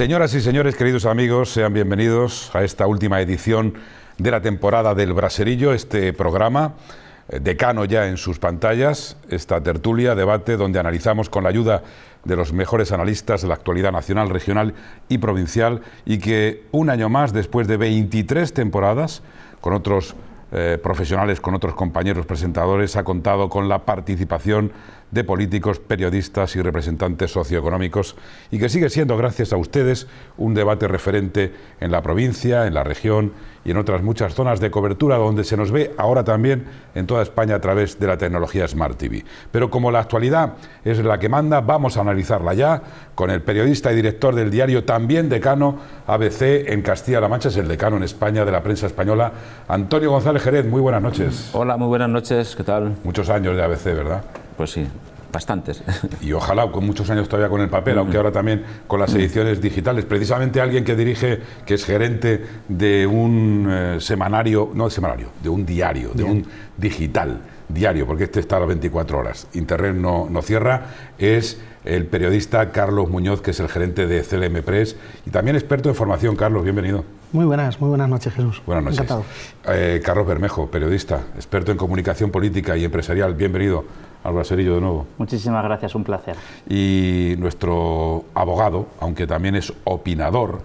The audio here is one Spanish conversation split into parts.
Señoras y señores, queridos amigos, sean bienvenidos a esta última edición de la temporada del Braserillo, este programa eh, decano ya en sus pantallas, esta tertulia, debate donde analizamos con la ayuda de los mejores analistas de la actualidad nacional, regional y provincial y que un año más, después de 23 temporadas, con otros eh, profesionales con otros compañeros presentadores, ha contado con la participación de políticos, periodistas y representantes socioeconómicos y que sigue siendo, gracias a ustedes, un debate referente en la provincia, en la región y en otras muchas zonas de cobertura donde se nos ve ahora también en toda España a través de la tecnología Smart TV. Pero como la actualidad es la que manda, vamos a analizarla ya con el periodista y director del diario, también decano ABC en Castilla-La Mancha, es el decano en España de la prensa española, Antonio González Jerez. Muy buenas noches. Hola, muy buenas noches, ¿qué tal? Muchos años de ABC, ¿verdad? Pues sí, bastantes. Y ojalá con muchos años todavía con el papel, aunque ahora también con las ediciones digitales. Precisamente alguien que dirige, que es gerente de un eh, semanario, no de semanario, de un diario, de un digital diario, porque este está a las 24 horas. Internet no, no cierra, es el periodista Carlos Muñoz, que es el gerente de CLM Press y también experto en formación. Carlos, bienvenido. Muy buenas, muy buenas noches, Jesús. Buenas noches. Encantado. Eh, Carlos Bermejo, periodista, experto en comunicación política y empresarial, bienvenido al braserillo de nuevo. Muchísimas gracias, un placer. Y nuestro abogado, aunque también es opinador,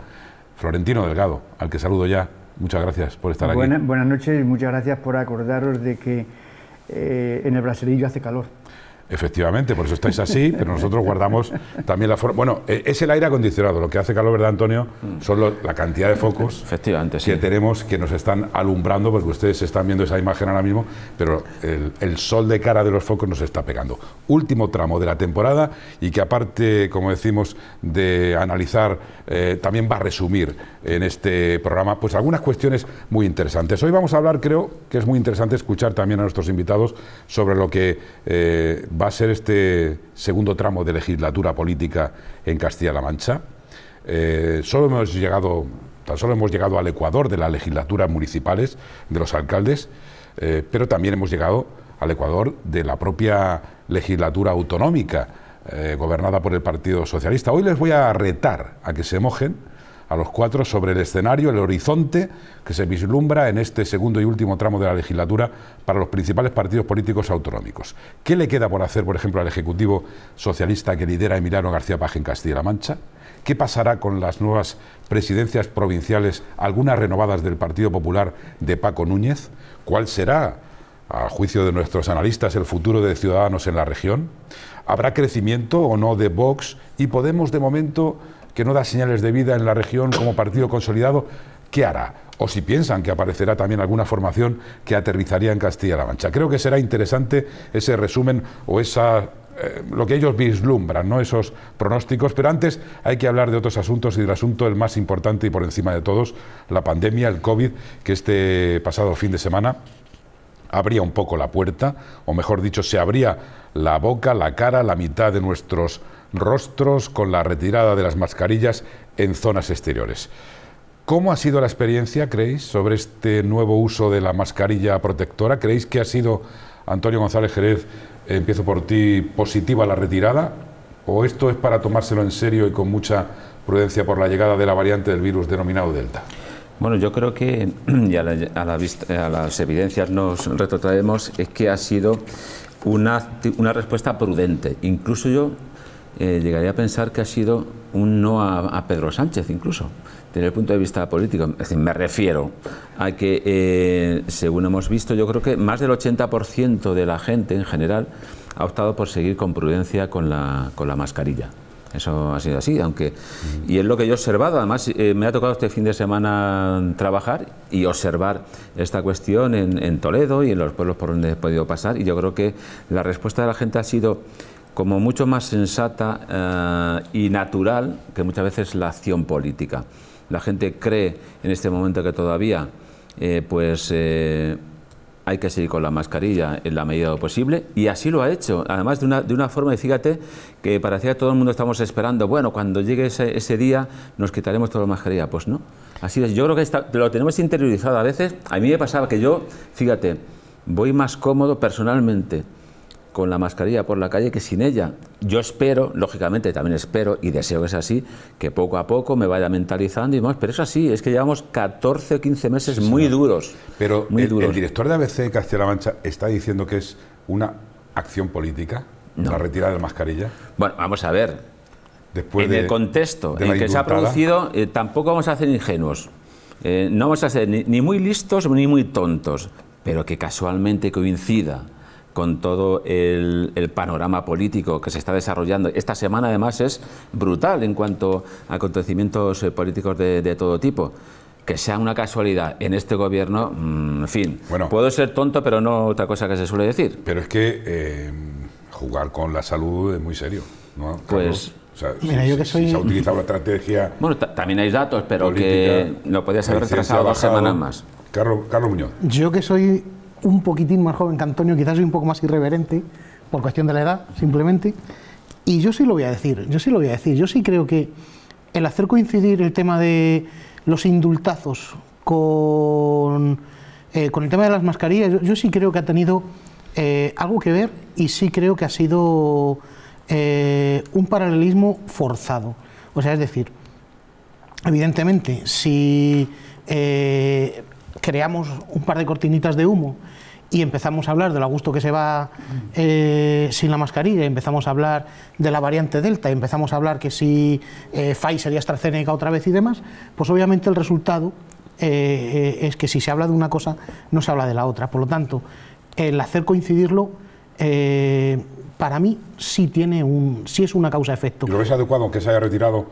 Florentino Delgado, al que saludo ya. Muchas gracias por estar aquí. Buenas noches y muchas gracias por acordaros de que eh, en el braserillo hace calor. Efectivamente, por eso estáis así, pero nosotros guardamos también la forma. Bueno, e-, es el aire acondicionado, lo que hace calor, ¿verdad, Antonio? Son la cantidad de focos Efectivamente, que tenemos que nos están alumbrando, porque ustedes están viendo esa imagen ahora mismo, pero el, sol de cara de los focos nos está pegando. Último tramo de la temporada y que, aparte, como decimos, de analizar, eh, también va a resumir en este programa pues algunas cuestiones muy interesantes. Hoy vamos a hablar, creo que es muy interesante escuchar también a nuestros invitados sobre lo que. Eh, va a ser este segundo tramo de legislatura política en Castilla-La Mancha. Eh, solo hemos llegado, tan solo hemos llegado al Ecuador de las legislaturas municipales, de los alcaldes, eh, pero también hemos llegado al Ecuador de la propia legislatura autonómica eh, gobernada por el Partido Socialista. Hoy les voy a retar a que se mojen a los cuatro sobre el escenario, el horizonte que se vislumbra en este segundo y último tramo de la legislatura para los principales partidos políticos autonómicos. ¿Qué le queda por hacer, por ejemplo, al Ejecutivo socialista que lidera Emiliano García Paje en Castilla-La Mancha? ¿Qué pasará con las nuevas presidencias provinciales, algunas renovadas del Partido Popular de Paco Núñez? ¿Cuál será, a juicio de nuestros analistas, el futuro de Ciudadanos en la región? Habrá crecimiento o no de Vox y Podemos, de momento, que no da señales de vida en la región como partido consolidado, ¿qué hará? o si piensan que aparecerá también alguna formación que aterrizaría en Castilla-La Mancha. Creo que será interesante ese resumen o esa eh, lo que ellos vislumbran, ¿no? esos pronósticos, pero antes hay que hablar de otros asuntos y del asunto el más importante y por encima de todos, la pandemia, el COVID, que este pasado fin de semana abría un poco la puerta, o mejor dicho, se abría la boca, la cara, la mitad de nuestros rostros con la retirada de las mascarillas en zonas exteriores. ¿Cómo ha sido la experiencia, creéis, sobre este nuevo uso de la mascarilla protectora? ¿Creéis que ha sido, Antonio González Jerez, empiezo por ti, positiva la retirada? ¿O esto es para tomárselo en serio y con mucha prudencia por la llegada de la variante del virus denominado Delta? Bueno, yo creo que, y a, las evidencias nos retrotraemos, es que ha sido una, respuesta prudente. Incluso yo eh, llegaría a pensar que ha sido un no a, Pedro Sánchez, incluso, desde el punto de vista político. Es decir, me refiero a que, eh, según hemos visto, yo creo que más del 80% de la gente en general ha optado por seguir con prudencia con la, con la mascarilla. Eso ha sido así, aunque... Y es lo que yo he observado, además eh, me ha tocado este fin de semana trabajar y observar esta cuestión en, Toledo y en los pueblos por donde he podido pasar, y yo creo que la respuesta de la gente ha sido como mucho más sensata eh, y natural que muchas veces la acción política. La gente cree en este momento que todavía, eh, pues hay que seguir con la mascarilla en la medida posible y así lo ha hecho. Además, de una, de una forma, fíjate, que parecía que todo el mundo estamos esperando, bueno, cuando llegue ese, ese día nos quitaremos toda la mascarilla. Pues no. Así es, yo creo que lo tenemos interiorizado a veces. A mí me pasaba que yo, fíjate, voy más cómodo personalmente con la mascarilla por la calle que sin ella. Yo espero, lógicamente también espero y deseo que sea así, que poco a poco me vaya mentalizando y más, pero es así, es que llevamos 14 o 15 meses muy duros. Pero muy el, el, director de ABC Castilla-La Mancha está diciendo que es una acción política la retirada de la mascarilla. Bueno, vamos a ver. Después en el contexto en el que se ha producido, eh, tampoco vamos a ser ingenuos. Eh, no vamos a ser ni muy listos ni muy tontos, pero que casualmente coincida con todo el, panorama político que se está desarrollando. Esta semana además es brutal en cuanto a acontecimientos eh, políticos de, todo tipo que sea una casualidad en este gobierno, mm, en fin. puedo ser tonto, pero no otra cosa que se suele decir. Pero es que eh, jugar con la salud es muy serio, Pues. Mira, yo que soy... se ha utilizado la estrategia. Bueno, también hay datos, pero que no podías haber retrasado dos semanas más. Carlos Muñoz. Yo que soy un poquitín más joven que Antonio, quizás soy un poco más irreverente, por cuestión de la edad, simplemente. Y yo sí lo voy a decir, yo sí lo voy a decir, yo sí creo que el hacer coincidir el tema de los indultazos con, eh, el tema de las mascarillas, yo, sí creo que ha tenido eh, algo que ver y sí creo que ha sido eh, un paralelismo forzado. O sea, es decir, evidentemente, si creamos un par de cortinitas de humo y empezamos a hablar de lo a gusto que se va eh, sin la mascarilla, empezamos a hablar de la variante Delta, empezamos a hablar que si eh, sería y AstraZeneca otra vez y demás, pues obviamente el resultado eh, eh, es que si se habla de una cosa, no se habla de la otra. Por lo tanto, el hacer coincidirlo para mí sí tiene un sí es una causa efecto. lo ves adecuado que se haya retirado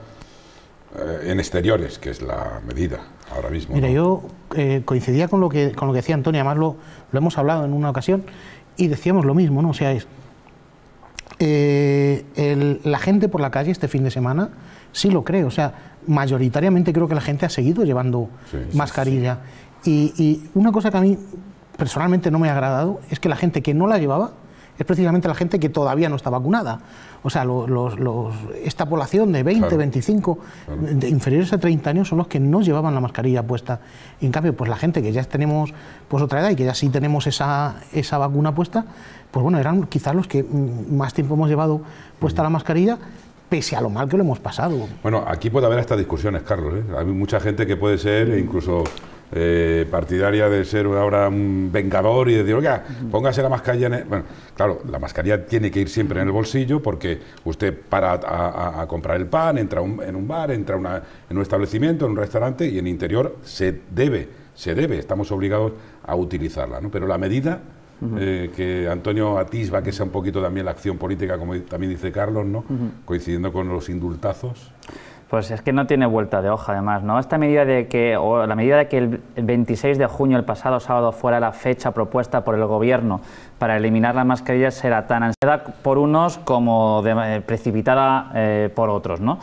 eh, en exteriores, que es la medida ahora mismo. Mira, yo eh, coincidía con lo, que, con lo que decía Antonio, además lo, hemos hablado en una ocasión y decíamos lo mismo, ¿no? O sea, es, eh, la gente por la calle este fin de semana sí lo creo, o sea, mayoritariamente creo que la gente ha seguido llevando mascarilla. y, una cosa que a mí personalmente no me ha agradado es que la gente que no la llevaba es precisamente la gente que todavía no está vacunada. O sea, los, esta población de 20, 25, inferiores a 30 años son los que no llevaban la mascarilla puesta. en cambio, pues la gente que ya tenemos pues otra edad y que ya sí tenemos esa, vacuna puesta, pues bueno, eran quizás los que mm, más tiempo hemos llevado puesta la mascarilla, pese a lo mal que lo hemos pasado. Bueno, aquí puede haber hasta discusiones, Carlos. ¿eh? Hay mucha gente que puede ser e incluso eh, partidaria de ser ahora un vengador y de decir, oiga, póngase la mascarilla. En el... Bueno, claro, la mascarilla tiene que ir siempre en el bolsillo porque usted para a, comprar el pan, entra en un bar, entra en un establecimiento, en un restaurante y en interior se debe, se debe, estamos obligados a utilizarla. ¿no? Pero la medida eh, que Antonio atisba que sea un poquito también la acción política, como también dice Carlos, ¿no? coincidiendo con los indultazos. Pues es que no tiene vuelta de hoja, además, ¿no? Esta medida de que, o la medida de que el 26 de junio, el pasado sábado, fuera la fecha propuesta por el Gobierno para eliminar las mascarillas será tan ansiada por unos como eh, precipitada eh, por otros, ¿no?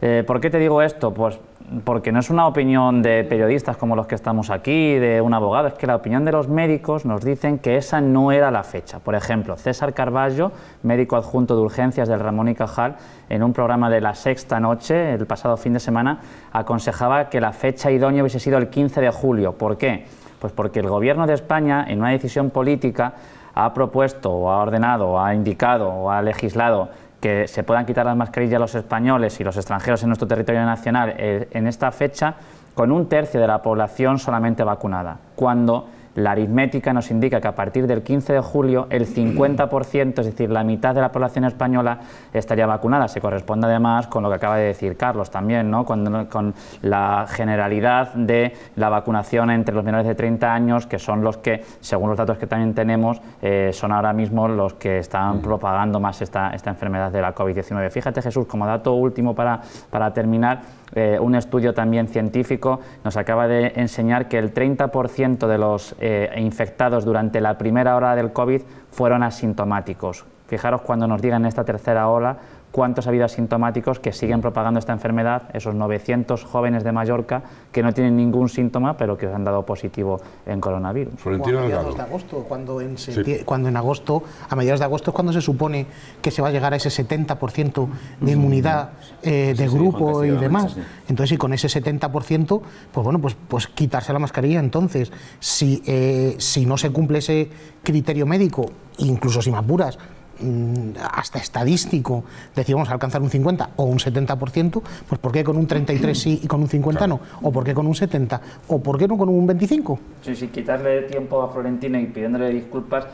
Eh, ¿Por qué te digo esto? Pues porque no es una opinión de periodistas como los que estamos aquí, de un abogado, es que la opinión de los médicos nos dicen que esa no era la fecha. Por ejemplo, César Carballo, médico adjunto de urgencias del Ramón y Cajal, en un programa de la sexta noche, el pasado fin de semana, aconsejaba que la fecha idónea hubiese sido el 15 de julio. ¿Por qué? Pues porque el gobierno de España, en una decisión política, ha propuesto o ha ordenado ha indicado o ha legislado que se puedan quitar las mascarillas los españoles y los extranjeros en nuestro territorio nacional eh, en esta fecha con un tercio de la población solamente vacunada, cuando la aritmética nos indica que a partir del 15 de julio el 50%, es decir, la mitad de la población española estaría vacunada. Se corresponde además con lo que acaba de decir Carlos también, ¿no? con, la generalidad de la vacunación entre los menores de 30 años, que son los que, según los datos que también tenemos, eh, son ahora mismo los que están mm. propagando más esta, esta enfermedad de la COVID-19. Fíjate Jesús, como dato último para, para terminar, eh, un estudio también científico nos acaba de enseñar que el 30% de los eh, infectados durante la primera hora del COVID fueron asintomáticos. Fijaros cuando nos digan esta tercera ola cuántos ha habido asintomáticos que siguen propagando esta enfermedad, esos 900 jóvenes de Mallorca que no tienen ningún síntoma pero que han dado positivo en coronavirus. a mediados de agosto, cuando en, agosto, a mediados de agosto es cuando se supone que se va a llegar a ese 70% de mm. inmunidad eh, de grupo y demás. Entonces, y con ese 70%, pues bueno, pues, pues, quitarse la mascarilla. Entonces, si, eh, si no se cumple ese criterio médico, incluso si me apuras, Mm, hasta estadístico, decir alcanzar un 50 o un 70%, pues ¿por qué con un 33 sí y con un 50 no? ¿O por qué con un 70? ¿O por qué no con un 25? Sí, sí, quitarle tiempo a Florentina y pidiéndole disculpas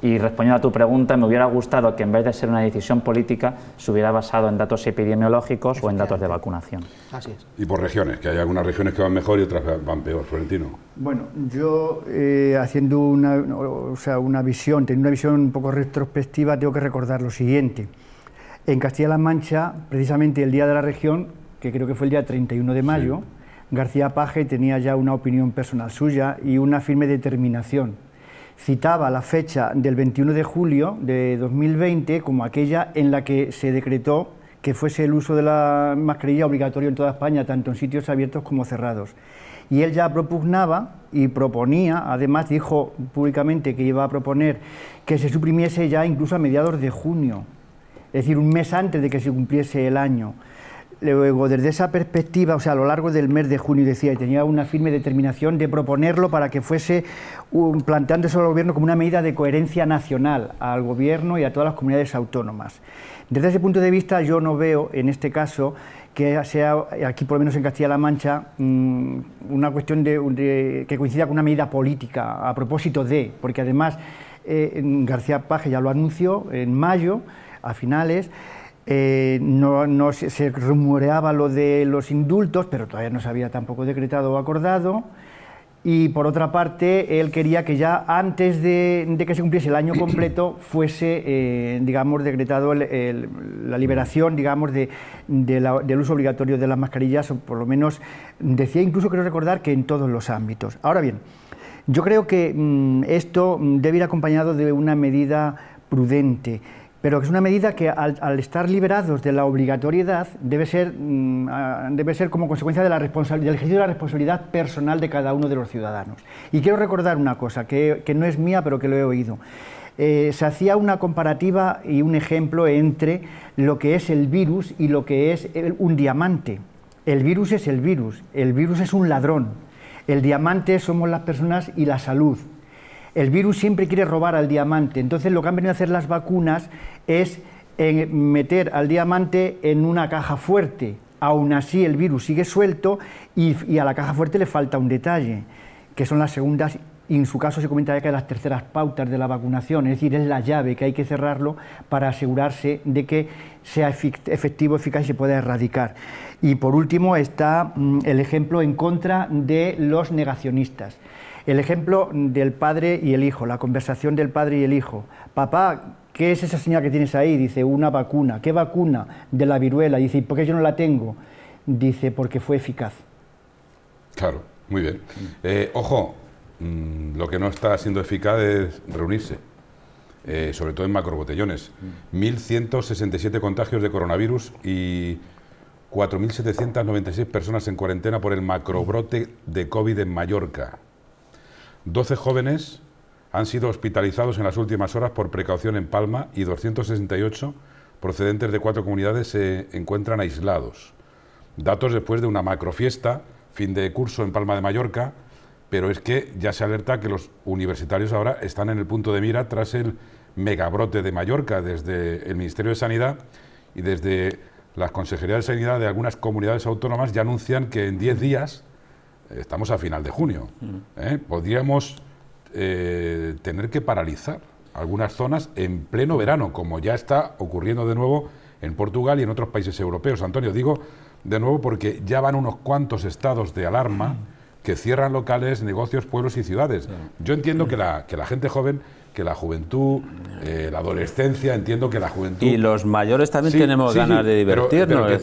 y respondiendo a tu pregunta, me hubiera gustado que en vez de ser una decisión política, se hubiera basado en datos epidemiológicos o en datos de vacunación. Así es. Y por regiones, que hay algunas regiones que van mejor y otras van peor, Florentino. Bueno, yo eh, haciendo una, sea, una visión, teniendo una visión un poco retrospectiva, tengo que recordar lo siguiente. En Castilla-La Mancha, precisamente el Día de la Región, que creo que fue el día 31 de mayo, García Paje tenía ya una opinión personal suya y una firme determinación citaba la fecha del 21 de julio de 2020 como aquella en la que se decretó que fuese el uso de la mascarilla obligatorio en toda España, tanto en sitios abiertos como cerrados. Y él ya propugnaba y proponía, además dijo públicamente que iba a proponer que se suprimiese ya incluso a mediados de junio, es decir, un mes antes de que se cumpliese el año. Luego, desde esa perspectiva, o sea, a lo largo del mes de junio, decía, y tenía una firme determinación de proponerlo para que fuese un, planteándose al gobierno como una medida de coherencia nacional al gobierno y a todas las comunidades autónomas. Desde ese punto de vista, yo no veo, en este caso, que sea, aquí por lo menos en Castilla-La Mancha, mm, una cuestión de, que coincida con una medida política, a propósito de, porque además eh, García Paje ya lo anunció en mayo, a finales, eh, no, se, rumoreaba lo de los indultos, pero todavía no se había tampoco decretado o acordado. Y por otra parte, él quería que ya antes de, que se cumpliese el año completo fuese, eh, digamos, decretado la liberación, digamos, del uso obligatorio de las mascarillas, o por lo menos decía incluso, quiero recordar, que en todos los ámbitos. Ahora bien, yo creo que mm, esto debe ir acompañado de una medida prudente pero que es una medida que al, estar liberados de la obligatoriedad debe ser, mm, debe ser como consecuencia de la del ejercicio de la responsabilidad personal de cada uno de los ciudadanos. Y quiero recordar una cosa, que, no es mía, pero que lo he oído. Eh, se hacía una comparativa y un ejemplo entre lo que es el virus y lo que es un diamante. El virus es el virus, el virus es un ladrón, el diamante somos las personas y la salud, el virus siempre quiere robar al diamante. Entonces lo que han venido a hacer las vacunas es eh, meter al diamante en una caja fuerte. Aún así el virus sigue suelto y, a la caja fuerte le falta un detalle, que son las segundas y en su caso se comenta que las terceras pautas de la vacunación, es decir, es la llave que hay que cerrarlo para asegurarse de que sea efectivo, eficaz y se pueda erradicar. Y por último está mm, el ejemplo en contra de los negacionistas. El ejemplo del padre y el hijo, la conversación del padre y el hijo. Papá, ¿qué es esa señal que tienes ahí? Dice, una vacuna. ¿Qué vacuna? De la viruela. Dice, por qué yo no la tengo? Dice, porque fue eficaz. Claro, muy bien. Eh, ojo, mm, lo que no está siendo eficaz es reunirse. Eh, sobre todo en macrobotellones. 1.167 contagios de coronavirus y 4.796 personas en cuarentena por el macrobrote de COVID en Mallorca. 12 jóvenes han sido hospitalizados en las últimas horas por precaución en Palma y 268 procedentes de cuatro comunidades se encuentran aislados. Datos después de una macrofiesta, fin de curso en Palma de Mallorca, pero es que ya se alerta que los universitarios ahora están en el punto de mira tras el megabrote de Mallorca desde el Ministerio de Sanidad y desde las consejerías de Sanidad de algunas comunidades autónomas ya anuncian que en 10 días Estamos a final de junio. Mm. ¿eh? Podríamos eh, tener que paralizar algunas zonas en pleno verano, como ya está ocurriendo de nuevo en Portugal y en otros países europeos. Antonio, digo de nuevo porque ya van unos cuantos estados de alarma. Mm que cierran locales, negocios, pueblos y ciudades. Yo entiendo mm. que la, gente joven que la juventud, eh, la adolescencia, entiendo que la juventud... Y los mayores también tenemos ganas de divertirnos.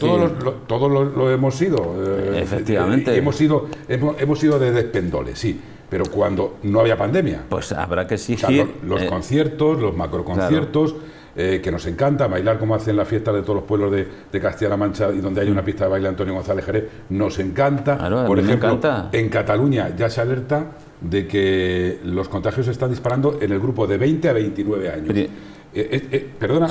todos, lo, hemos sido. Eh, eh, Efectivamente. hemos, sido, hemos, sido de despendole sí. Pero cuando no había pandemia. Pues habrá que exigir... los, conciertos, los macroconciertos... Eh, que nos encanta, bailar como hacen las fiestas de todos los pueblos de, Castilla-La Mancha y donde hay una pista de baile Antonio González Jerez, nos encanta. Por ejemplo, en Cataluña ya se alerta de que los contagios están disparando en el grupo de 20 a 29 años. Eh, eh, perdona,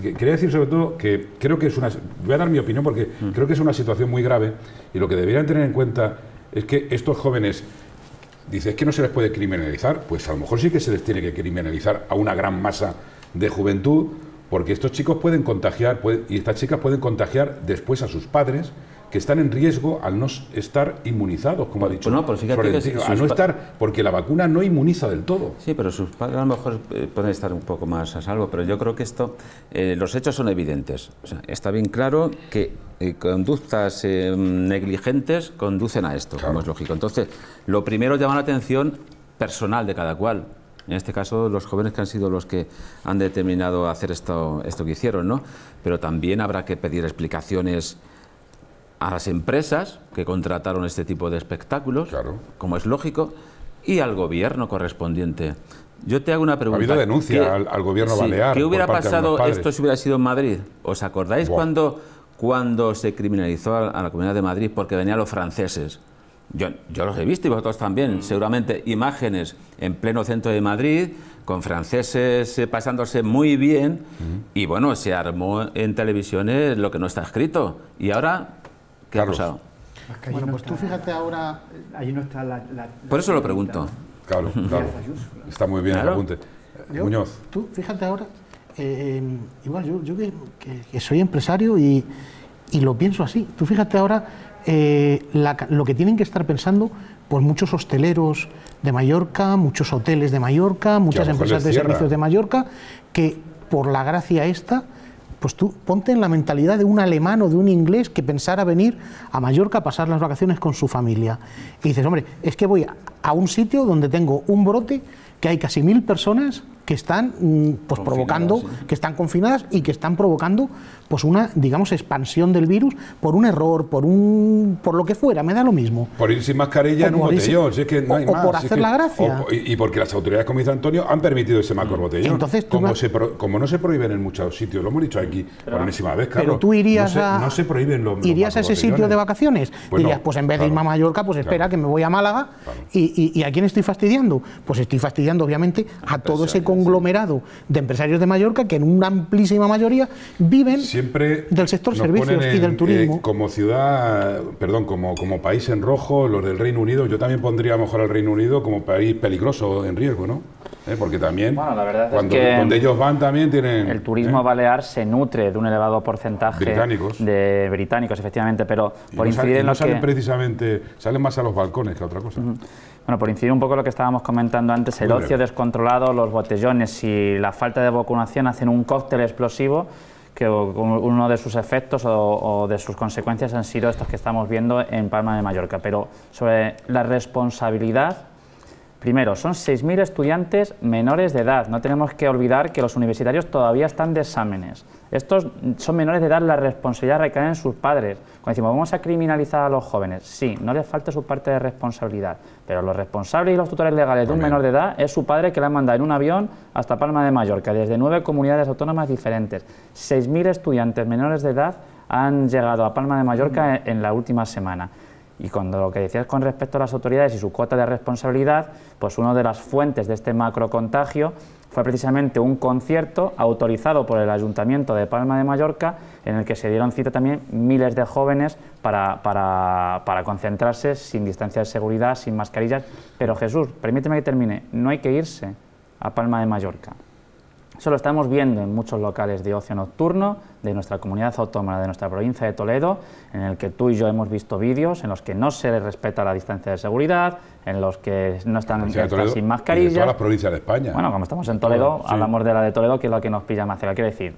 quería decir sobre todo que creo que es una. Voy a dar mi opinión porque mm. creo que es una situación muy grave y lo que deberían tener en cuenta es que estos jóvenes. Dice, es que no se les puede criminalizar. Pues a lo mejor sí que se les tiene que criminalizar a una gran masa de juventud, porque estos chicos pueden contagiar y estas chicas pueden contagiar después a sus padres que están en riesgo al no estar inmunizados, como ha pues dicho. no, por no estar, porque la vacuna no inmuniza del todo. Sí, pero sus padres a lo mejor eh, pueden estar un poco más a salvo, pero yo creo que esto, eh, los hechos son evidentes. está bien claro que eh, conductas negligentes conducen a esto, como es lógico. Entonces, lo primero llama la atención personal de cada cual. En este caso, los jóvenes que han sido los que han determinado hacer esto, esto que hicieron, ¿no? Pero también habrá que pedir explicaciones a las empresas que contrataron este tipo de espectáculos, como es lógico, y al gobierno correspondiente. Yo te hago una pregunta. Ha habido denuncia al, gobierno balear. ¿Qué hubiera pasado esto si hubiera sido en Madrid? ¿Os acordáis cuando, cuando se criminalizó a la Comunidad de Madrid porque venían los franceses? Yo, yo, los he visto y vosotros también, mm. seguramente, imágenes en pleno centro de Madrid, con franceses eh, pasándose muy bien, mm. y bueno, se armó en televisiones lo que no está escrito. Y ahora, ¿qué ha pasado? bueno, pues tú fíjate ahora... Eh, Allí no está la... Por eso lo pregunto. Claro, claro. Está muy bien el apunte. Muñoz. Tú fíjate ahora, eh, igual yo, que, soy empresario y, y lo pienso así. Tú fíjate ahora eh, lo que tienen que estar pensando pues muchos hosteleros de Mallorca, muchos hoteles de Mallorca, muchas empresas de servicios de Mallorca, que por la gracia esta, pues tú ponte en la mentalidad de un alemán o de un inglés que pensara venir a Mallorca a pasar las vacaciones con su familia. Y dices, hombre, es que voy a un sitio donde tengo un brote que hay casi mil personas que están mm, pues, provocando, que están confinadas y que están provocando pues una, digamos, expansión del virus por un error, por un por lo que fuera, me da lo mismo. Por ir sin mascarilla en un botellón, o, por hacer la gracia. y, porque las autoridades, como dice Antonio, han permitido ese macro botellón. Entonces, como, no... Se prohíben en muchos sitios, lo hemos dicho aquí pero, por vez, claro. Pero tú irías no se, a... prohíben ¿Irías a ese sitio de vacaciones? dirías, pues en vez de irme a Mallorca, pues espera que me voy a Málaga. Y, a quién estoy fastidiando? Pues estoy fastidiando, obviamente, a todo ese conglomerado de empresarios de Mallorca que en una amplísima mayoría viven del sector servicios y del eh, turismo. como ciudad, perdón, como, como país en rojo, los del Reino Unido, yo también pondría a lo mejor al Reino Unido como país peligroso, en riesgo, ¿no? ¿eh? porque también la verdad cuando, ellos van también tienen... El turismo ¿eh? balear se nutre de un elevado porcentaje de británicos, efectivamente, pero por no salen precisamente, salen más a los balcones que a otra cosa. Bueno, por incidir un poco en lo que estábamos comentando antes, el ocio descontrolado, los botellones y la falta de vacunación hacen un cóctel explosivo que uno de sus efectos o, o, de sus consecuencias han sido estos que estamos viendo en Palma de Mallorca. Pero sobre la responsabilidad Primero, son 6.000 estudiantes menores de edad. No tenemos que olvidar que los universitarios todavía están de exámenes. Estos son menores de edad, la responsabilidad recae en sus padres. Cuando decimos, vamos a criminalizar a los jóvenes, sí, no les falta su parte de responsabilidad, pero los responsables y los tutores legales de un menor de edad es su padre que lo ha mandado en un avión hasta Palma de Mallorca, desde nueve comunidades autónomas diferentes. 6.000 estudiantes menores de edad han llegado a Palma de Mallorca en la última semana. Y cuando lo que decías con respecto a las autoridades y su cuota de responsabilidad, pues una de las fuentes de este macrocontagio fue precisamente un concierto autorizado por el Ayuntamiento de Palma de Mallorca, en el que se dieron cita también miles de jóvenes para, para concentrarse sin distancia de seguridad, sin mascarillas. Pero Jesús, permíteme que termine, no hay que irse a Palma de Mallorca. Eso lo estamos viendo en muchos locales de ocio nocturno de nuestra comunidad autónoma, de nuestra provincia de Toledo, en el que tú y yo hemos visto vídeos en los que no se respeta la distancia de seguridad, en los que no están, sin mascarilla. Y de todas las provincias de España. Bueno, como estamos en ah, Toledo, hablamos de la de Toledo, que es la que nos pilla más cerca. quiere decir,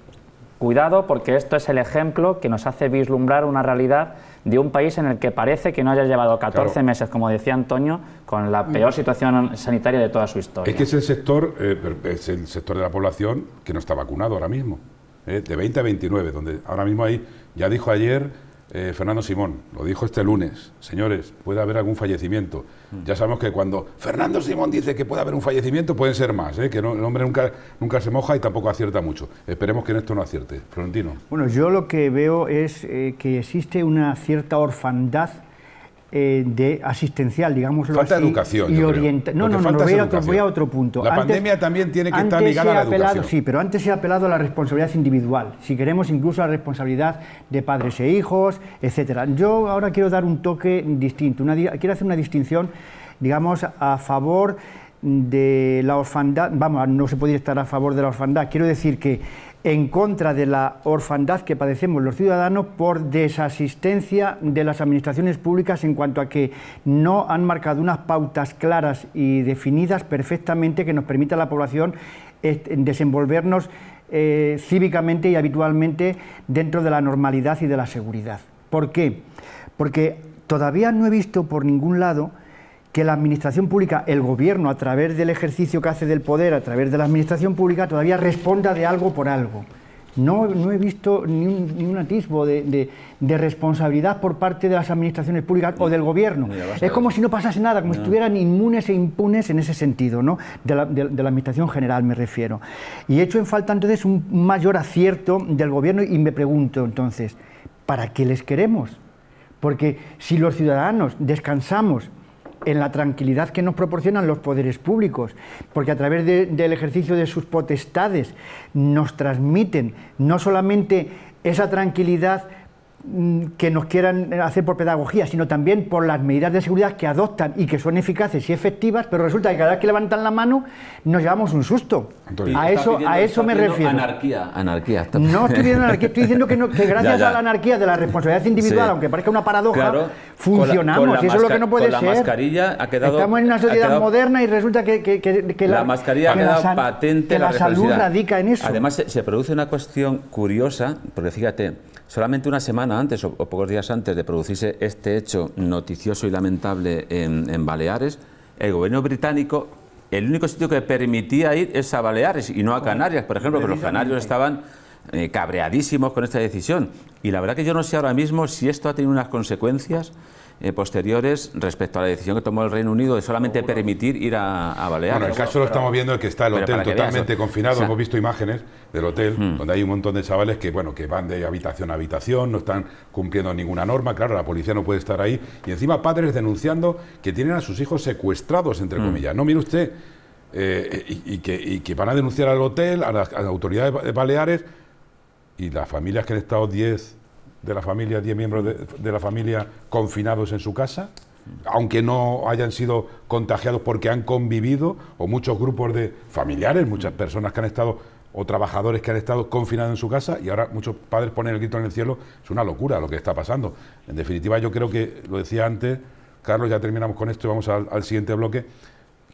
Cuidado porque esto es el ejemplo que nos hace vislumbrar una realidad de un país en el que parece que no haya llevado 14 meses, como decía Antonio, con la mm. peor situación sanitaria de toda su historia. Es que es el sector, eh, es el sector de la población que no está vacunado ahora mismo, eh, de 20 a 29, donde ahora mismo hay, ya dijo ayer eh, Fernando Simón, lo dijo este lunes, señores, puede haber algún fallecimiento. Mm. Ya sabemos que cuando Fernando Simón dice que puede haber un fallecimiento, pueden ser más, ¿eh? que el hombre nunca, nunca se moja y tampoco acierta mucho. Esperemos que en esto no acierte. Florentino. Bueno, yo lo que veo es eh, que existe una cierta orfandad eh, de asistencial, digámoslo falta educación. Y orienta... No, no, no, voy a, otro, punto. La pandemia también tiene que estar ligada a la educación. Sí, pero antes se ha apelado a la responsabilidad individual, si queremos incluso la responsabilidad de padres e hijos, etcétera. Yo ahora quiero dar un toque distinto, quiero hacer una distinción, digamos, a favor de la orfandad, vamos, no se podría estar a favor de la orfandad, quiero decir que en contra de la orfandad que padecemos los ciudadanos por desasistencia de las administraciones públicas en cuanto a que no han marcado unas pautas claras y definidas perfectamente que nos permita a la población eh, desenvolvernos eh, cívicamente y habitualmente dentro de la normalidad y de la seguridad. ¿Por qué? Porque todavía no he visto por ningún lado que la administración pública, el gobierno, a través del ejercicio que hace del poder, a través de la administración pública, todavía responda de algo por algo. No, no he visto ni un, atisbo de, responsabilidad por parte de las administraciones públicas o del gobierno. Es como si no pasase nada, como si estuvieran inmunes e impunes en ese sentido, ¿no? De la, de, la administración general me refiero. Y he hecho en falta entonces un mayor acierto del gobierno y me pregunto entonces, ¿para qué les queremos? Porque si los ciudadanos descansamos en la tranquilidad que nos proporcionan los poderes públicos, porque a través del ejercicio de sus potestades nos transmiten no solamente esa tranquilidad Mm, que nos quieran eh, hacer por pedagogía, sino también por las medidas de seguridad que adoptan y que son eficaces y efectivas, pero resulta que cada vez que levantan la mano nos llevamos un susto. a eso, me refiero. Anarquía, anarquía. no estoy diciendo anarquía, estoy diciendo que, gracias a la anarquía de la responsabilidad individual, aunque parezca una paradoja, funcionamos. y eso es lo que no puede ser. Mascarilla Estamos en una sociedad moderna y resulta que, la, la, mascarilla patente. salud radica en eso. Además, se produce una cuestión curiosa, porque fíjate, Solamente una semana antes o, pocos días antes de producirse este hecho noticioso y lamentable en, Baleares, el gobierno británico el único sitio que permitía ir es a Baleares y no a oh, Canarias, por ejemplo, que los canarios estaban eh, cabreadísimos con esta decisión. Y la verdad que yo no sé ahora mismo si esto ha tenido unas consecuencias eh, posteriores respecto a la decisión que tomó el Reino Unido de solamente permitir ir a, a Baleares. Bueno, el caso lo estamos viendo es que está el hotel totalmente confinado. Hemos visto imágenes del hotel hmm. donde hay un montón de chavales que bueno que van de habitación a habitación, no están cumpliendo ninguna norma. Claro, la policía no puede estar ahí y encima padres denunciando que tienen a sus hijos secuestrados entre hmm. comillas. No mire usted eh, y, que, van a denunciar al hotel, a las, autoridades Baleares y las familias que han estado 10, de la familia, 10 miembros de, la familia confinados en su casa, aunque no hayan sido contagiados porque han convivido, o muchos grupos de familiares, muchas personas que han estado, o trabajadores que han estado confinados en su casa, y ahora muchos padres ponen el grito en el cielo, es una locura lo que está pasando. En definitiva, yo creo que, lo decía antes, Carlos, ya terminamos con esto y vamos al siguiente bloque,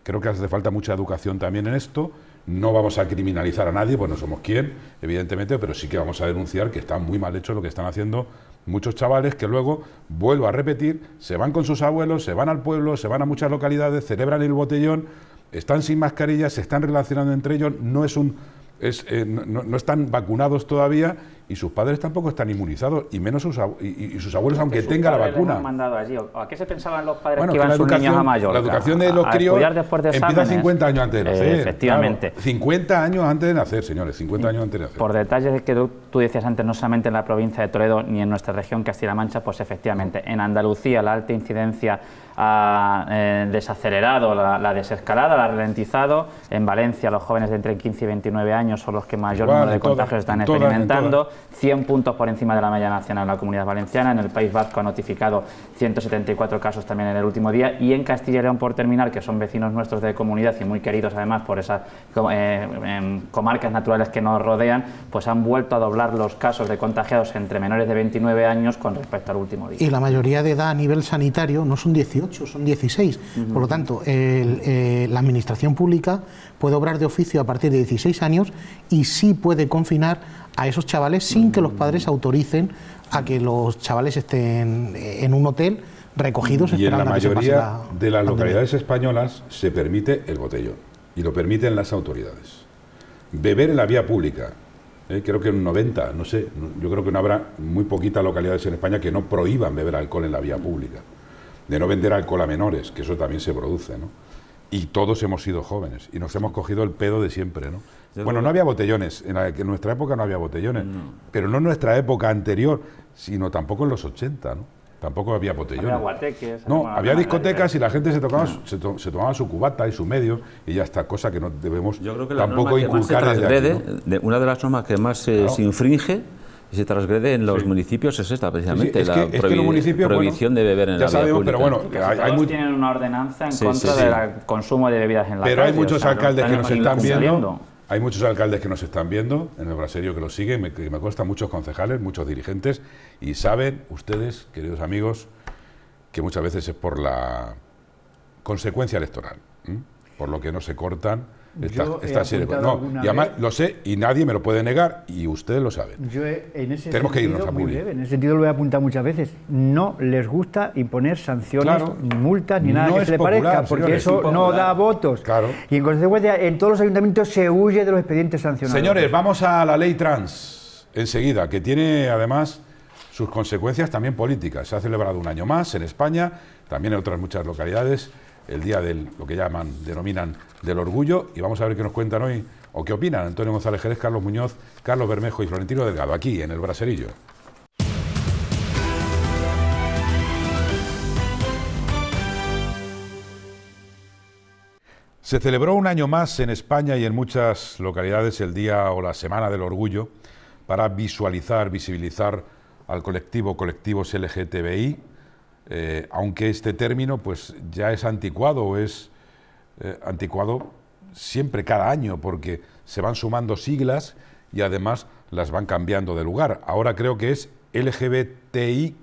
creo que hace falta mucha educación también en esto no vamos a criminalizar a nadie, pues no somos quién, evidentemente, pero sí que vamos a denunciar que está muy mal hecho lo que están haciendo muchos chavales que luego, vuelvo a repetir, se van con sus abuelos, se van al pueblo, se van a muchas localidades, celebran el botellón, están sin mascarilla, se están relacionando entre ellos, no es un es, eh, no, no, están vacunados todavía y sus padres tampoco están inmunizados, y menos sus, y, y sus abuelos, aunque tenga la vacuna. Mandado ¿A qué se pensaban los padres que iban su a mayor La educación de los 50 años antes de eh, nacer. efectivamente. 50 años antes de nacer, señores, 50 años antes de nacer. Por detalles que tú, decías antes, no solamente en la provincia de Toledo ni en nuestra región Castilla-La Mancha, pues efectivamente, en Andalucía la alta incidencia ha eh, desacelerado la, desescalada, la ha ralentizado. En Valencia los jóvenes de entre 15 y 29 años son los que mayor número de contagios están experimentando. 100 puntos por encima de la media nacional en la Comunidad Valenciana. En el País Vasco ha notificado 174 casos también en el último día. Y en Castilla y León, por terminar, que son vecinos nuestros de comunidad y muy queridos además por esas eh, em, comarcas naturales que nos rodean, pues han vuelto a doblar los casos de contagiados entre menores de 29 años con respecto al último día. Y la mayoría de edad a nivel sanitario no son 18, son 16. Por lo tanto, eh, la Administración Pública puede obrar de oficio a partir de 16 años y sí puede confinar a esos chavales sin que los padres autoricen a que los chavales estén en un hotel recogidos y en la mayoría de las localidades españolas se permite el botellón y lo permiten las autoridades beber en la vía pública ¿eh? creo que en 90 no sé yo creo que no habrá muy poquitas localidades en España que no prohíban beber alcohol en la vía pública de no vender alcohol a menores que eso también se produce no y todos hemos sido jóvenes y nos hemos cogido el pedo de siempre no bueno, no había botellones, en, en, nuestra época no había botellones, pero no en nuestra época anterior, sino tampoco en los 80, ¿no? Tampoco había botellones. Había No, había discotecas y la gente se, tocaba, ah. se, tomaba su cubata y su medio y ya está, cosa que no debemos Yo creo tampoco inculcar que Una de las normas que más se infringe y se transgrede en los municipios es esta, precisamente, Es que, la prohibición de beber en la sabemos, pública. pero bueno, hay, tienen una ordenanza en contra del consumo de bebidas en la calle. Pero hay muchos alcaldes que nos están viendo hay muchos alcaldes que nos están viendo en el braserio que lo siguen, que me cuesta muchos concejales, muchos dirigentes, y saben ustedes, queridos amigos, que muchas veces es por la consecuencia electoral, por lo que no se cortan Está, No, lo sé y nadie me lo puede negar y ustedes lo saben. en Tenemos que irnos a muy En ese sentido lo he apuntado muchas veces. No les gusta imponer sanciones, ni multas, ni nada que parezca, porque eso no da votos. Y en consecuencia, en todos los ayuntamientos se huye de los expedientes sancionados. Señores, vamos a la ley trans enseguida, que tiene además sus consecuencias también políticas. Se ha celebrado un año más en España, también en otras muchas localidades el día del, lo que llaman, denominan del orgullo, y vamos a ver qué nos cuentan hoy o qué opinan Antonio González Jerez, Carlos Muñoz, Carlos Bermejo y Florentino Delgado, aquí en el Braserillo. Se celebró un año más en España y en muchas localidades el Día o la Semana del Orgullo para visualizar, visibilizar al colectivo colectivos LGTBI eh, aunque este término pues ya es anticuado, es eh, anticuado siempre cada año, porque se van sumando siglas y además las van cambiando de lugar. Ahora creo que es LGBTIQ.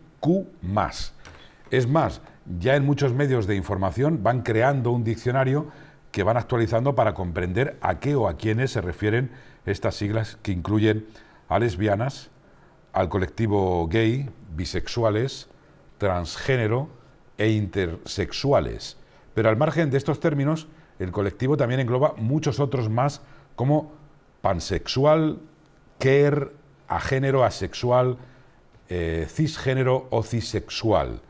Es más, ya en muchos medios de información van creando un diccionario que van actualizando para comprender a qué o a quiénes se refieren estas siglas que incluyen a lesbianas, al colectivo gay, bisexuales, transgénero e intersexuales. Pero al margen de estos términos, el colectivo también engloba muchos otros más como pansexual, queer, género asexual, eh, cisgénero o cisexual,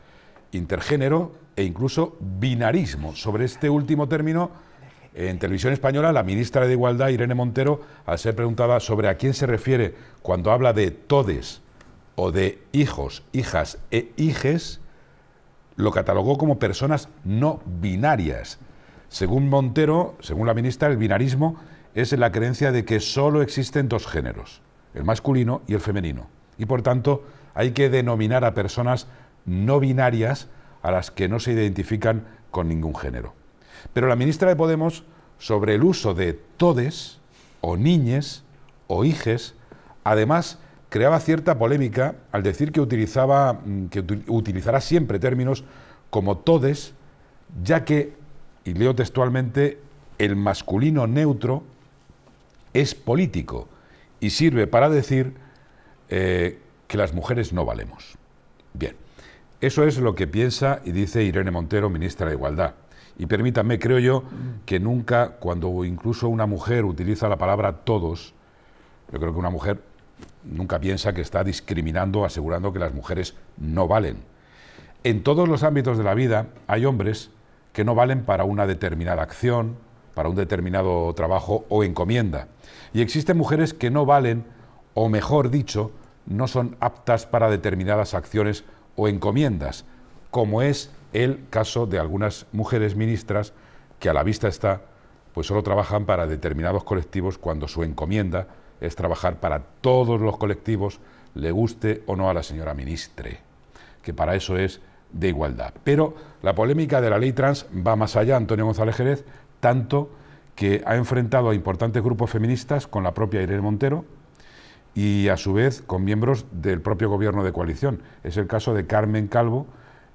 intergénero e incluso binarismo. Sobre este último término, en televisión española, la ministra de Igualdad, Irene Montero, al ser preguntada sobre a quién se refiere cuando habla de todes o de hijos, hijas e hijes, lo catalogó como personas no binarias. Según Montero, según la ministra, el binarismo es la creencia de que solo existen dos géneros, el masculino y el femenino. Y por tanto, hay que denominar a personas no binarias a las que no se identifican con ningún género. Pero la ministra de Podemos, sobre el uso de todes, o niñes, o hijes, además creaba cierta polémica al decir que, utilizaba, mm, que utilizará siempre términos como todes, ya que, y leo textualmente, el masculino neutro es político y sirve para decir eh, que las mujeres no valemos. Bien, eso es lo que piensa y dice Irene Montero, ministra de Igualdad. Y permítanme, creo yo, que nunca, cuando incluso una mujer utiliza la palabra todos, yo creo que una mujer nunca piensa que está discriminando, asegurando que las mujeres no valen. En todos los ámbitos de la vida hay hombres que no valen para una determinada acción, para un determinado trabajo o encomienda. Y existen mujeres que no valen, o mejor dicho, no son aptas para determinadas acciones o encomiendas, como es el caso de algunas mujeres ministras que a la vista está, pues solo trabajan para determinados colectivos cuando su encomienda es trabajar para todos los colectivos, le guste o no a la señora ministre, que para eso es de igualdad. Pero la polémica de la ley trans va más allá, Antonio González Jerez, tanto que ha enfrentado a importantes grupos feministas con la propia Irene Montero y a su vez con miembros del propio gobierno de coalición. Es el caso de Carmen Calvo,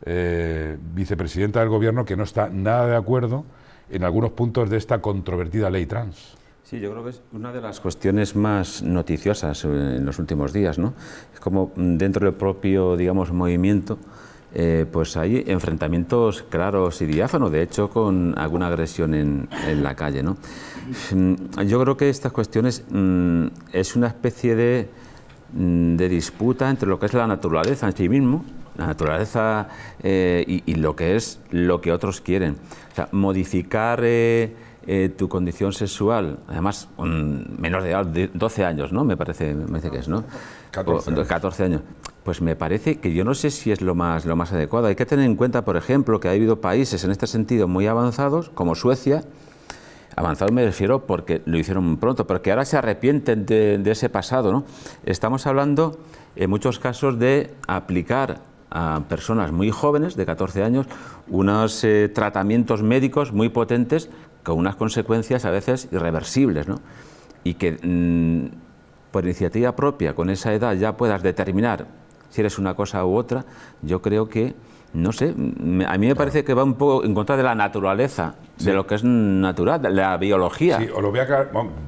eh, vicepresidenta del gobierno, que no está nada de acuerdo en algunos puntos de esta controvertida ley trans. Sí, yo creo que es una de las cuestiones más noticiosas eh, en los últimos días, ¿no? Es como mm, dentro del propio, digamos, movimiento, eh, pues hay enfrentamientos claros y diáfanos, de hecho, con alguna agresión en, la calle, ¿no? Mm, yo creo que estas cuestiones mm, es una especie de, disputa entre lo que es la naturaleza en sí mismo, la naturaleza eh, y, lo que es lo que otros quieren. O sea, modificar... Eh, tu condición sexual, además menor de 12 años, ¿no? Me parece, me que es, ¿no? 14 años. Pues me parece que yo no sé si es lo más, lo más adecuado. Hay que tener en cuenta, por ejemplo, que ha habido países en este sentido muy avanzados, como Suecia, avanzado me refiero porque lo hicieron pronto, ...pero que ahora se arrepienten de, ese pasado, ¿no? Estamos hablando, en muchos casos, de aplicar a personas muy jóvenes, de 14 años, unos eh, tratamientos médicos muy potentes con unas consecuencias a veces irreversibles, ¿no? Y que mm, por iniciativa propia, con esa edad, ya puedas determinar si eres una cosa u otra, yo creo que, no sé, a mí me parece que va un poco en contra de la naturaleza, de lo que es natural, de la biología. Sí, lo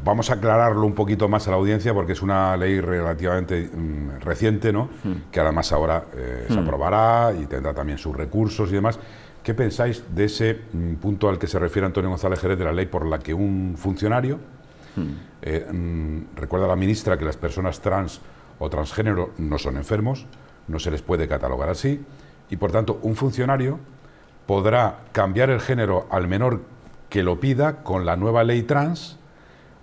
vamos a aclararlo un poquito más a la audiencia porque es una ley relativamente mm, reciente, ¿no? Hmm. Que además ahora eh, se hmm. aprobará y tendrá también sus recursos y demás. ¿Qué pensáis de ese mm, punto al que se refiere Antonio González Jerez de la ley por la que un funcionario, hmm. eh, mm, recuerda la ministra que las personas trans o transgénero no son enfermos, no se les puede catalogar así, y por tanto un funcionario podrá cambiar el género al menor que lo pida con la nueva ley trans,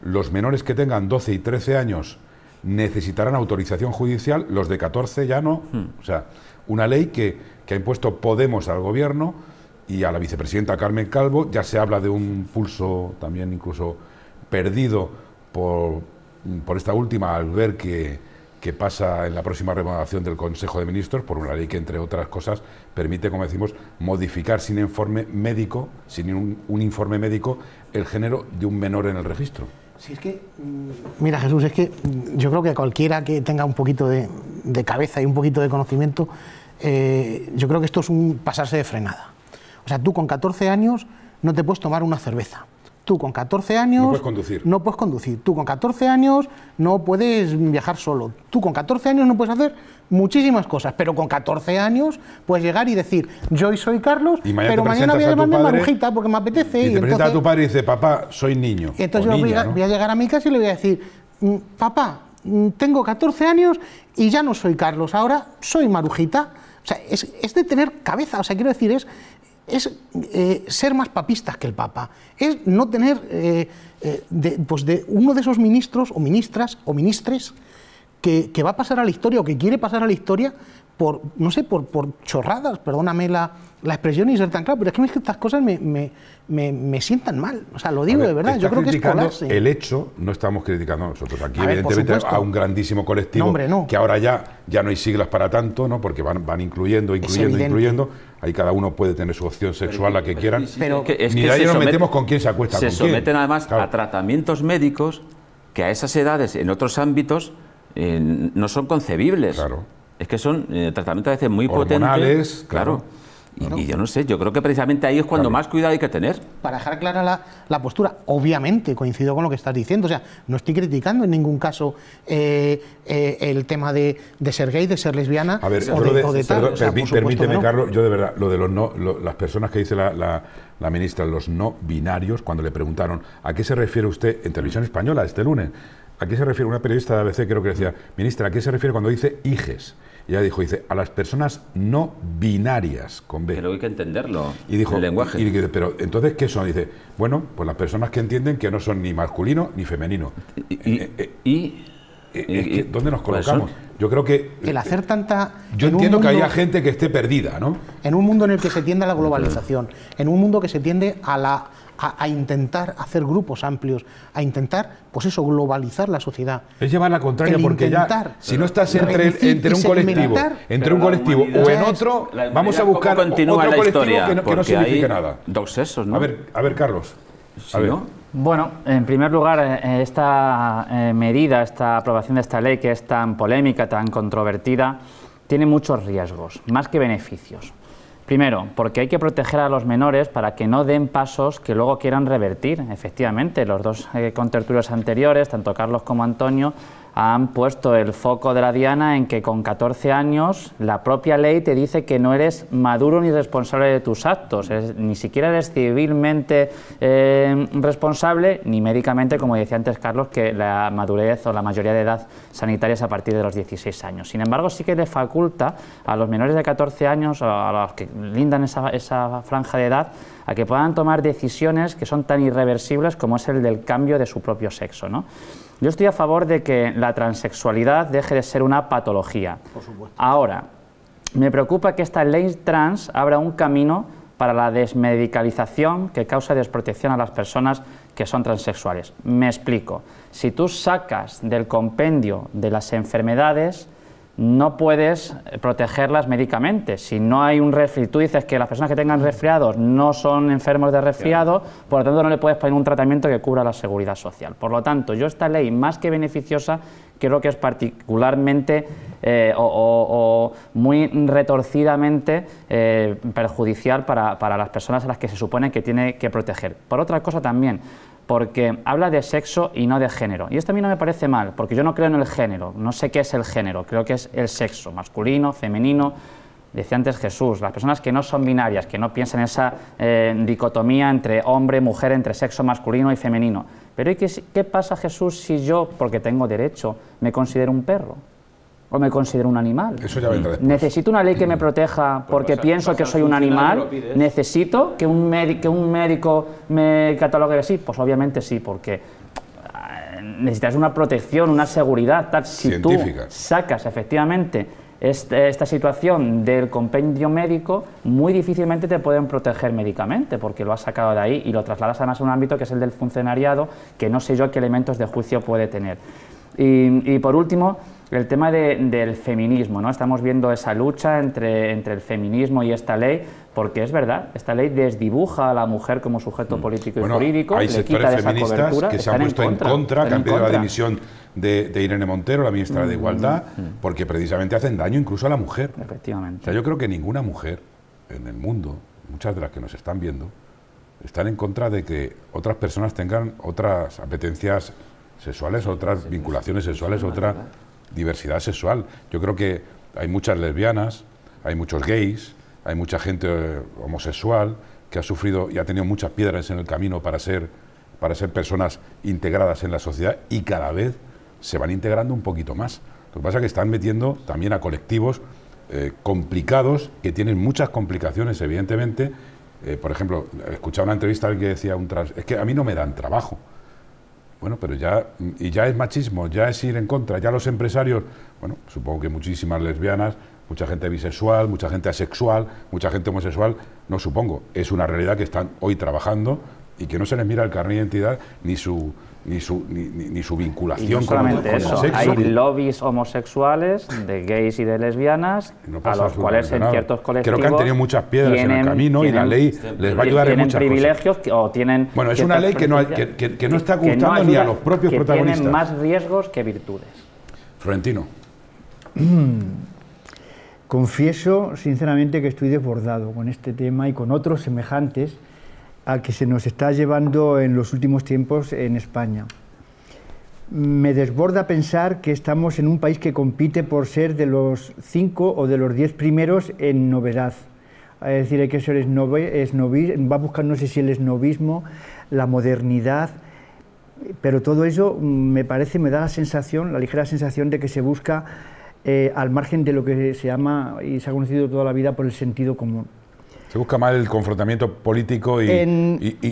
los menores que tengan 12 y 13 años necesitarán autorización judicial, los de 14 ya no, hmm. o sea, una ley que, que ha impuesto Podemos al gobierno, y a la vicepresidenta Carmen Calvo. Ya se habla de un pulso también incluso perdido por, esta última al ver que, pasa en la próxima remodelación del Consejo de Ministros por una ley que, entre otras cosas, permite, como decimos, modificar sin informe médico, sin un, informe médico, el género de un menor en el registro. Si es que, mm, mira Jesús, es que mm, yo creo que cualquiera que tenga un poquito de, cabeza y un poquito de conocimiento, eh, yo creo que esto es un pasarse de frenada. O sea, tú con 14 años no te puedes tomar una cerveza. Tú con 14 años... No puedes conducir. Tú con 14 años no puedes viajar solo. Tú con 14 años no puedes hacer muchísimas cosas, pero con 14 años puedes llegar y decir, yo hoy soy Carlos, pero mañana voy a llamarme Marujita porque me apetece. Y, te presenta a tu padre y dice, papá, soy niño. entonces yo voy, a, llegar a mi casa y le voy a decir, mm, papá, mm, tengo 14 años y ya no soy Carlos, ahora soy Marujita. O sea, es, es de tener cabeza, o sea, quiero decir, es, es eh, ser más papistas que el Papa, es no tener eh, eh, de, pues de uno de esos ministros o ministras o ministres que, que, va a pasar a la historia o que quiere pasar a la historia por, no sé, por, por chorradas, perdóname la, la expresión y tan claro, pero es que estas cosas me, sientan mal. O sea, lo digo de verdad, yo creo que es El hecho, no estamos criticando nosotros aquí, evidentemente, a un grandísimo colectivo que ahora ya, ya no hay siglas para tanto, ¿no? Porque van, van incluyendo, incluyendo, incluyendo. Ahí cada uno puede tener su opción sexual, la que quieran. Pero, que, Ni de ahí nos metemos con quién se acuesta. Se someten además a tratamientos médicos que a esas edades, en otros ámbitos, eh, no son concebibles. Claro. Es que son eh, tratamientos a veces muy Hormonales, potentes. Claro. claro y, yo no sé, yo creo que precisamente ahí es cuando más cuidado hay que tener. Para dejar clara la, la, postura, obviamente coincido con lo que estás diciendo, o sea, no estoy criticando en ningún caso eh, eh, el tema de, de, ser gay, de ser lesbiana o, de, permíteme, Carlos, yo de verdad, lo de los no, las personas que dice la, la, la, ministra, los no binarios, cuando le preguntaron a qué se refiere usted en televisión española este lunes, a qué se refiere una periodista de ABC, creo que decía, ministra, ¿a qué se refiere cuando dice hijes? ya dijo, dice, a las personas no binarias, con B. Pero hay que entenderlo, y dijo, el lenguaje. pero entonces, ¿qué son? dice, bueno, pues las personas que entienden que no son ni masculino ni femenino. ¿Y? ¿Dónde nos colocamos? Yo creo que... El hacer tanta... Yo entiendo que haya gente que esté perdida, ¿no? En un mundo en el que se tiende a la globalización, en un mundo que se tiende a la a, intentar hacer grupos amplios, a intentar, pues eso, globalizar la sociedad. Es llevar la contraria, porque ya, si no estás entre, un colectivo, entre un colectivo o en otro, vamos a buscar otro colectivo historia, que no, significa nada. Dos sesos, ¿no? A ver, a ver Carlos. bueno, en primer lugar, eh, eh, esta eh, medida, esta aprobación de esta ley que es tan polémica, tan controvertida, tiene muchos riesgos, más que beneficios. Primero, porque hay que proteger a los menores para que no den pasos que luego quieran revertir. Efectivamente, los dos eh, anteriores, tanto Carlos como Antonio, han puesto el foco de la diana en que con 14 años la propia ley te dice que no eres maduro ni responsable de tus actos, ni siquiera eres civilmente eh, responsable, ni médicamente, como decía antes Carlos, que la madurez o la mayoría de edad sanitaria es a partir de los 16 años. Sin embargo, sí que le faculta a los menores de 14 años, a los que lindan esa, franja de edad, a que puedan tomar decisiones que son tan irreversibles como es el del cambio de su propio sexo. ¿no? Yo estoy a favor de que la transexualidad deje de ser una patología. Por supuesto. Ahora, me preocupa que esta ley trans abra un camino para la desmedicalización que causa desprotección a las personas que son transexuales. Me explico. Si tú sacas del compendio de las enfermedades no puedes protegerlas médicamente. Si no hay un resfriado, tú dices que las personas que tengan resfriados no son enfermos de resfriado, por lo tanto no le puedes poner un tratamiento que cubra la seguridad social. Por lo tanto, yo esta ley, más que beneficiosa, creo que es particularmente eh, o, muy retorcidamente eh, perjudicial para, para las personas a las que se supone que tiene que proteger. Por otra cosa también, porque habla de sexo y no de género. Y esto a mí no me parece mal, porque yo no creo en el género, no sé qué es el género, creo que es el sexo, masculino, femenino. Decía antes Jesús, las personas que no son binarias, que no piensan esa eh, dicotomía entre hombre, mujer, entre sexo masculino y femenino. Pero qué pasa Jesús si yo, porque tengo derecho, me considero un perro? o me considero un animal. Eso ya vendrá Necesito una ley que me proteja pues, porque pienso que soy un animal. Necesito que un, un médico me catalogue así. Pues obviamente sí, porque eh, necesitas una protección, una seguridad. Si tú sacas efectivamente este, esta situación del compendio médico, muy difícilmente te pueden proteger médicamente, porque lo has sacado de ahí y lo trasladas además a un ámbito que es el del funcionariado, que no sé yo qué elementos de juicio puede tener. y por último, el tema del feminismo, ¿no? Estamos viendo esa lucha entre, entre el feminismo y esta ley, porque es verdad, esta ley desdibuja a la mujer como sujeto mm. político y jurídico, hay le sectores feministas que se han puesto en contra, que han pedido la dimisión de, Irene Montero, la ministra de mm, Igualdad, mm, porque precisamente hacen daño incluso a la mujer. Efectivamente. O sea, yo creo que ninguna mujer en el mundo, muchas de las que nos están viendo, están en contra de que otras personas tengan otras apetencias sexuales, otras vinculaciones sexuales, otra. otras diversidad sexual. Yo creo que hay muchas lesbianas, hay muchos gays, hay mucha gente eh, homosexual que ha sufrido y ha tenido muchas piedras en el camino para ser, para ser personas integradas en la sociedad y cada vez se van integrando un poquito más. Lo que pasa es que están metiendo también a colectivos eh, complicados, que tienen muchas complicaciones, evidentemente. Eh, por ejemplo, escuchaba una entrevista que decía, un trans... es que a mí no me dan trabajo. Bueno, pero ya, y ya es machismo, ya es ir en contra, ya los empresarios, bueno, supongo que muchísimas lesbianas, mucha gente bisexual, mucha gente asexual, mucha gente homosexual, no supongo, es una realidad que están hoy trabajando y que no se les mira el carnet de identidad ni su ni su, ni, ni su vinculación solamente con, eso, sexo. Hay lobbies homosexuales de gays y de lesbianas, a los cuales en ciertos colectivos. Creo que han tenido muchas piedras en el camino y la ley les va a ayudar en muchas Tienen privilegios o tienen. Bueno, es una ley que no, que, que, no está gustando ni a los propios protagonistas. Tienen más riesgos que virtudes. Florentino. Confieso sinceramente que estoy desbordado con este tema y con otros semejantes al que se nos está llevando en los últimos tiempos en España. Me desborda pensar que estamos en un país que compite por ser de los cinco o de los diez primeros en novedad. Es decir, hay que ser esnovismo, va buscando, no sé si el esnovismo, la modernidad, pero todo eso mm, me parece, me da la sensación, la ligera sensación de que se busca eh, al margen de lo que se llama y se ha conocido toda la vida por el sentido común. Se busca más el confrontamiento político y,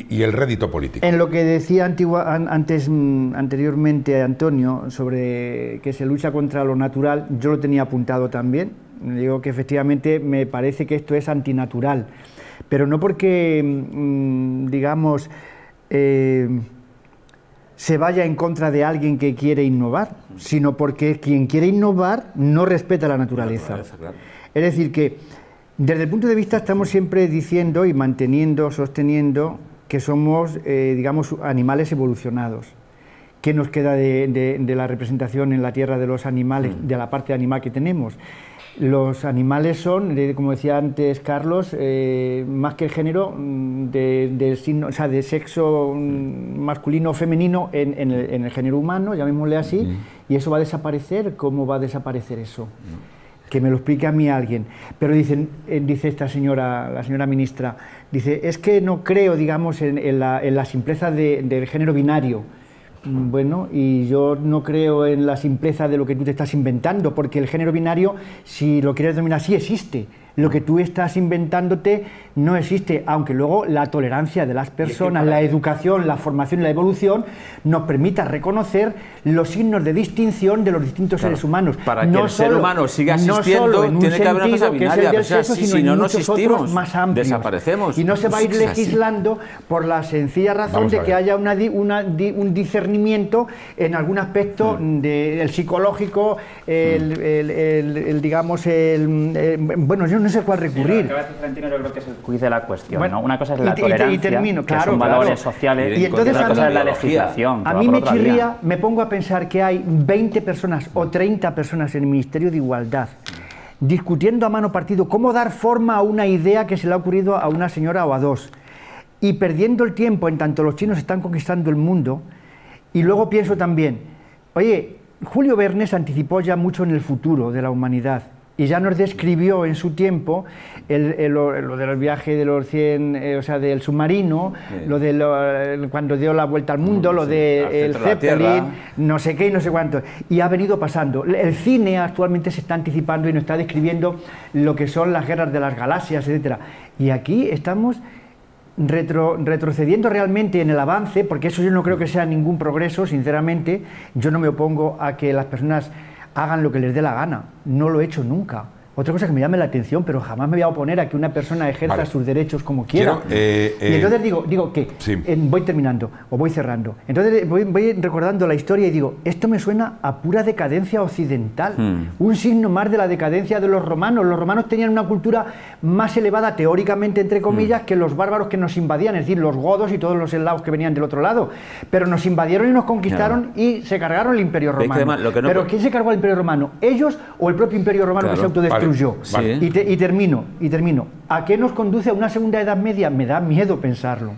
el rédito político. En lo que decía antigua, antes, mm, anteriormente Antonio sobre que se lucha contra lo natural, yo lo tenía apuntado también. Digo que efectivamente me parece que esto es antinatural, pero no porque, mm, mm, digamos, eh, se vaya en contra de alguien que quiere innovar, sino porque quien quiere innovar no respeta la naturaleza. Es decir, que desde el punto de vista estamos siempre diciendo y manteniendo, sosteniendo que somos, eh, digamos, animales evolucionados. ¿Qué nos queda de, la representación en la Tierra de los animales, mm. de la parte animal que tenemos? Los animales son, como decía antes Carlos, eh, más que el género, mm, de, de sexo mm, masculino o femenino en, el, género humano, llamémosle así, y eso va a desaparecer. ¿Cómo va a desaparecer eso? que me lo explique a mí alguien. Pero dicen, eh, dice esta señora, la señora ministra, dice, es que no creo, digamos, en, la, en la, simpleza del género binario. Mm, bueno, y yo no creo en la simpleza de lo que tú te estás inventando, porque el género binario, si lo quieres dominar, sí existe. Lo que tú estás inventándote no existe, aunque luego la tolerancia de las personas, la educación, la formación y la evolución nos permita reconocer los signos de distinción de los distintos seres humanos. Para que el ser humano siga existiendo, tiene que haber una cosa que si, sino no existimos, más amplios. desaparecemos. Y no se va a ir legislando por la sencilla razón de que haya una, una, un discernimiento en algún aspecto mm. del psicológico, mm. el, digamos, el, eh, bueno, yo no sé cuál recurrir. que es el de la cuestión. Una cosa es la y, y termino, claro, valores sociales, y, cosa es la legislación. A mí me chirría, me pongo a pensar que hay 20 personas o 30 personas en el Ministerio de Igualdad discutiendo a mano partido cómo dar forma a una idea que se le ha ocurrido a una señora o a dos. Y perdiendo el tiempo en tanto los chinos están conquistando el mundo. Y luego pienso también, oye, Julio Verne anticipó ya mucho en el futuro de la humanidad. Y ya nos describió en su tiempo lo, del viaje de los 100, eh, o sea, del submarino, lo de cuando dio la vuelta al mm, mundo, lo del Zeppelin, no sé qué y no sé cuánto. Y ha venido pasando. El cine actualmente se está anticipando y nos está describiendo lo que son las guerras de las galaxias, etcétera. Y aquí estamos Retro, retrocediendo realmente en el avance, porque eso yo no creo que sea ningún progreso, sinceramente, yo no me opongo a que las personas hagan lo que les dé la gana. No lo he hecho nunca. Otra cosa que me llame la atención, pero jamás me voy a oponer a que una persona ejerza sus derechos como quiera. Eh, y eh, entonces digo, digo que voy terminando o voy cerrando. Entonces voy, recordando la historia y digo, esto me suena a pura decadencia occidental, hmm. un signo más de la decadencia de los romanos. Los romanos tenían una cultura más elevada teóricamente, entre comillas, hmm. que los bárbaros que nos invadían, es decir, los godos y todos los eslavos que venían del otro lado. Pero nos invadieron y nos conquistaron y se cargaron el imperio romano. pero ¿quién se cargó el imperio romano? ¿Ellos o el propio imperio romano que se autodestruyó? Y, termino, y termino. ¿A qué nos conduce a una segunda edad media? Me da miedo pensarlo.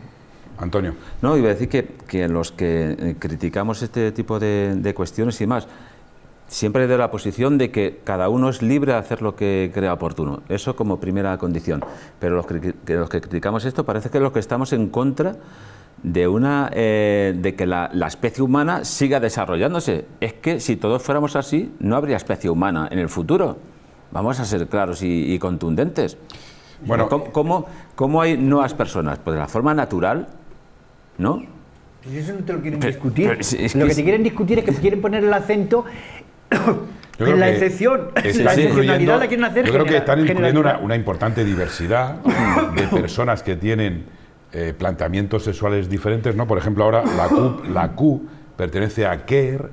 Antonio. No, iba a decir que, que los que eh, criticamos este tipo de, cuestiones y más, siempre de la posición de que cada uno es libre de hacer lo que crea oportuno. Eso como primera condición. Pero los que, los que criticamos esto parece que los que estamos en contra de una eh, de que la, especie humana siga desarrollándose. Es que si todos fuéramos así, no habría especie humana en el futuro vamos a ser claros y, contundentes. Bueno, ¿Cómo, ¿Cómo, hay nuevas personas? Pues de la forma natural, ¿no? Pues eso no te lo quieren discutir. lo que, te quieren discutir es que quieren poner el acento en la excepción. Yo creo que están incluyendo una, importante diversidad de personas que tienen eh, planteamientos sexuales diferentes, ¿no? Por ejemplo, ahora la la Q pertenece a Kerr.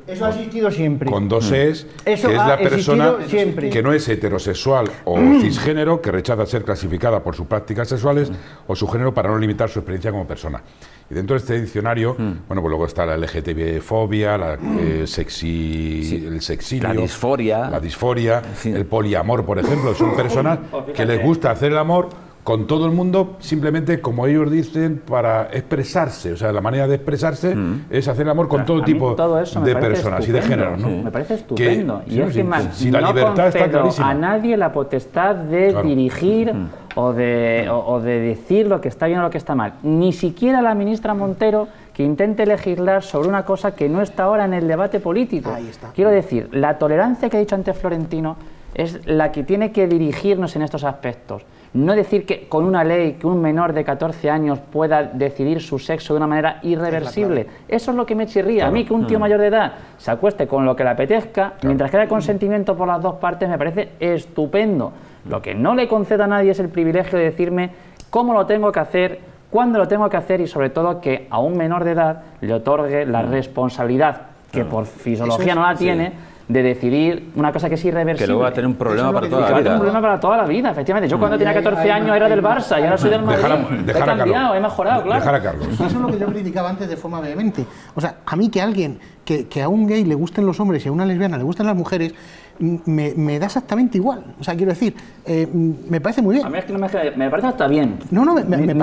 siempre. Con dos mm. es, que es la persona que no es heterosexual o mm. cisgénero, que rechaza ser clasificada por sus prácticas sexuales mm. o su género para no limitar su experiencia como persona. Y dentro de este diccionario, bueno, pues luego está la LGTB-fobia, la, eh, el sexilio, la disforia, la disforia el poliamor, por ejemplo. Son personas que les gusta hacer el amor con todo el mundo, simplemente como ellos dicen, para expresarse. O sea, la manera de expresarse mm. es hacer el amor con todo tipo de personas y de género Me parece estupendo. y es que más, la no libertad está a nadie la potestad de dirigir mm. o, de, decir lo que está bien o lo que está mal. Ni siquiera la ministra Montero que intente legislar sobre una cosa que no está ahora en el debate político. está. Quiero decir, la tolerancia que ha dicho antes Florentino es la que tiene que dirigirnos en estos aspectos. No decir que con una ley que un menor de 14 años pueda decidir su sexo de una manera irreversible. Eso es lo que me chirría. A mí que un tío mm. mayor de edad se acueste con lo que le apetezca, mientras que haya mm. consentimiento por las dos partes, me parece estupendo. Lo que no le conceda a nadie es el privilegio de decirme cómo lo tengo que hacer, cuándo lo tengo que hacer y sobre todo que a un menor de edad le otorgue la mm. responsabilidad que por fisiología no la tiene de decidir una cosa que es irreversible. Que luego va a tener un problema para toda la vida. Va a tener un problema para toda la vida, efectivamente. Yo mm. cuando tenía 14 años era del Barça y ahora soy del Madrid. he cambiado, he mejorado, claro. Dejar a Carlos. Eso es lo que yo criticaba antes de forma vehemente. O sea, a mí que alguien, que, a un gay le gusten los hombres y a una lesbiana le gusten las mujeres, me, da exactamente igual. O sea, quiero decir, eh, me parece muy bien. A mí es que no me, me parece hasta bien. No, no, me, parece muy bien.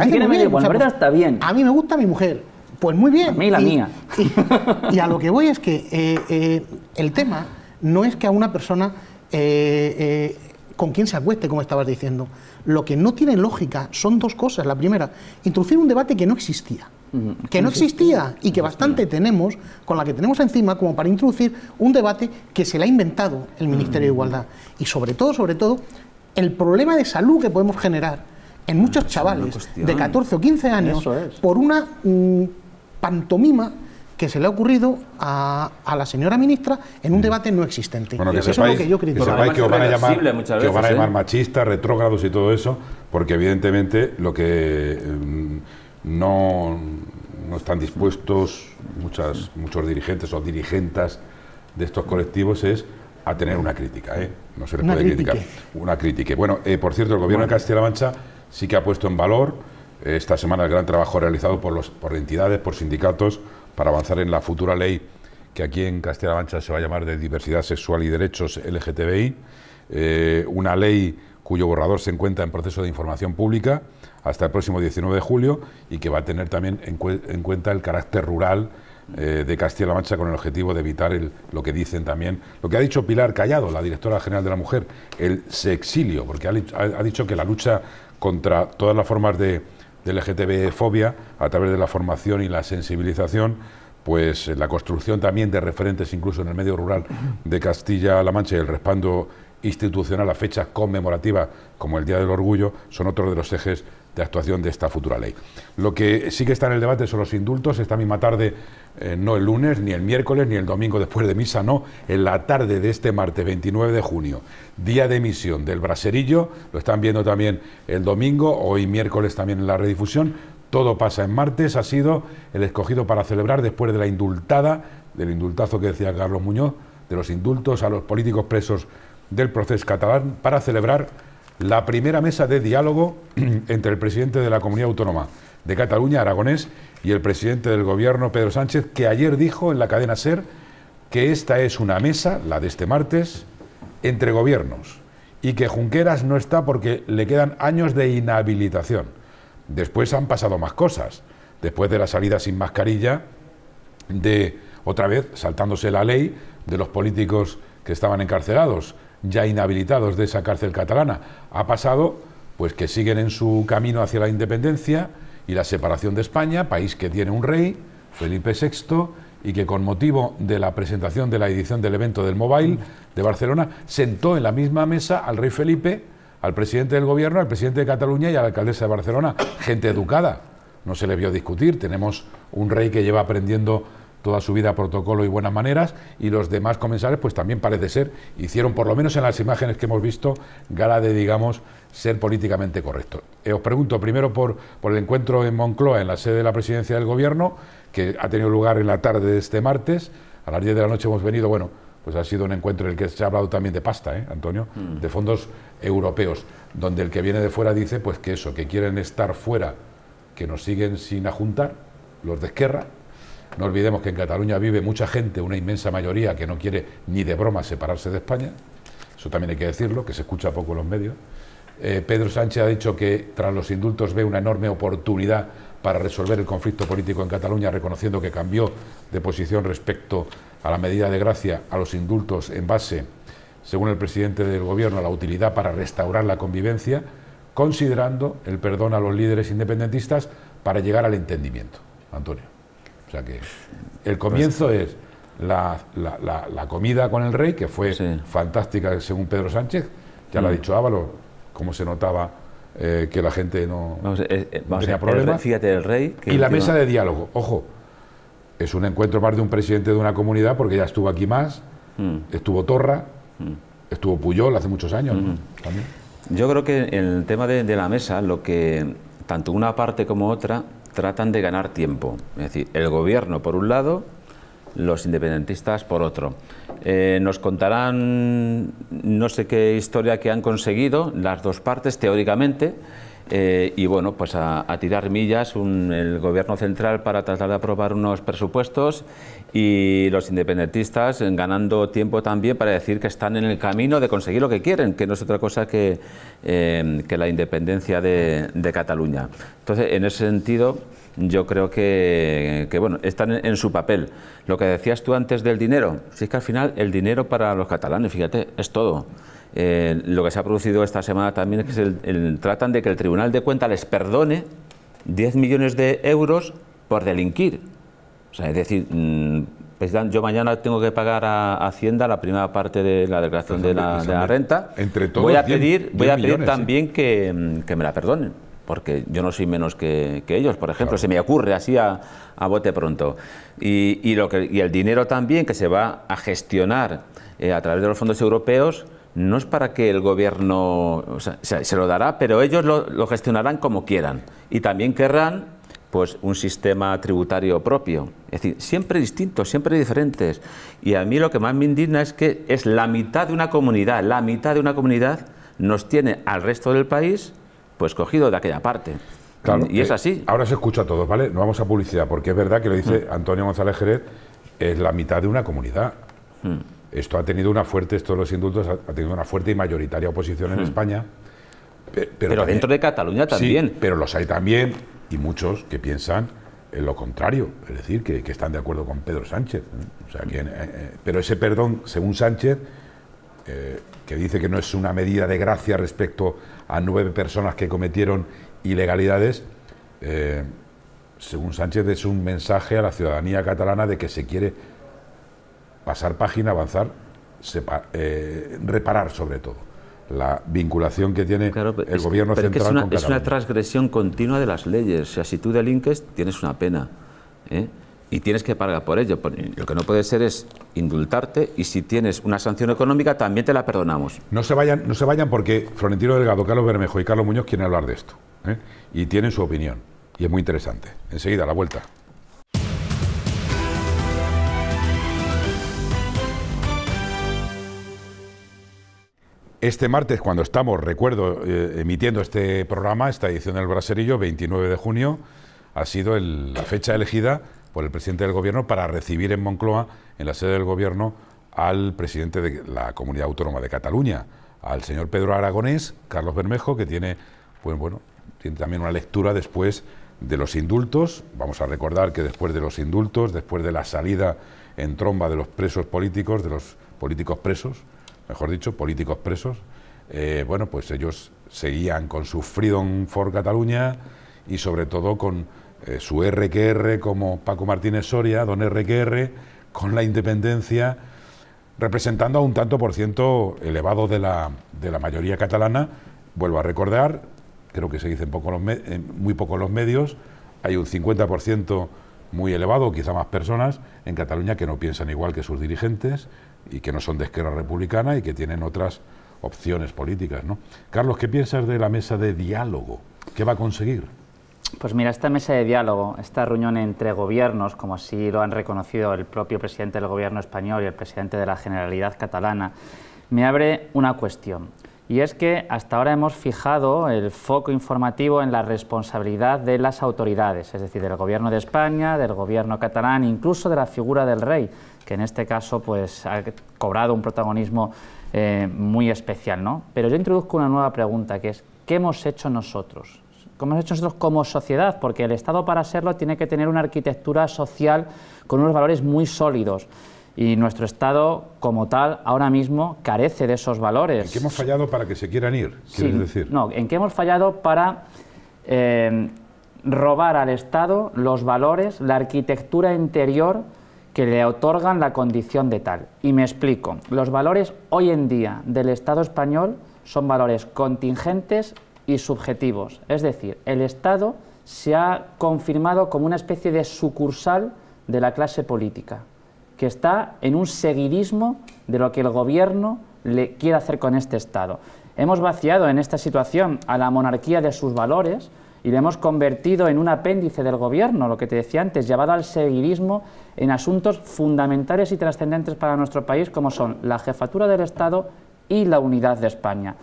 me parece pues, hasta bien. A mí me gusta mi mujer. Pues muy bien. A mí la y, mía. Y, a lo que voy es que eh, eh, el tema no es que a una persona eh, eh, con quien se acueste, como estabas diciendo. Lo que no tiene lógica son dos cosas. La primera, introducir un debate que no existía. Que no existía y que bastante tenemos con la que tenemos encima como para introducir un debate que se le ha inventado el Ministerio de Igualdad. Y sobre todo, sobre todo, el problema de salud que podemos generar en muchos ah, chavales de 14 o 15 años por una mm, pantomima que se le ha ocurrido a, la señora ministra en un mm. debate no existente. Bueno, que eso es lo que yo Que, que, os van a llamar, ¿eh? machistas, retrógrados y todo eso, porque evidentemente lo que em, no, están dispuestos muchas, muchos dirigentes o dirigentas de estos colectivos es a tener una crítica, ¿eh? No se les puede criticar. Una crítica. Bueno, eh, por cierto, el gobierno de Castilla-La Mancha sí que ha puesto en valor esta semana el gran trabajo realizado por, los, por entidades, por sindicatos, para avanzar en la futura ley que aquí en Castilla-La Mancha se va a llamar de diversidad sexual y derechos LGTBI, eh, una ley cuyo borrador se encuentra en proceso de información pública hasta el próximo 19 de julio y que va a tener también en, cuenta el carácter rural eh, de Castilla-La Mancha con el objetivo de evitar lo que dicen también, lo que ha dicho Pilar Callado, la directora general de la mujer, el sexilio, porque ha dicho que la lucha contra todas las formas de, de LGTB fobia a través de la formación y la sensibilización pues eh, la construcción también de referentes incluso en el medio rural de Castilla-La Mancha y el respaldo institucional a fechas conmemorativas como el Día del Orgullo son otros de los ejes de actuación de esta futura ley. Lo que sí que está en el debate son los indultos. Esta misma tarde eh, no el lunes, ni el miércoles, ni el domingo después de misa, no, en la tarde de este martes 29 de junio, día de emisión del Braserillo, lo están viendo también el domingo, hoy miércoles también en la redifusión, todo pasa en martes, ha sido el escogido para celebrar después de la indultada, del indultazo que decía Carlos Muñoz, de los indultos a los políticos presos del proceso catalán, para celebrar la primera mesa de diálogo entre el presidente de la Comunidad Autónoma de Cataluña, Aragonés, y el presidente del gobierno, Pedro Sánchez, que ayer dijo en la cadena SER que esta es una mesa, la de este martes, entre gobiernos y que Junqueras no está porque le quedan años de inhabilitación. Después han pasado más cosas. Después de la salida sin mascarilla, de otra vez saltándose la ley de los políticos que estaban encarcelados, ya inhabilitados de esa cárcel catalana, ha pasado pues que siguen en su camino hacia la independencia y la separación de España, país que tiene un rey, Felipe VI, y que con motivo de la presentación de la edición del evento del Mobile de Barcelona sentó en la misma mesa al rey Felipe, al presidente del gobierno, al presidente de Cataluña y a la alcaldesa de Barcelona. Gente educada, no se le vio discutir. Tenemos un rey que lleva aprendiendo toda su vida protocolo y buenas maneras, y los demás comensales, pues también parece ser, hicieron, por lo menos en las imágenes que hemos visto, gala de, digamos, ser políticamente correctos. Eh, os pregunto primero por, por el encuentro en Moncloa, en la sede de la presidencia del Gobierno, que ha tenido lugar en la tarde de este martes, a las 10 de la noche hemos venido, bueno, pues ha sido un encuentro en el que se ha hablado también de pasta, ¿eh, Antonio, mm. de fondos europeos, donde el que viene de fuera dice, pues que eso, que quieren estar fuera, que nos siguen sin ajuntar, los de no olvidemos que en Cataluña vive mucha gente, una inmensa mayoría, que no quiere ni de broma separarse de España. Eso también hay que decirlo, que se escucha poco en los medios. Eh, Pedro Sánchez ha dicho que tras los indultos ve una enorme oportunidad para resolver el conflicto político en Cataluña, reconociendo que cambió de posición respecto a la medida de gracia a los indultos en base, según el presidente del Gobierno, a la utilidad para restaurar la convivencia, considerando el perdón a los líderes independentistas para llegar al entendimiento. Antonio. O sea que el comienzo es la, comida con el rey, que fue fantástica según Pedro Sánchez, ya lo ha mm. dicho Ábalos, cómo se notaba eh, que la gente no, tenía problemas. el rey... y la mesa de diálogo, ojo, es un encuentro más de un presidente de una comunidad, porque ya estuvo aquí más, mm. estuvo Torra, mm. estuvo Puyol hace muchos años mm-hmm. también Yo creo que el tema de, de la mesa, lo que tanto una parte como otra tratan de ganar tiempo. Es decir, el gobierno por un lado, los independentistas por otro. Eh, nos contarán no sé qué historia que han conseguido las dos partes teóricamente. Eh, y bueno, pues a, tirar millas el gobierno central para tratar de aprobar unos presupuestos y los independentistas ganando tiempo también para decir que están en el camino de conseguir lo que quieren, que no es otra cosa que, eh, la independencia de, Cataluña. Entonces, en ese sentido, yo creo que, bueno, están en, su papel. Lo que decías tú antes del dinero, si es que al final el dinero para los catalanes, fíjate, es todo. Eh, lo que se ha producido esta semana también es que tratan de que el Tribunal de Cuentas les perdone 10 millones de euros por delinquir o sea, es decir, mm, pues yo mañana tengo que pagar a Hacienda la primera parte de la declaración de pues la, renta. Entre todos, voy a pedir, voy a pedir también mm, que, me la perdonen, porque yo no soy menos que, ellos, por ejemplo. Se me ocurre así a, bote pronto. Y, lo que, y el dinero también que se va a gestionar eh, a través de los fondos europeos no es para que el gobierno o sea, se, lo dará, pero ellos lo gestionarán como quieran. Y también querrán pues un sistema tributario propio. Es decir, siempre distintos, siempre diferentes. Y a mí lo que más me indigna es que es la mitad de una comunidad, la mitad de una comunidad nos tiene al resto del país pues cogido de aquella parte. Claro, y es eh, así. ahora se escucha a todos, ¿vale? No vamos a publicidad, porque es verdad que lo dice mm. Antonio González Jerez, es la mitad de una comunidad. Mm. Esto ha tenido una fuerte, esto los indultos ha tenido una fuerte y mayoritaria oposición en mm. España. Pero, dentro de Cataluña también. pero los hay también y muchos que piensan en lo contrario, es decir, que, están de acuerdo con Pedro Sánchez. Eh, eh, pero ese perdón, según Sánchez, eh, que dice que no es una medida de gracia respecto a nueve personas que cometieron ilegalidades, según Sánchez es un mensaje a la ciudadanía catalana de que se quiere pasar página, avanzar, sepa, reparar sobre todo la vinculación que tiene el gobierno central es, es una, transgresión continua de las leyes. O sea, si tú delinques, tienes una pena. ¿eh? Y tienes que pagar por ello. Lo que no puede ser es indultarte y si tienes una sanción económica también te la perdonamos. No se vayan, no se vayan porque Florentino Delgado, Carlos Bermejo y Carlos Muñoz quieren hablar de esto. ¿eh? Y tienen su opinión. Y es muy interesante. Enseguida, la vuelta. Este martes, cuando estamos, recuerdo, eh, emitiendo este programa, esta edición del Braserillo, 29 de junio, ha sido la fecha elegida por el presidente del Gobierno para recibir en Moncloa, en la sede del Gobierno, al presidente de la Comunidad Autónoma de Cataluña, al señor Pedro Aragonés, Carlos Bermejo, que tiene, pues bueno, tiene también una lectura después de los indultos. Vamos a recordar que después de los indultos, después de la salida en tromba de los presos políticos, de los políticos presos, mejor dicho, políticos presos, eh, bueno, pues ellos seguían con su Freedom for Cataluña y sobre todo con eh, su RQR como Paco Martínez Soria, don RQR, con la independencia, representando a un tanto por ciento elevado de la, mayoría catalana. Vuelvo a recordar, creo que se dice muy poco en los medios, hay un 50% muy elevado, quizá más personas, en Cataluña que no piensan igual que sus dirigentes, y que no son de Esquerra republicana y que tienen otras opciones políticas. Carlos, ¿qué piensas de la mesa de diálogo? ¿Qué va a conseguir? Pues mira, esta mesa de diálogo, esta reunión entre gobiernos, como así lo han reconocido el propio presidente del gobierno español y el presidente de la Generalidad catalana, me abre una cuestión. Y es que hasta ahora hemos fijado el foco informativo en la responsabilidad de las autoridades, es decir, del gobierno de España, del gobierno catalán, incluso de la figura del rey que en este caso pues, ha cobrado un protagonismo eh, muy especial. ¿no? Pero yo introduzco una nueva pregunta, que es, ¿qué hemos hecho nosotros? ¿Cómo hemos hecho nosotros como sociedad? Porque el Estado para serlo tiene que tener una arquitectura social con unos valores muy sólidos. Y nuestro Estado, como tal, ahora mismo carece de esos valores. ¿En qué hemos fallado para que se quieran ir? decir? No, ¿en qué hemos fallado para eh, robar al Estado los valores, la arquitectura interior que le otorgan la condición de tal. Y me explico, los valores hoy en día del Estado español son valores contingentes y subjetivos, es decir, el Estado se ha confirmado como una especie de sucursal de la clase política, que está en un seguidismo de lo que el gobierno le quiere hacer con este Estado. Hemos vaciado en esta situación a la monarquía de sus valores, y lo hemos convertido en un apéndice del gobierno, lo que te decía antes, llevado al seguirismo en asuntos fundamentales y trascendentes para nuestro país, como son la jefatura del Estado y la unidad de España.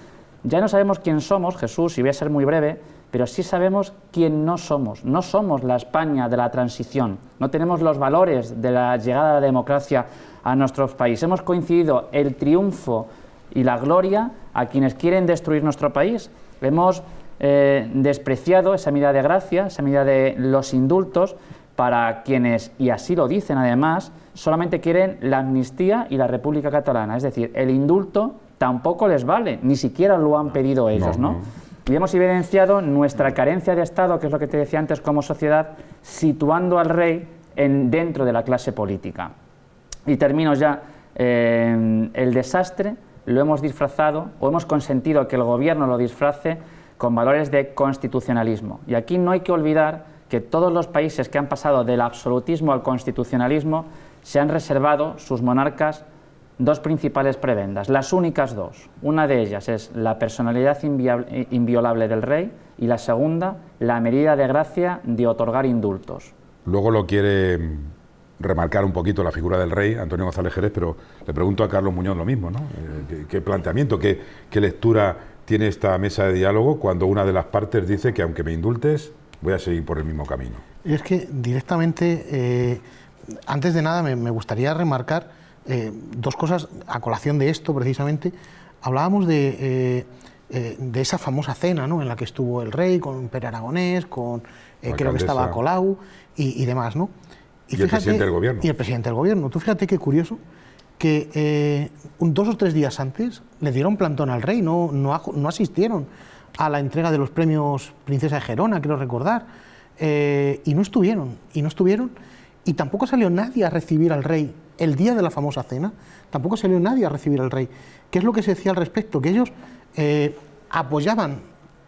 Ya no sabemos quién somos, Jesús, y voy a ser muy breve, pero sí sabemos quién no somos. No somos la España de la transición, no tenemos los valores de la llegada de la democracia a nuestros países. Hemos coincidido el triunfo y la gloria a quienes quieren destruir nuestro país. Eh, despreciado, esa mirada de gracia, esa mirada de los indultos, para quienes, y así lo dicen además, solamente quieren la amnistía y la República Catalana. Es decir, el indulto tampoco les vale, ni siquiera lo han pedido ellos, ¿no? Y hemos evidenciado nuestra carencia de Estado, que es lo que te decía antes como sociedad, situando al rey en, dentro de la clase política. Y termino ya. Eh, el desastre lo hemos disfrazado o hemos consentido que el gobierno lo disfrace con valores de constitucionalismo. Y aquí no hay que olvidar que todos los países que han pasado del absolutismo al constitucionalismo se han reservado sus monarcas dos principales prebendas, las únicas dos. Una de ellas es la personalidad inviolable del rey y la segunda, la medida de gracia de otorgar indultos. Luego lo quiere remarcar un poquito la figura del rey, Antonio González Jerez, pero le pregunto a Carlos Muñoz lo mismo, ¿no? Eh, ¿Qué, planteamiento, qué, qué lectura tiene esta mesa de diálogo cuando una de las partes dice que aunque me indultes, voy a seguir por el mismo camino? Y es que directamente, eh, antes de nada, me, gustaría remarcar eh, dos cosas a colación de esto precisamente. Hablábamos eh, de, esa famosa cena ¿no? en la que estuvo el rey con Pere Aragonés, con creo que estaba Colau y, demás. ¿no? Y, el presidente del gobierno. Y el presidente del gobierno. Tú fíjate qué curioso que eh, dos o tres días antes le dieron plantón al rey, no, no, asistieron a la entrega de los premios Princesa de Gerona, quiero recordar, eh, y no estuvieron, y no estuvieron, y tampoco salió nadie a recibir al rey el día de la famosa cena, tampoco salió nadie a recibir al rey. ¿Qué es lo que se decía al respecto? Que ellos eh, apoyaban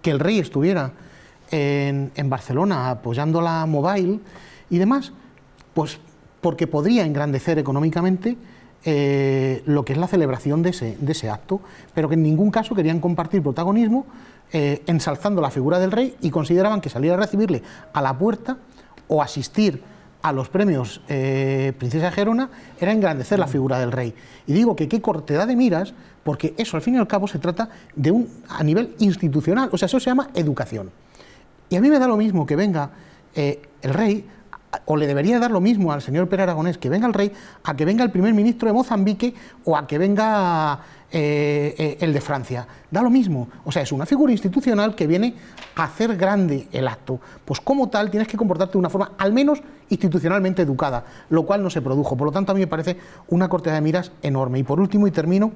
que el rey estuviera en, en Barcelona apoyando la Mobile y demás, pues porque podría engrandecer económicamente eh, lo que es la celebración de ese, acto, pero que en ningún caso querían compartir protagonismo eh, ensalzando la figura del rey y consideraban que salir a recibirle a la puerta o asistir a los premios eh, Princesa Gerona era engrandecer la mm. figura del rey. Y digo que qué cortedad de miras, porque eso al fin y al cabo se trata de un a nivel institucional, o sea, eso se llama educación. Y a mí me da lo mismo que venga el rey o le debería dar lo mismo al señor Pérez Aragonés que venga el rey, a que venga el primer ministro de Mozambique o a que venga eh, eh, el de Francia. Da lo mismo. O sea, es una figura institucional que viene a hacer grande el acto. Pues como tal tienes que comportarte de una forma al menos institucionalmente educada, lo cual no se produjo. Por lo tanto, a mí me parece una corte de miras enorme. Y por último, y termino,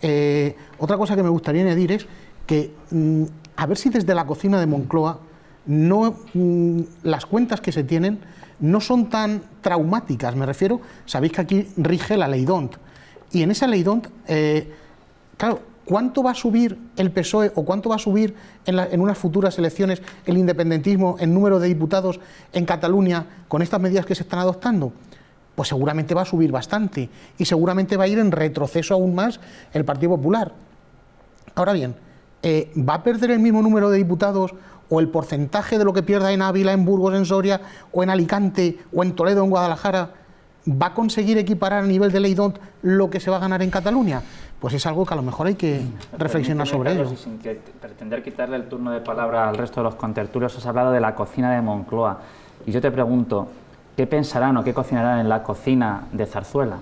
eh, otra cosa que me gustaría añadir es que mm, a ver si desde la cocina de Moncloa no, mm, las cuentas que se tienen no son tan traumáticas. Me refiero, sabéis que aquí rige la ley DONT. Y en esa ley DONT, eh, claro, ¿cuánto va a subir el PSOE o cuánto va a subir en, unas futuras elecciones el independentismo en número de diputados en Cataluña con estas medidas que se están adoptando? Pues seguramente va a subir bastante y seguramente va a ir en retroceso aún más el Partido Popular. Ahora bien, eh, ¿va a perder el mismo número de diputados o el porcentaje de lo que pierda en Ávila, en Burgos, en Soria, o en Alicante, o en Toledo, en Guadalajara, va a conseguir equiparar a nivel de ley lo que se va a ganar en Cataluña? Pues es algo que a lo mejor hay que reflexionar sobre ello. sin pretender quitarle el turno de palabra al resto de los contertulios, has hablado de la cocina de Moncloa. Y yo te pregunto, ¿qué pensarán o qué cocinarán en la cocina de Zarzuela?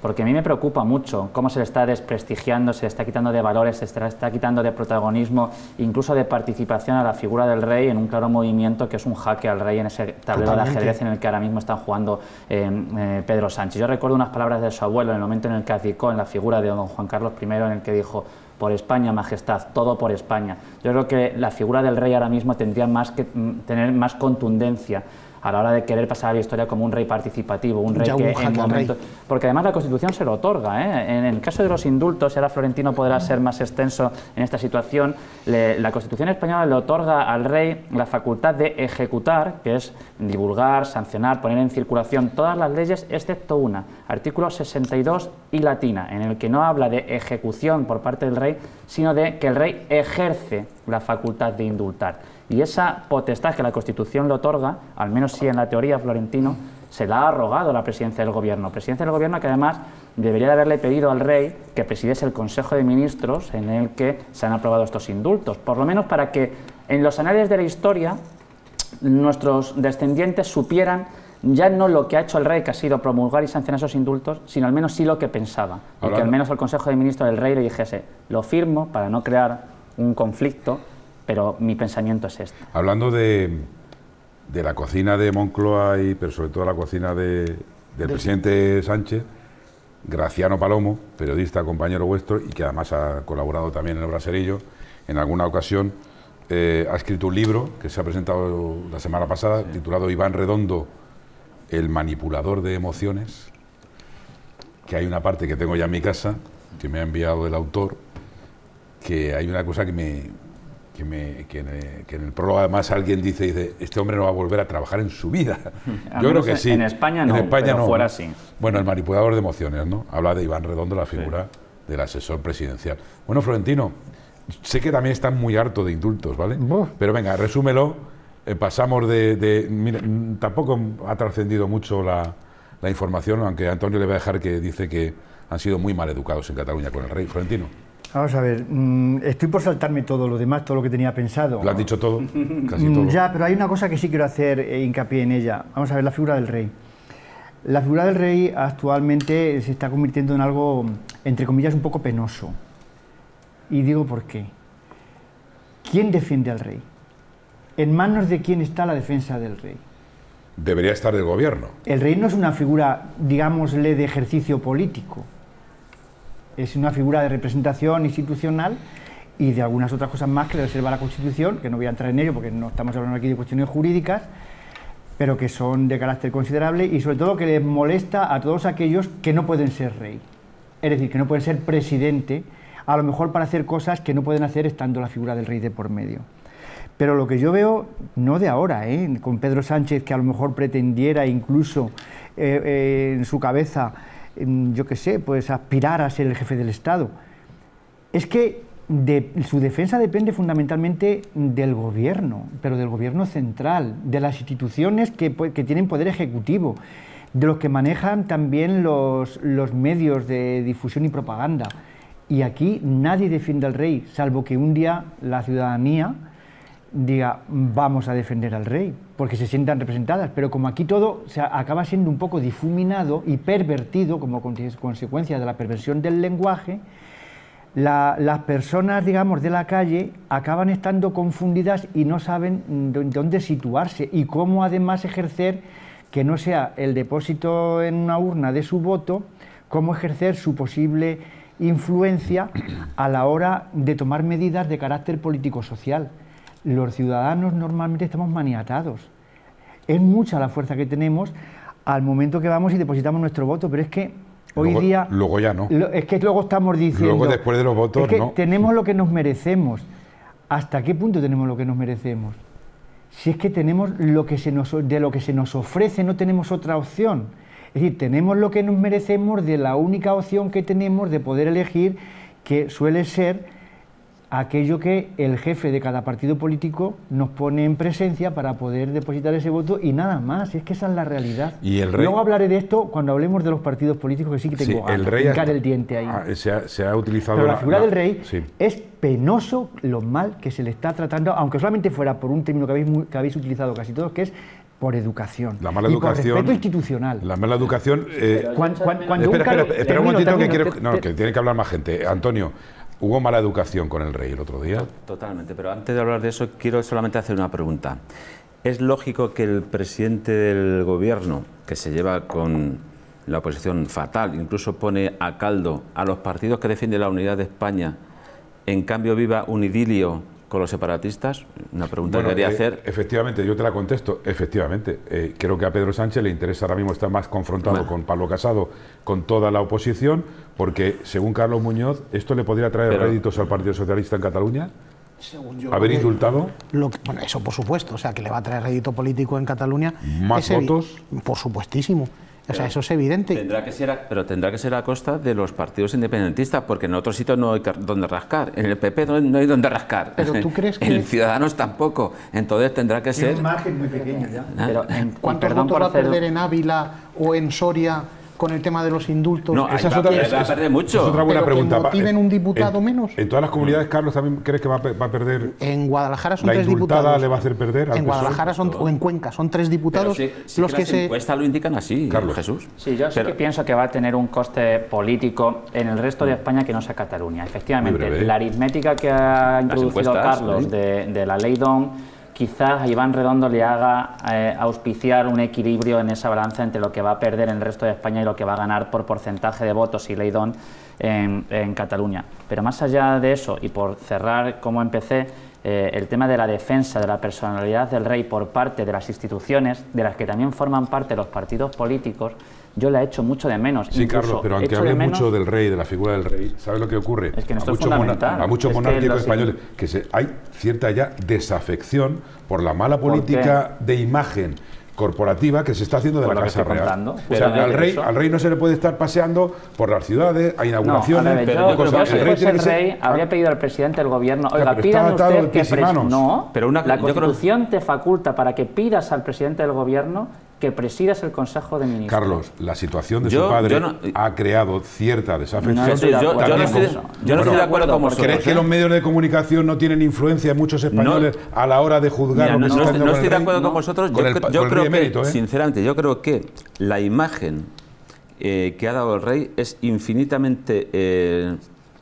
porque a mí me preocupa mucho cómo se le está desprestigiando, se le está quitando de valores, se le está quitando de protagonismo, incluso de participación a la figura del rey en un claro movimiento que es un jaque al rey en ese tablero de ajedrez en el que ahora mismo están jugando eh, eh, Pedro Sánchez. Yo recuerdo unas palabras de su abuelo en el momento en el que adicó en la figura de don Juan Carlos I, en el que dijo por España, majestad, todo por España. Yo creo que la figura del rey ahora mismo tendría más que mm, tener más contundencia a la hora de querer pasar a la historia como un rey participativo, un rey que en Porque además la Constitución se lo otorga. ¿eh? En el caso de los indultos, y ahora Florentino podrá ser más extenso en esta situación, la Constitución española le otorga al rey la facultad de ejecutar, que es divulgar, sancionar, poner en circulación todas las leyes, excepto una, artículo 62 y latina, en el que no habla de ejecución por parte del rey, sino de que el rey ejerce la facultad de indultar. Y esa potestad que la Constitución le otorga, al menos si en la teoría Florentino, se la ha arrogado la presidencia del gobierno. Presidencia del gobierno que además debería haberle pedido al rey que presidiese el Consejo de Ministros en el que se han aprobado estos indultos, por lo menos para que en los anales de la historia nuestros descendientes supieran ya no lo que ha hecho el rey, que ha sido promulgar y sancionar esos indultos, sino al menos sí lo que pensaba. y que al menos el Consejo de Ministros del rey le dijese, lo firmo para no crear un conflicto pero mi pensamiento es este. Hablando de, la cocina de Moncloa, y, pero sobre todo la cocina del presidente Sánchez, Graciano Palomo, periodista, compañero vuestro, y que además ha colaborado también en el Braserillo, en alguna ocasión, eh, ha escrito un libro que se ha presentado la semana pasada, titulado Iván Redondo, el manipulador de emociones, que hay una parte que tengo ya en mi casa, que me ha enviado el autor, que hay una cosa que me, que, en el prólogo además alguien dice, dice, este hombre no va a volver a trabajar en su vida. Yo creo que sí. En España no, en España no. fuera así. Bueno, el manipulador de emociones, ¿no? Habla de Iván Redondo, la figura del asesor presidencial. Bueno, Florentino, sé que también están muy harto de indultos, ¿vale? Pero venga, resúmelo. Eh, pasamos de... mira, tampoco ha trascendido mucho la, la información, aunque Antonio le va a dejar que dice que han sido muy mal educados en Cataluña con el rey Florentino. Vamos a ver, mm, estoy por saltarme todo lo demás, todo lo que tenía pensado. ¿Lo has dicho todo? Casi mm, todo. Ya, pero hay una cosa que sí quiero hacer eh, hincapié en ella. Vamos a ver, la figura del rey. La figura del rey actualmente se está convirtiendo en algo, entre comillas, un poco penoso. Y digo por qué. ¿Quién defiende al rey? ¿En manos de quién está la defensa del rey? Debería estar del gobierno. El rey no es una figura, digámosle, de ejercicio político es una figura de representación institucional y de algunas otras cosas más que le reserva la Constitución, que no voy a entrar en ello porque no estamos hablando aquí de cuestiones jurídicas, pero que son de carácter considerable y sobre todo que les molesta a todos aquellos que no pueden ser rey, es decir, que no pueden ser presidente, a lo mejor para hacer cosas que no pueden hacer estando la figura del rey de por medio. Pero lo que yo veo, no de ahora, ¿eh? con Pedro Sánchez, que a lo mejor pretendiera incluso eh, eh, en su cabeza yo qué sé, pues aspirar a ser el jefe del Estado. Es que su defensa depende fundamentalmente del gobierno, pero del gobierno central, de las instituciones que, tienen poder ejecutivo, de los que manejan también los medios de difusión y propaganda. Y aquí nadie defiende al rey, salvo que un día la ciudadanía diga vamos a defender al rey, porque se sientan representadas, pero como aquí todo se acaba siendo un poco difuminado y pervertido como consecuencia de la perversión del lenguaje, las personas, digamos, de la calle acaban estando confundidas y no saben dónde situarse y cómo además ejercer que no sea el depósito en una urna de su voto, cómo ejercer su posible influencia a la hora de tomar medidas de carácter político-social los ciudadanos normalmente estamos maniatados. Es mucha la fuerza que tenemos al momento que vamos y depositamos nuestro voto, pero es que hoy día... Luego ya no. es que luego estamos diciendo... Luego después de los votos que Tenemos lo que nos merecemos. ¿Hasta qué punto tenemos lo que nos merecemos? Si es que tenemos lo que se nos, de lo que se nos ofrece, no tenemos otra opción. Es decir, tenemos lo que nos merecemos de la única opción que tenemos de poder elegir, que suele ser aquello que el jefe de cada partido político nos pone en presencia para poder depositar ese voto y nada más, es que esa es la realidad. Y el Luego hablaré de esto cuando hablemos de los partidos políticos que sí que tengo sí, el el diente ahí. Ah, se ha, utilizado Pero la, figura del rey es penoso lo mal que se le está tratando, aunque solamente fuera por un término que habéis, que habéis utilizado casi todos, que es por educación. La mala educación. respeto institucional. La mala educación. espera, un momentito que tiene que hablar más gente. Antonio, ¿Hubo mala educación con el rey el otro día? Totalmente, pero antes de hablar de eso quiero solamente hacer una pregunta. ¿Es lógico que el presidente del gobierno, que se lleva con la oposición fatal, incluso pone a caldo a los partidos que defienden la unidad de España, en cambio viva un idilio con los separatistas? Una pregunta que quería eh, hacer. Efectivamente, yo te la contesto. Efectivamente, eh, creo que a Pedro Sánchez le interesa ahora mismo estar más confrontado con Pablo Casado, con toda la oposición, porque según Carlos Muñoz, ¿esto le podría traer réditos al Partido Socialista en Cataluña? Según ¿Haber insultado? bueno, eso por supuesto, o sea, que le va a traer rédito político en Cataluña. ¿Más votos? Por supuestísimo. O sea, eso es evidente. que pero tendrá que ser a costa de los partidos independentistas, porque en otros sitios no hay donde rascar. En el PP no, hay donde rascar. Pero tú crees que. En Ciudadanos tampoco. Entonces tendrá que ser. Es un margen muy pequeño ya. Pero, ¿Cuántos votos va a perder en Ávila o en Soria con el tema de los indultos. No, esa es otra, Es otra buena pregunta. Que eh, un diputado menos? En todas las comunidades, Carlos, ¿también crees que va, a, perder? En Guadalajara son tres diputados. le va a hacer perder? en Guadalajara son, o en Cuenca son tres diputados los que, las encuestas lo indican así, Carlos Jesús. Sí, yo sí que pienso que va a tener un coste político en el resto de mm. España que no sea Cataluña. Efectivamente, la aritmética que ha introducido Carlos ¿eh? de, de la ley DON quizás a Iván Redondo le haga eh, auspiciar un equilibrio en esa balanza entre lo que va a perder en el resto de España y lo que va a ganar por porcentaje de votos y Leidón en, en Cataluña. Pero más allá de eso, y por cerrar como empecé, eh, el tema de la defensa de la personalidad del rey por parte de las instituciones, de las que también forman parte los partidos políticos, yo la hecho mucho de menos. Sí, Carlos, pero aunque hable mucho del rey, de la figura del rey, ¿sabes lo que ocurre? Es que no a, mucho a muchos monárquicos españoles, que se, hay cierta ya desafección por la mala política de imagen corporativa que se está haciendo de la Casa Real. o al rey, al rey no se le puede estar paseando por las ciudades, a inauguraciones, pero el rey, rey ah, habría pedido al presidente del gobierno, oiga, pidan usted que pres... No, pero una, la Constitución te faculta para que pidas al presidente del gobierno que presidas el Consejo de Ministros. Carlos, la situación de su padre eh, ha creado cierta desafección. yo, no estoy, de, acuerdo con vosotros. ¿Crees que ¿eh? los medios de comunicación no tienen influencia en muchos españoles a la hora de juzgar No, estoy de acuerdo con vosotros. yo, creo que, ¿eh? sinceramente, yo creo que la imagen que ha dado el rey es infinitamente...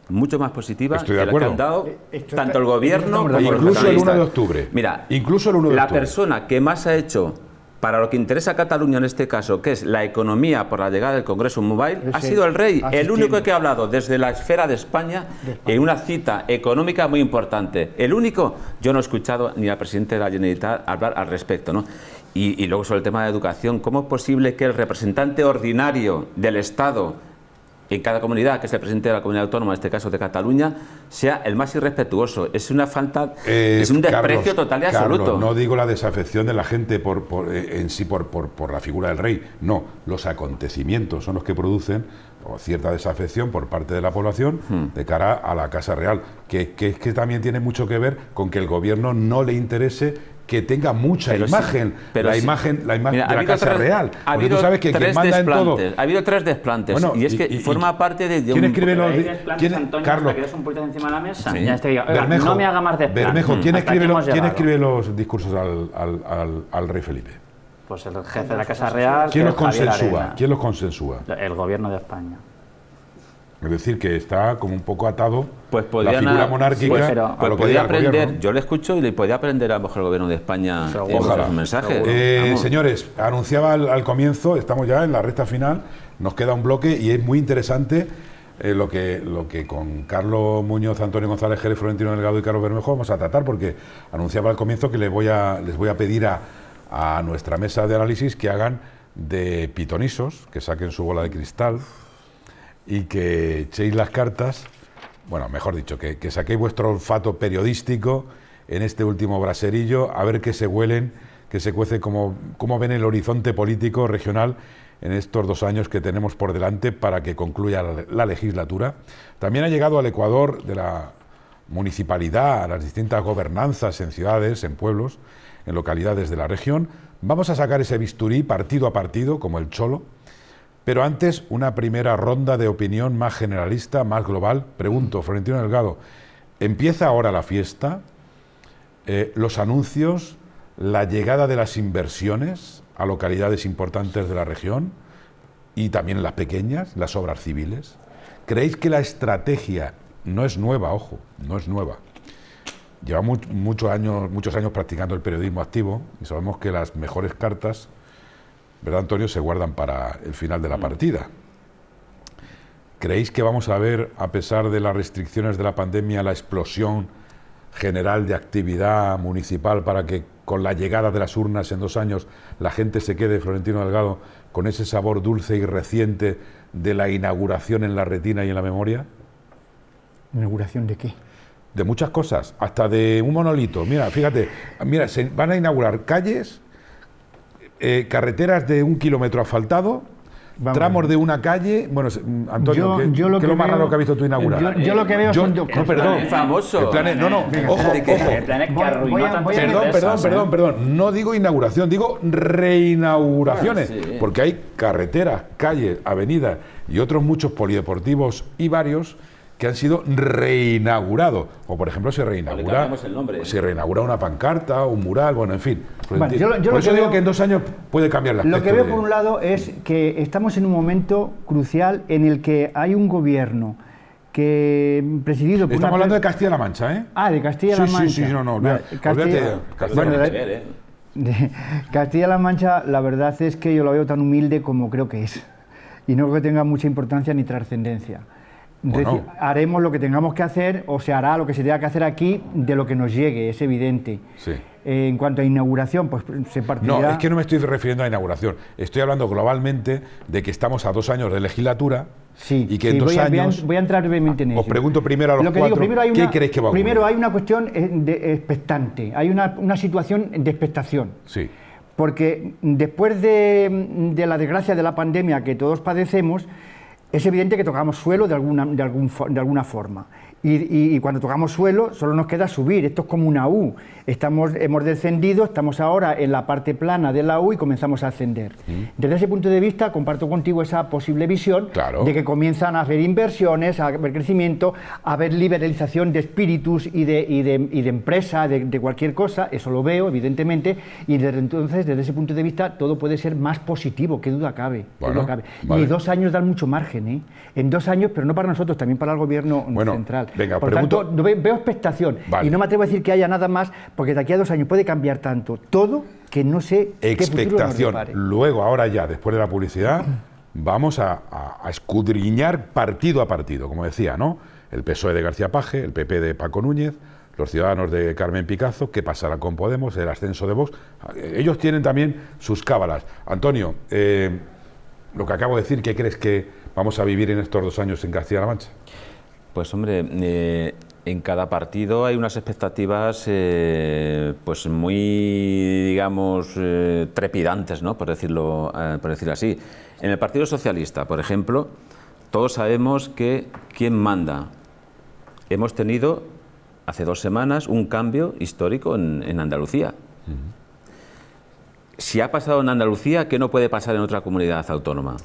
mucho más positiva que la que han dado tanto el gobierno como incluso el 1 de octubre. Mira, incluso el 1 de la persona que más ha hecho para lo que interesa a Cataluña en este caso, que es la economía por la llegada del Congreso Mobile, ha sido el rey, el único que ha hablado desde la esfera de España, en una cita económica muy importante. El único, yo no he escuchado ni al presidente de la Generalitat hablar al respecto. ¿no? Y, luego sobre el tema de educación, ¿cómo es posible que el representante ordinario del Estado en cada comunidad que se presente la comunidad autónoma, en este caso de Cataluña, sea el más irrespetuoso. Es una falta, eh, es un desprecio total y absoluto. no digo la desafección de la gente por, por eh, en sí por, la figura del rey, no, los acontecimientos son los que producen cierta desafección por parte de la población hmm. de cara a la Casa Real, que, que, que también tiene mucho que ver con que el gobierno no le interese que tenga mucha pero imagen, sí, pero la sí. imagen, la imagen Mira, de la casa tres, real. Ha habido tú sabes que tres manda en todo. Ha habido tres desplantes. Bueno, y es que y, y, forma parte de. de ¿Quién un... escribe los ¿quién, Antonio, Carlos? Que un encima de la mesa. Sí. Ya digo, Bermejo, no me haga más desplantes. Bermejo, ¿quién, escribe los, ¿quién escribe los discursos al, al, al, al rey Felipe? Pues el jefe de la pues Casa Real. ¿Quién los consensúa? ¿Quién los consensúa? El gobierno de España. Es decir, que está como un poco atado pues la figura monárquica. aprender, yo le escucho y le podía aprender a lo mejor el gobierno de España Ojalá. sus mensajes. Eh, señores, anunciaba al, comienzo, estamos ya en la recta final, nos queda un bloque y es muy interesante eh, lo, que, lo que con Carlos Muñoz, Antonio González Jerez, Florentino Delgado y Carlos Bermejo vamos a tratar, porque anunciaba al comienzo que les voy a, les voy a pedir a, a nuestra mesa de análisis que hagan de pitonisos, que saquen su bola de cristal, y que echéis las cartas, bueno, mejor dicho, que, saquéis vuestro olfato periodístico en este último braserillo, a ver qué se huelen, qué se cuece, cómo, cómo ven el horizonte político regional en estos dos años que tenemos por delante para que concluya la, la legislatura. También ha llegado al Ecuador de la municipalidad, a las distintas gobernanzas en ciudades, en pueblos, en localidades de la región. Vamos a sacar ese bisturí partido a partido, como el cholo, pero antes, una primera ronda de opinión más generalista, más global. Pregunto, Florentino Delgado, ¿empieza ahora la fiesta? Eh, ¿Los anuncios? ¿La llegada de las inversiones a localidades importantes de la región? Y también las pequeñas, las obras civiles. ¿Creéis que la estrategia no es nueva, ojo, no es nueva? Llevamos años, muchos años practicando el periodismo activo y sabemos que las mejores cartas ¿verdad, Antonio?, se guardan para el final de la mm. partida. ¿Creéis que vamos a ver, a pesar de las restricciones de la pandemia, la explosión general de actividad municipal para que con la llegada de las urnas en dos años la gente se quede, Florentino Delgado, con ese sabor dulce y reciente de la inauguración en la retina y en la memoria? ¿Inauguración de qué? De muchas cosas, hasta de un monolito. Mira, fíjate, mira, se van a inaugurar calles eh, carreteras de un kilómetro asfaltado, tramos de una calle. Bueno, mm, Antonio, ¿qué, lo que es lo más raro que ha visto tú inaugurar? Yo, lo que veo son dos No, perdón. El plan es, no, no, ojo, ojo. El plan es que arruinó Perdón, perdón, perdón, perdón. No digo inauguración, digo reinauguraciones. Porque hay carreteras, calles, avenidas y otros muchos polideportivos y varios que han sido reinaugurados. O, por ejemplo, se reinaugura, se reinaugura una pancarta, un mural, bueno, en fin. yo, por digo que en dos años puede cambiar la Lo que veo, por un lado, es que estamos en un momento crucial en el que hay un gobierno que presidido por Estamos hablando de Castilla-La Mancha, ¿eh? Ah, de Castilla-La Mancha. Sí, sí, no, no, Castilla-La Castilla Mancha, la verdad es que yo lo veo tan humilde como creo que es. Y no creo que tenga mucha importancia ni trascendencia. Haremos lo que tengamos que hacer o se hará lo que se tenga que hacer aquí de lo que nos llegue, es evidente. Eh, en cuanto a inauguración, pues se partirá... No, es que no me estoy refiriendo a inauguración. Estoy hablando globalmente de que estamos a dos años de legislatura sí, y que en dos años... Voy a, entrar brevemente en ah, eso. Os pregunto primero a los lo que digo, primero hay una, Primero hay una cuestión eh, de expectante, hay una, situación de expectación. Sí. Porque después de, de la desgracia de la pandemia que todos padecemos es evidente que tocamos suelo de alguna, de alguna forma. Y, cuando tocamos suelo solo nos queda subir, esto es como una U. Estamos, hemos descendido, estamos ahora en la parte plana de la U y comenzamos a ascender. Desde ese punto de vista comparto contigo esa posible visión de que comienzan a haber inversiones, a haber crecimiento, a haber liberalización de espíritus y de, y de, empresa, de, cualquier cosa, eso lo veo evidentemente, y desde entonces, desde ese punto de vista, todo puede ser más positivo, que duda cabe. cabe. Y dos años dan mucho margen, ¿eh? En dos años, pero no para nosotros, también para el gobierno central. Venga, Por pregunto... tanto, veo expectación. Y no me atrevo a decir que haya nada más, porque de aquí a dos años puede cambiar tanto todo que no sé expectación. Luego, ahora ya, después de la publicidad, vamos a, escudriñar partido a partido, como decía, ¿no? El PSOE de García Paje, el PP de Paco Núñez, los ciudadanos de Carmen Picazo, qué pasará con Podemos, el ascenso de Vox. Ah, ellos tienen también sus cábalas. Antonio, eh, lo que acabo de decir, ¿qué crees que vamos a vivir en estos dos años en Castilla-La Mancha? Pues hombre, eh, en cada partido hay unas expectativas eh, pues muy, digamos, eh, trepidantes, ¿no? por, decirlo, por decirlo así. En el Partido Socialista, por ejemplo, todos sabemos que quién manda. Hemos tenido hace dos semanas un cambio histórico en, Andalucía. Si ha pasado en Andalucía, ¿qué no puede pasar en otra comunidad autónoma?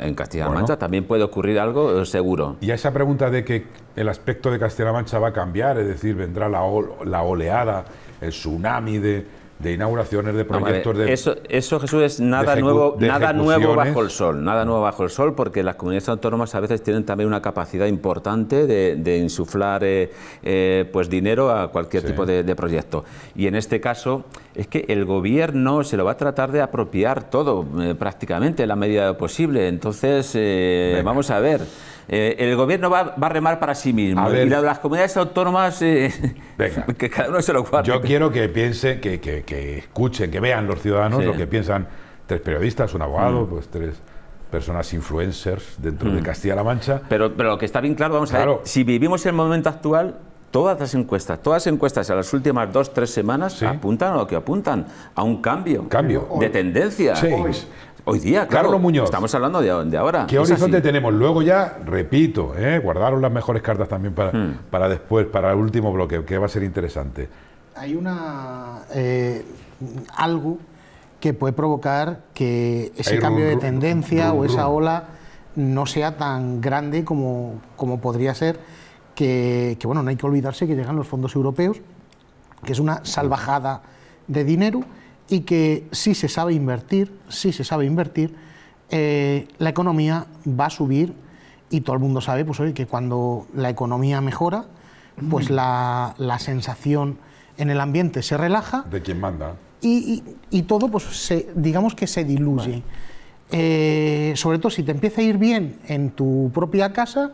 en Castilla-La Mancha también puede ocurrir algo eh, seguro. Y a esa pregunta de que el aspecto de Castilla-La Mancha va a cambiar, es decir, vendrá la, la oleada, el tsunami de inauguraciones, de proyectos de... Eso, Jesús, es nada, nuevo, nada nuevo bajo el sol, nada nuevo bajo el sol, porque las comunidades autónomas a veces tienen también una capacidad importante de, insuflar eh, eh, pues dinero a cualquier tipo de, proyecto. Y en este caso es que el gobierno se lo va a tratar de apropiar todo, eh, prácticamente, en la medida posible. Entonces, vamos a ver... Eh, el gobierno va, a remar para sí mismo. y las comunidades autónomas, eh, que cada uno se lo Yo quiero que piense, que, que, que escuchen, que vean los ciudadanos lo que piensan tres periodistas, un abogado, mm. pues tres personas influencers dentro de mm. Castilla-La Mancha. Pero, pero lo que está bien claro, vamos a ver, si vivimos el momento actual, todas las encuestas, todas las encuestas en las últimas dos, tres semanas apuntan a lo que apuntan, a un cambio, cambio. de tendencia. Sí. Hoy día, claro. Carlos Muñoz. Estamos hablando de, ahora. ¿Qué horizonte tenemos? Luego ya, repito, ¿eh? guardaron las mejores cartas también hmm. para, después, para el último bloque, que va a ser interesante. Hay una. Eh, algo que puede provocar que ese cambio de tendencia o esa ola no sea tan grande como, podría ser, que, que, bueno, no hay que olvidarse que llegan los fondos europeos, que es una salvajada de dinero y que si se sabe invertir, si se sabe invertir, eh, la economía va a subir y todo el mundo sabe pues, oye, que cuando la economía mejora, pues la, sensación en el ambiente se relaja. De quien manda. Y, todo, pues se, digamos que se diluye. Eh, sobre todo si te empieza a ir bien en tu propia casa,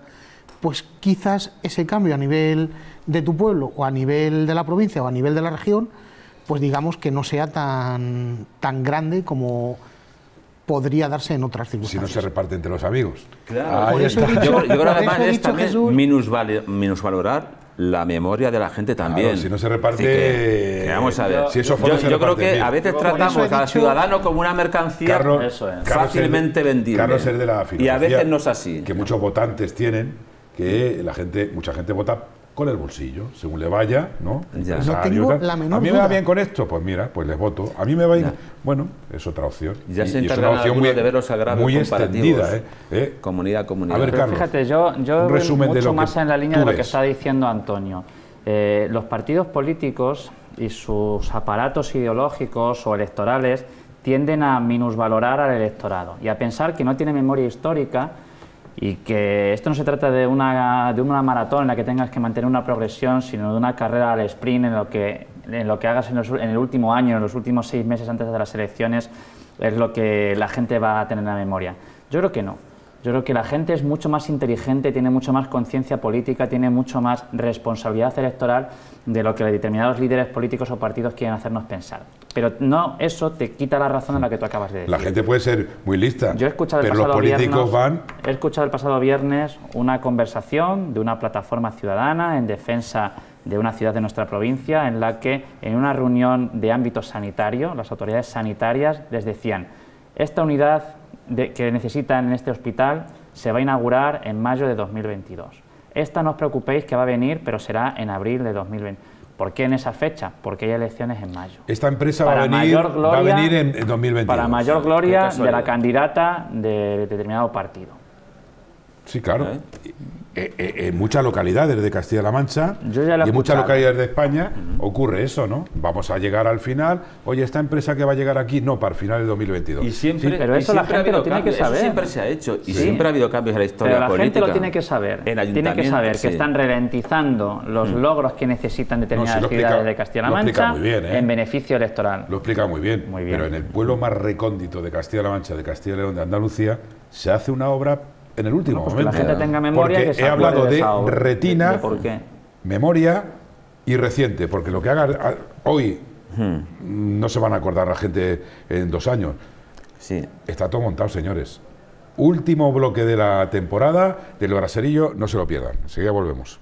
pues quizás ese cambio a nivel de tu pueblo o a nivel de la provincia o a nivel de la región, pues digamos que no sea tan, tan grande como podría darse en otras circunstancias. Si no se reparte entre los amigos. Claro. yo, creo que además es también minusvalorar la memoria de la gente también. si no se reparte... vamos a ver. yo, creo que a veces tratamos al ciudadano como una mercancía fácilmente vendible. Carlos es de la Y a veces no es así. Que muchos votantes tienen, que la gente, mucha gente vota con el bolsillo, según le vaya, ¿no? a mí me va bien con esto, pues mira, pues les voto. A mí me va bien. Bueno, es otra opción. y, es una opción muy, muy extendida, ¿eh? ¿eh? Comunidad, comunidad. A ver, fíjate, yo, yo resumen más en la línea de lo que está diciendo Antonio. Eh, los partidos políticos y sus aparatos ideológicos o electorales tienden a minusvalorar al electorado y a pensar que no tiene memoria histórica y que esto no se trata de una, de una maratón en la que tengas que mantener una progresión, sino de una carrera al sprint en lo que, en lo que hagas en, en el último año, en los últimos seis meses antes de las elecciones, es lo que la gente va a tener en la memoria. Yo creo que no. Yo creo que la gente es mucho más inteligente, tiene mucho más conciencia política, tiene mucho más responsabilidad electoral de lo que determinados líderes políticos o partidos quieren hacernos pensar. Pero no eso te quita la razón en la que tú acabas de decir. La gente puede ser muy lista. Yo políticos van. He escuchado el pasado viernes una conversación de una plataforma ciudadana en defensa de una ciudad de nuestra provincia en la que en una reunión de ámbito sanitario las autoridades sanitarias les decían esta unidad que necesitan en este hospital se va a inaugurar en mayo de 2022. Esta no os preocupéis que va a venir, pero será en abril de 2020. ¿Por qué en esa fecha? Porque hay elecciones en mayo. Esta empresa va a, venir, va a, venir, en 2022. Para mayor gloria de la candidata de determinado partido. Sí, claro. ¿Eh? Eh, eh, en muchas localidades de Castilla-La Mancha y en muchas localidades de España ocurre eso, ¿no? Vamos a llegar al final, oye, esta empresa que va a llegar aquí, no, para el final del 2022. Y siempre, pero eso la gente lo tiene que saber. siempre se ha hecho y siempre ha habido cambios en la historia pero la gente lo tiene que saber. Tiene que saber que están ralentizando los mm. logros que necesitan determinadas ciudades de Castilla-La Mancha bien, en beneficio electoral. Lo explica muy bien, muy Pero en el pueblo más recóndito de Castilla-La Mancha, de Castilla León, de Andalucía, se hace una obra en el último pues momento. la gente memoria. he hablado de, retina, memoria y reciente, porque lo que haga hoy hmm. no se van a acordar la gente en dos años. Sí. Está todo montado, señores. Último bloque de la temporada del Braserillo, no se lo pierdan. Enseguida volvemos.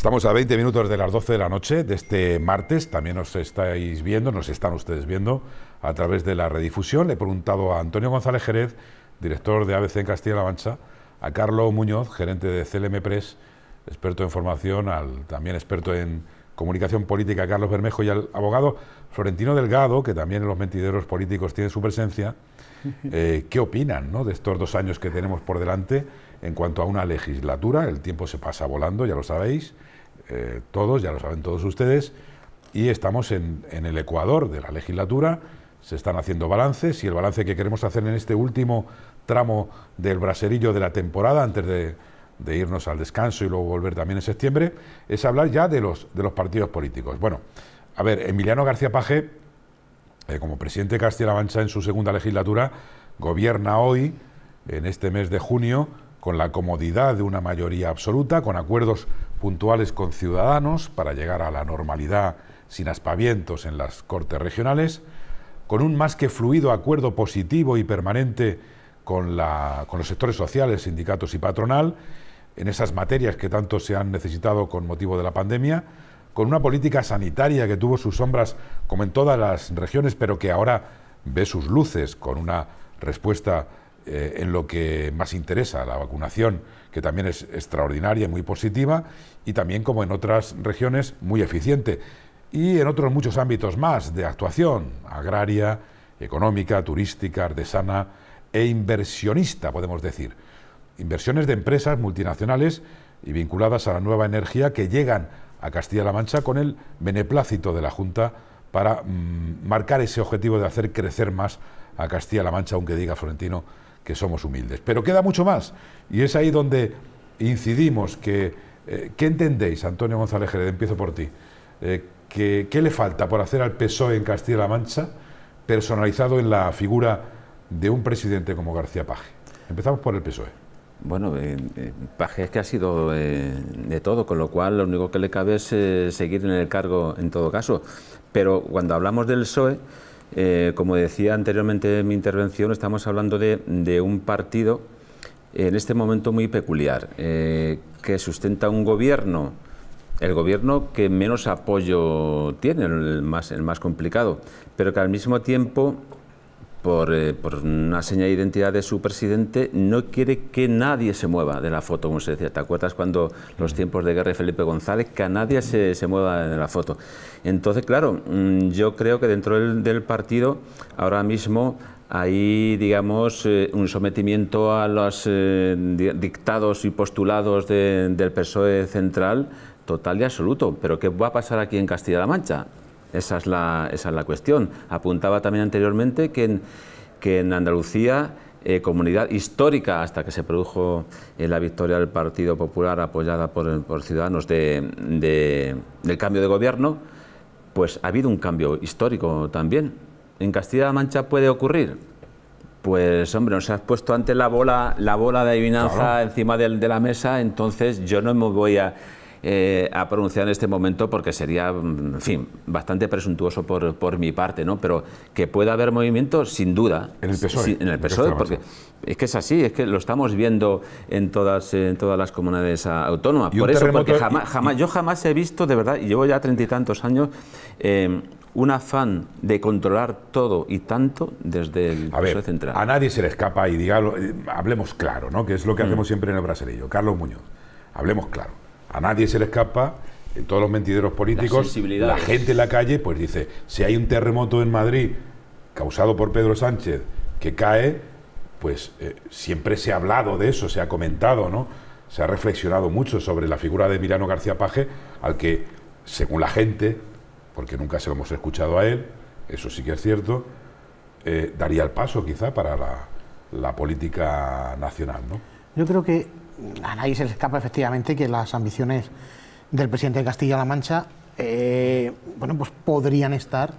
Estamos a 20 minutos de las 12 de la noche de este martes. También nos estáis viendo, nos están ustedes viendo a través de la redifusión. Le he preguntado a Antonio González Jerez, director de ABC en Castilla-La Mancha, a Carlos Muñoz, gerente de CLM Press, experto en formación, al, también experto en comunicación política, Carlos Bermejo, y al abogado Florentino Delgado, que también en los mentideros políticos tiene su presencia. Eh, ¿Qué opinan ¿no? de estos dos años que tenemos por delante en cuanto a una legislatura? El tiempo se pasa volando, ya lo sabéis eh, todos, ya lo saben todos ustedes, y estamos en, el Ecuador de la legislatura, se están haciendo balances y el balance que queremos hacer en este último tramo del braserillo de la temporada, antes de, irnos al descanso y luego volver también en septiembre, es hablar ya de los, de los partidos políticos. Bueno, a ver, Emiliano García Paje, eh, como presidente de Castilla-La Mancha en su segunda legislatura, gobierna hoy, en este mes de junio, con la comodidad de una mayoría absoluta, con acuerdos puntuales con ciudadanos para llegar a la normalidad sin aspavientos en las Cortes regionales, con un más que fluido acuerdo positivo y permanente con, los sectores sociales, sindicatos y patronal, en esas materias que tanto se han necesitado con motivo de la pandemia, con una política sanitaria que tuvo sus sombras como en todas las regiones, pero que ahora ve sus luces con una respuesta eh, en lo que más interesa, la vacunación que también es extraordinaria y muy positiva, y también, como en otras regiones, muy eficiente. Y en otros muchos ámbitos más de actuación, agraria, económica, turística, artesana e inversionista, podemos decir. Inversiones de empresas multinacionales y vinculadas a la nueva energía que llegan a Castilla-La Mancha con el beneplácito de la Junta para mm, marcar ese objetivo de hacer crecer más a Castilla-La Mancha, aunque diga Florentino que somos humildes. Pero queda mucho más. Y es ahí donde incidimos que... Eh, ¿Qué entendéis, Antonio González Jerez? Empiezo por ti. Eh, ¿qué, le falta por hacer al PSOE en Castilla-La Mancha personalizado en la figura de un presidente como García Paje? Empezamos por el PSOE. Bueno, eh, Paje es que ha sido de todo, con lo cual lo único que le cabe es seguir en el cargo en todo caso. Pero cuando hablamos del PSOE, eh, como decía anteriormente en mi intervención, estamos hablando de, un partido en este momento muy peculiar, eh, que sustenta un gobierno, el gobierno que menos apoyo tiene, el más, el más complicado, pero que al mismo tiempo, eh, por, una seña de identidad de su presidente, no quiere que nadie se mueva de la foto, como se decía. ¿Te acuerdas cuando los mm. tiempos de guerra de Felipe González, que nadie se, se mueva de la foto? Entonces, claro, mm, yo creo que dentro del, partido ahora mismo hay, digamos, eh, un sometimiento a los eh, dictados y postulados del PSOE central total y absoluto. Pero ¿qué va a pasar aquí en Castilla-La Mancha? Esa es la, esa es la cuestión. Apuntaba también anteriormente que en, que en Andalucía... Eh, comunidad histórica hasta que se produjo la victoria del Partido Popular apoyada por, ciudadanos del cambio de gobierno, pues ha habido un cambio histórico también. ¿En Castilla-La Mancha puede ocurrir? Pues hombre, nos has puesto antes la bola, la bola de adivinanza encima de, la mesa, entonces yo no me voy a... Eh, a pronunciar en este momento porque sería, mm, en fin, bastante presuntuoso por, mi parte, ¿no? Pero que pueda haber movimiento, sin duda. En el PSOE. en el PSOE, porque es que es así, es que lo estamos viendo en todas, en todas las comunidades autónomas. Por eso, porque jamás, jamás, yo jamás he visto, de verdad, y llevo ya treinta y tantos años, eh, un afán de controlar todo y tanto desde el a e central. A nadie se le escapa y eh, hablemos claro, ¿no? que es lo que mm. hacemos siempre en el Braserillo, Carlos Muñoz, hablemos claro a nadie se le escapa, en todos los mentideros políticos, la, gente en la calle, pues dice, si hay un terremoto en Madrid causado por Pedro Sánchez que cae, pues eh, siempre se ha hablado de eso, se ha comentado, ¿no? Se ha reflexionado mucho sobre la figura de Mirano García Paje, al que, según la gente, porque nunca se lo hemos escuchado a él, eso sí que es cierto, eh, daría el paso quizá para la, la política nacional, ¿no? Yo creo que a nadie se le escapa efectivamente que las ambiciones del presidente de Castilla-La Mancha eh, bueno, pues podrían estar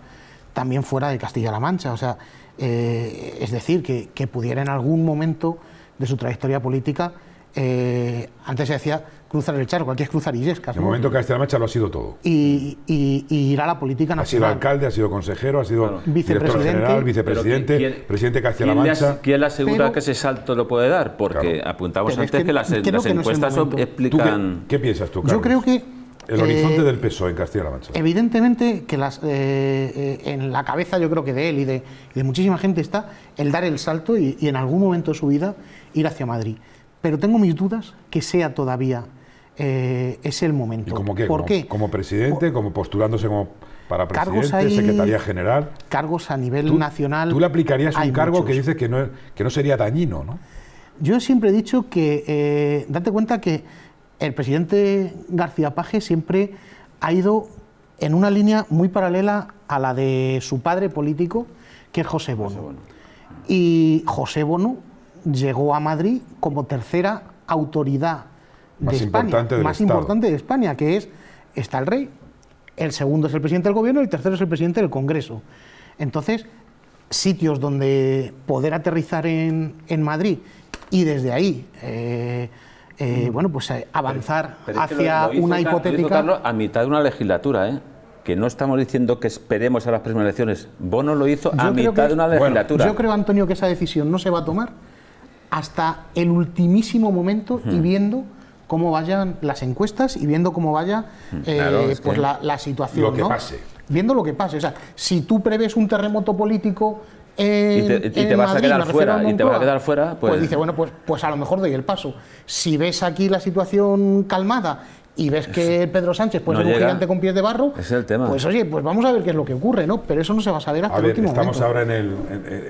también fuera de Castilla-La Mancha. O sea, eh, es decir, que, pudiera en algún momento de su trayectoria política, eh, antes se decía cruzar el charco, aquí es cruzar Illescas. De momento Castilla la Mancha lo ha sido todo. Y, irá ir a la política nacional. Ha sido alcalde, ha sido consejero, ha sido vicepresidente, general, vicepresidente, presidente Castilla-La Mancha. ¿Quién le asegura que ese salto lo puede dar? Porque apuntamos antes que, las, encuestas explican... Qué, piensas tú, Carlos? Yo creo que... El horizonte eh, del PSOE en Castilla-La Mancha. Evidentemente que las, eh, eh, en la cabeza yo creo que de él y de, muchísima gente está el dar el salto y en algún momento de su vida ir hacia Madrid. Pero tengo mis dudas que sea todavía eh, es el momento. ¿Y como ¿Por qué? como presidente, como postulándose como para presidente, secretaría general. Cargos a nivel nacional. Tú le aplicarías un cargo que dices que no, que no sería dañino, ¿no? Yo siempre he dicho que, eh, date cuenta que el presidente García Paje siempre ha ido en una línea muy paralela a la de su padre político, que es José Bono. Y José Bono llegó a Madrid como tercera autoridad más de España, más importante de España, que es está el rey, el segundo es el presidente del gobierno y el tercero es el presidente del Congreso. Entonces, sitios donde poder aterrizar en, en Madrid y desde ahí eh, eh, mm. bueno pues avanzar hacia una hipotética a mitad de una legislatura ¿eh? que no estamos diciendo que esperemos a las próximas elecciones Bono lo hizo a mitad de una legislatura yo creo Antonio que esa decisión no se va a tomar hasta el ultimísimo momento y viendo cómo vayan las encuestas y viendo cómo vaya mm, eh, pues la, situación. ¿no? Viendo lo que pase. O sea, si tú preves un terremoto político y te, vas a quedar fuera, y te vas pues a quedar fuera, pues... dice, bueno, pues, pues a lo mejor doy el paso. Si ves aquí la situación calmada y ves que Pedro Sánchez puede un gigante con pies de barro, pues oye, pues vamos a ver qué es lo que ocurre, ¿no? Pero eso no se va a saber hasta el último estamos ahora en el,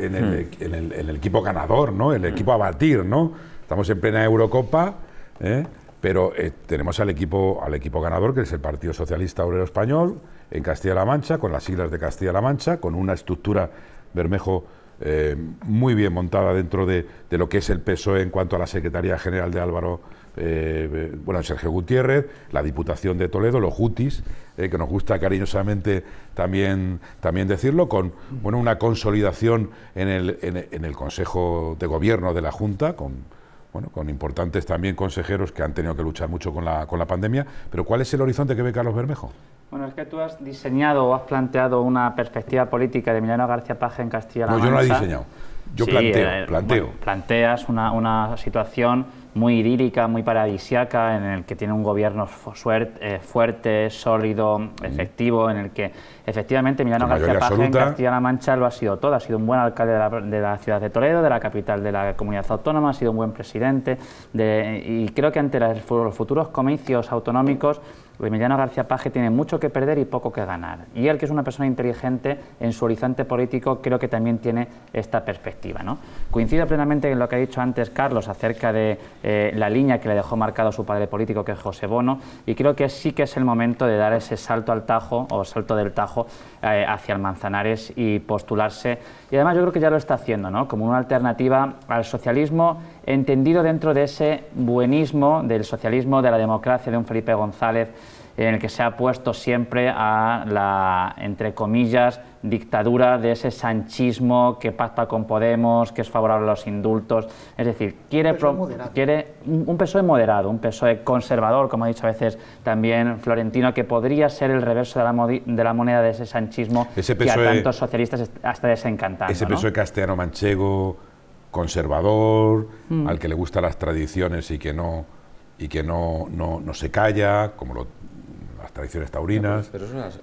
en, en, el, hmm. en equipo ganador, ¿no? El hmm. equipo a batir, ¿no? Estamos en plena Eurocopa, ¿eh? pero eh, tenemos al equipo, al equipo ganador, que es el Partido Socialista Obrero Español, en Castilla-La Mancha, con las siglas de Castilla-La Mancha, con una estructura Bermejo eh, muy bien montada dentro de, lo que es el PSOE en cuanto a la Secretaría General de Álvaro, eh, bueno, Sergio Gutiérrez, la Diputación de Toledo, los Jutis, que nos gusta cariñosamente también, también decirlo, con bueno, una consolidación en el, en el Consejo de Gobierno de la Junta, con bueno, con importantes también consejeros que han tenido que luchar mucho con la, con la pandemia, pero ¿cuál es el horizonte que ve Carlos Bermejo? Bueno, es que tú has diseñado o has planteado una perspectiva política de Milano García Paje en Castilla-La Mancha. No, yo no he diseñado. Yo planteo, eh, planteas una, situación muy idílica, muy paradisiaca, en el que tiene un gobierno eh, fuerte, sólido, mm. efectivo, en el que efectivamente Milano García Páez en Castilla-La Mancha lo ha sido todo. Ha sido un buen alcalde de la, ciudad de Toledo, de la capital de la comunidad autónoma, ha sido un buen presidente. y creo que ante los futuros comicios autonómicos Emiliano García Paje tiene mucho que perder y poco que ganar. Y él, que es una persona inteligente en su horizonte político, creo que también tiene esta perspectiva. ¿no? Coincido plenamente en lo que ha dicho antes Carlos acerca de eh, la línea que le dejó marcado su padre político, que es José Bono, y creo que sí que es el momento de dar ese salto al tajo o salto del tajo eh, hacia el Manzanares y postularse. Y además yo creo que ya lo está haciendo, ¿no? como una alternativa al socialismo entendido dentro de ese buenismo del socialismo, de la democracia de un Felipe González, en el que se ha puesto siempre a la, entre comillas, dictadura de ese sanchismo que pacta con Podemos, que es favorable a los indultos. Es decir, quiere un PSOE, quiere un moderado, un PSOE conservador, como ha dicho a veces también Florentino, que podría ser el reverso de la, moneda de ese sanchismo que a tantos socialistas hasta desencantando. Ese PSOE de castellano castellano-manchego conservador, mm. al que le gustan las tradiciones y que no, y que no, no, se calla, como las tradiciones taurinas,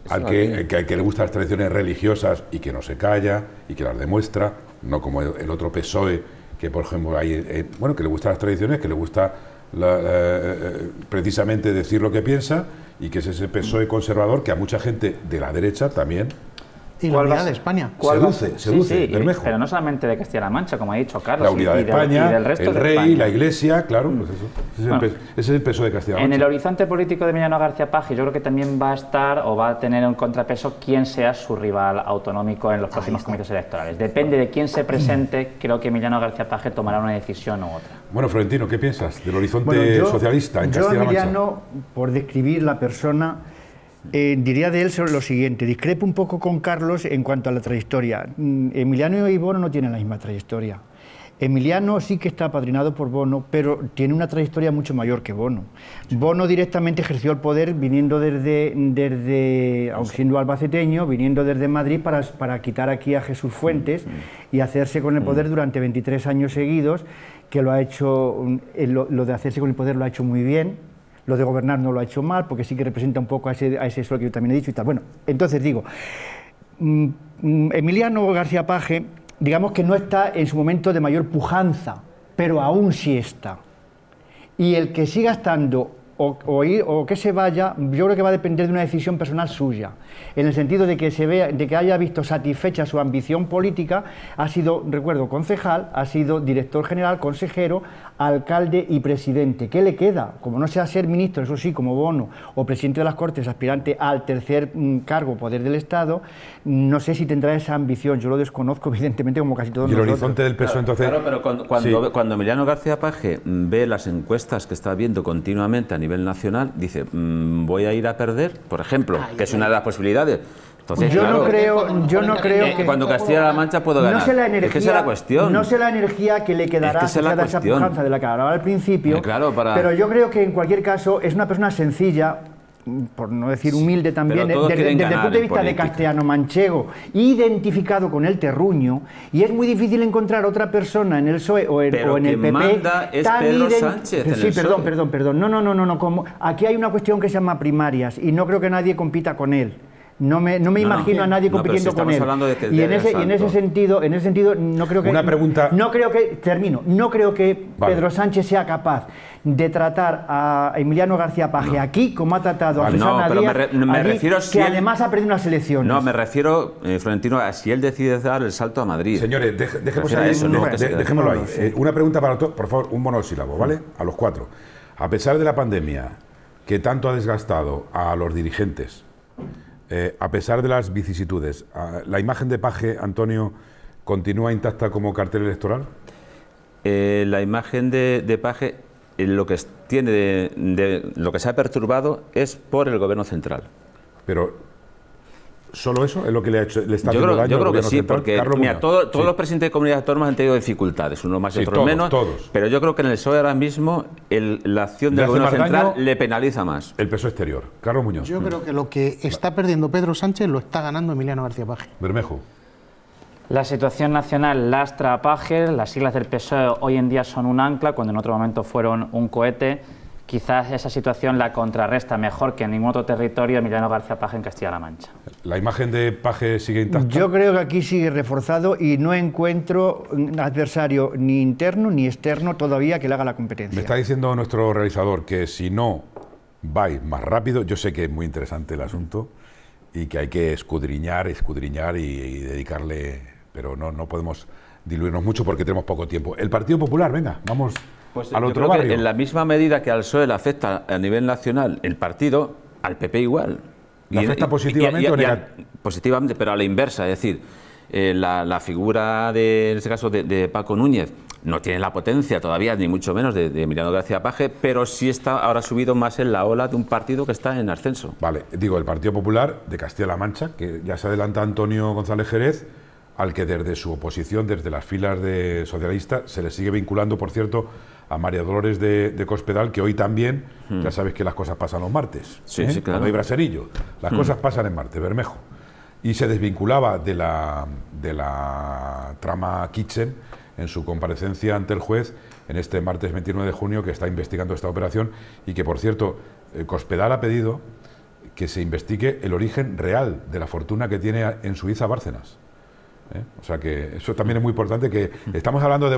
al, que, le gustan las tradiciones religiosas y que no se calla y que las demuestra, no como el, otro PSOE, que por ejemplo hay, eh, bueno, que le gustan las tradiciones, que le gusta eh, eh, precisamente decir lo que piensa y que es ese PSOE conservador que a mucha gente de la derecha también igualdad de España. Seduce, seduce, se pero no solamente de Castilla-La Mancha, como ha dicho Carlos. La unidad de, España, el rey, la iglesia, claro. Pues ese, es el, peso de Castilla-La Mancha. En el horizonte político de Emiliano García Paje, yo creo que también va a estar o va a tener un contrapeso quién sea su rival autonómico en los próximos comicios electorales. Depende de quién se presente, creo que Emiliano García Paje tomará una decisión u otra. Bueno, Florentino, ¿qué piensas del horizonte socialista en Castilla-La Mancha? Yo, por describir la persona eh, diría de él sobre lo siguiente, discrepo un poco con Carlos en cuanto a la trayectoria. Mm, Emiliano y Bono no tienen la misma trayectoria. Emiliano sí que está apadrinado por Bono, pero tiene una trayectoria mucho mayor que Bono. Bono directamente ejerció el poder viniendo desde, desde siendo albaceteño, viniendo desde Madrid para, quitar aquí a Jesús Fuentes mm, mm. y hacerse con el poder durante 23 años seguidos, que lo ha hecho, eh, lo de hacerse con el poder lo ha hecho muy bien, lo de gobernar no lo ha hecho mal, porque sí que representa un poco a ese, a que yo también he dicho y tal. Bueno, entonces digo, mm, mm, Emiliano García Paje, digamos que no está en su momento de mayor pujanza, pero aún sí está. Y el que siga estando o, o, que se vaya, yo creo que va a depender de una decisión personal suya, en el sentido de que, se vea, de que haya visto satisfecha su ambición política, ha sido, recuerdo, concejal, ha sido director general, consejero, alcalde y presidente. ¿Qué le queda? Como no sea ser ministro, eso sí, como bono, o presidente de las Cortes, aspirante al tercer mm, cargo, poder del Estado, no sé si tendrá esa ambición. Yo lo desconozco, evidentemente, como casi todo y el horizonte del peso entonces... Claro, pero cuando, cuando, Emiliano García Paje mm, ve las encuestas que está viendo continuamente a nivel nacional, dice, mm, voy a ir a perder, por ejemplo, que es una de las posibilidades. Pues yo no creo, yo no creo que cuando Castilla-La Mancha pueda ganar. No sé la energía, que es la energía que le quedará a esa, pujanza de la que hablaba al principio. Pero yo creo que en cualquier caso es una persona sencilla, por no decir humilde también, desde, el punto de vista de castellano manchego, identificado con el terruño, y es muy difícil encontrar otra persona en el PSOE o, e Pero en el PP. Sánchez sí, perdón, e. perdón, perdón. No, no, no, no, aquí hay una cuestión que se llama primarias y no creo que nadie compita con él. No me, imagino a nadie compitiendo con él. y, en ese, y en ese sentido, en ese sentido, no creo que. Una pregunta. No creo que. Termino. No creo que Pedro Sánchez sea capaz de tratar a Emiliano García Paje aquí como ha tratado a Susana Díaz, que además ha perdido una selección No, me refiero, eh, Florentino, a si él decide dar el salto a Madrid. Señores, ahí, una pregunta para todos, por favor, un monosílabo, ¿vale? A los cuatro. A pesar de la pandemia, que tanto ha desgastado a los dirigentes, eh, a pesar de las vicisitudes, ah, ¿la imagen de Paje, Antonio, continúa intacta como cartel electoral? Eh, la imagen de, Paje, eh, lo que, tiene de, lo que se ha perturbado es por el gobierno central. Pero ¿Solo eso es lo que le, ha le está yo creo, Yo creo que sí, porque mira, todos los presidentes de comunidades autónomas han tenido dificultades, uno más y otro menos. Pero yo creo que en el PSOE ahora mismo la acción del gobierno central le penaliza más. El peso e exterior. Carlos Muñoz. Yo creo que lo que está perdiendo Pedro Sánchez lo está ganando Emiliano García Paje. Bermejo. La situación nacional lastra a Paje, las siglas del PSOE hoy en día son un ancla, cuando en otro momento fueron un cohete quizás esa situación la contrarresta mejor que en ningún otro territorio Emiliano García Paje en Castilla-La Mancha. ¿La imagen de Paje sigue intacta? Yo creo que aquí sigue reforzado y no encuentro adversario ni interno ni externo todavía que le haga la competencia. Me está diciendo nuestro realizador que si no vais más rápido, yo sé que es muy interesante el asunto y que hay que escudriñar, escudriñar y, dedicarle, pero no, no podemos diluirnos mucho porque tenemos poco tiempo. El Partido Popular, venga, vamos... Pues en la misma medida que al PSOE afecta a nivel nacional el partido, al PP igual. ¿Le afecta positivamente Positivamente, pero a la inversa, es decir, eh, la, figura, de, en este caso, de, Paco Núñez no tiene la potencia todavía, ni mucho menos, de, de Emiliano García Paje, pero sí está ahora subido más en la ola de un partido que está en ascenso. Vale, digo, el Partido Popular de Castilla-La Mancha, que ya se adelanta Antonio González Jerez, al que desde su oposición, desde las filas de socialista, se le sigue vinculando, por cierto, a María Dolores de, Cospedal, que hoy también, hmm. ya sabes que las cosas pasan los martes. ¿eh? hay braserillo, las hmm. cosas pasan en martes, Bermejo. Y se desvinculaba de la, de la trama Kitchen en su comparecencia ante el juez en este martes 29 de junio, que está investigando esta operación y que, por cierto, eh, Cospedal ha pedido que se investigue el origen real de la fortuna que tiene en Suiza Bárcenas. ¿eh? O sea que eso también es muy importante, que estamos hablando de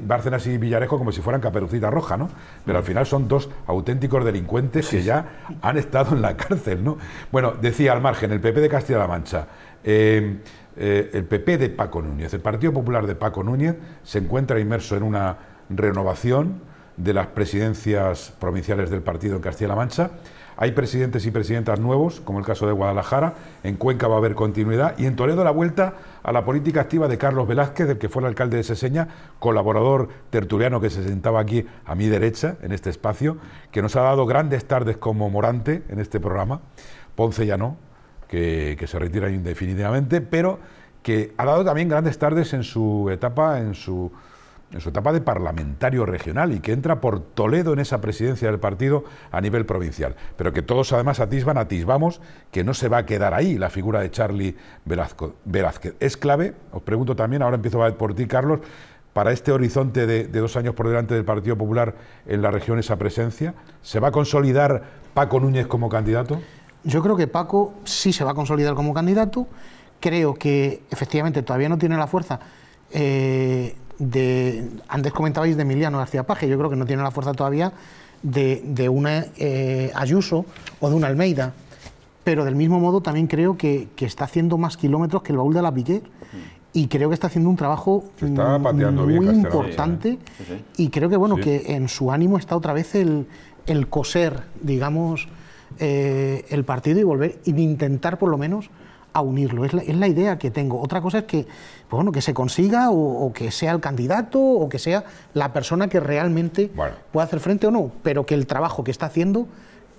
Bárcenas y Villarejo como si fueran caperucita roja, ¿no? Pero al final son dos auténticos delincuentes que ya han estado en la cárcel, ¿no? Bueno, decía al margen, el PP de Castilla-La Mancha, em, eh, el PP de Paco Núñez, el Partido Popular de Paco Núñez se encuentra inmerso en una renovación de las presidencias provinciales del partido en Castilla-La Mancha. Hay presidentes y presidentas nuevos, como el caso de Guadalajara, en Cuenca va a haber continuidad y en Toledo la vuelta a la política activa de Carlos Velázquez, del que fue el alcalde de Seseña, colaborador tertuliano que se sentaba aquí a mi derecha, en este espacio, que nos ha dado grandes tardes como Morante en este programa, Ponce ya no, que, que se retira indefinidamente, pero que ha dado también grandes tardes en su etapa, en su en su etapa de parlamentario regional y que entra por Toledo en esa presidencia del partido a nivel provincial. Pero que todos además atisban, atisbamos que no se va a quedar ahí la figura de Charlie Velázquez. Es clave, os pregunto también, ahora empiezo a por ti, Carlos, para este horizonte de, dos años por delante del Partido Popular en la región esa presencia. ¿Se va a consolidar Paco Núñez como candidato? Yo creo que Paco sí se va a consolidar como candidato. Creo que efectivamente todavía no tiene la fuerza. Eh, de, antes comentabais de Emiliano García Paje, yo creo que no tiene la fuerza todavía de, de una eh, Ayuso o de una Almeida, pero del mismo modo también creo que, está haciendo más kilómetros que el baúl de la Piqué y creo que está haciendo un trabajo muy importante y creo que bueno que en su ánimo está otra vez el, coser, digamos, eh, el partido y volver y intentar por lo menos a unirlo. es la idea que tengo. Otra cosa es que bueno, que se consiga o, que sea el candidato o que sea la persona que realmente pueda hacer frente o no, pero que el trabajo que está haciendo,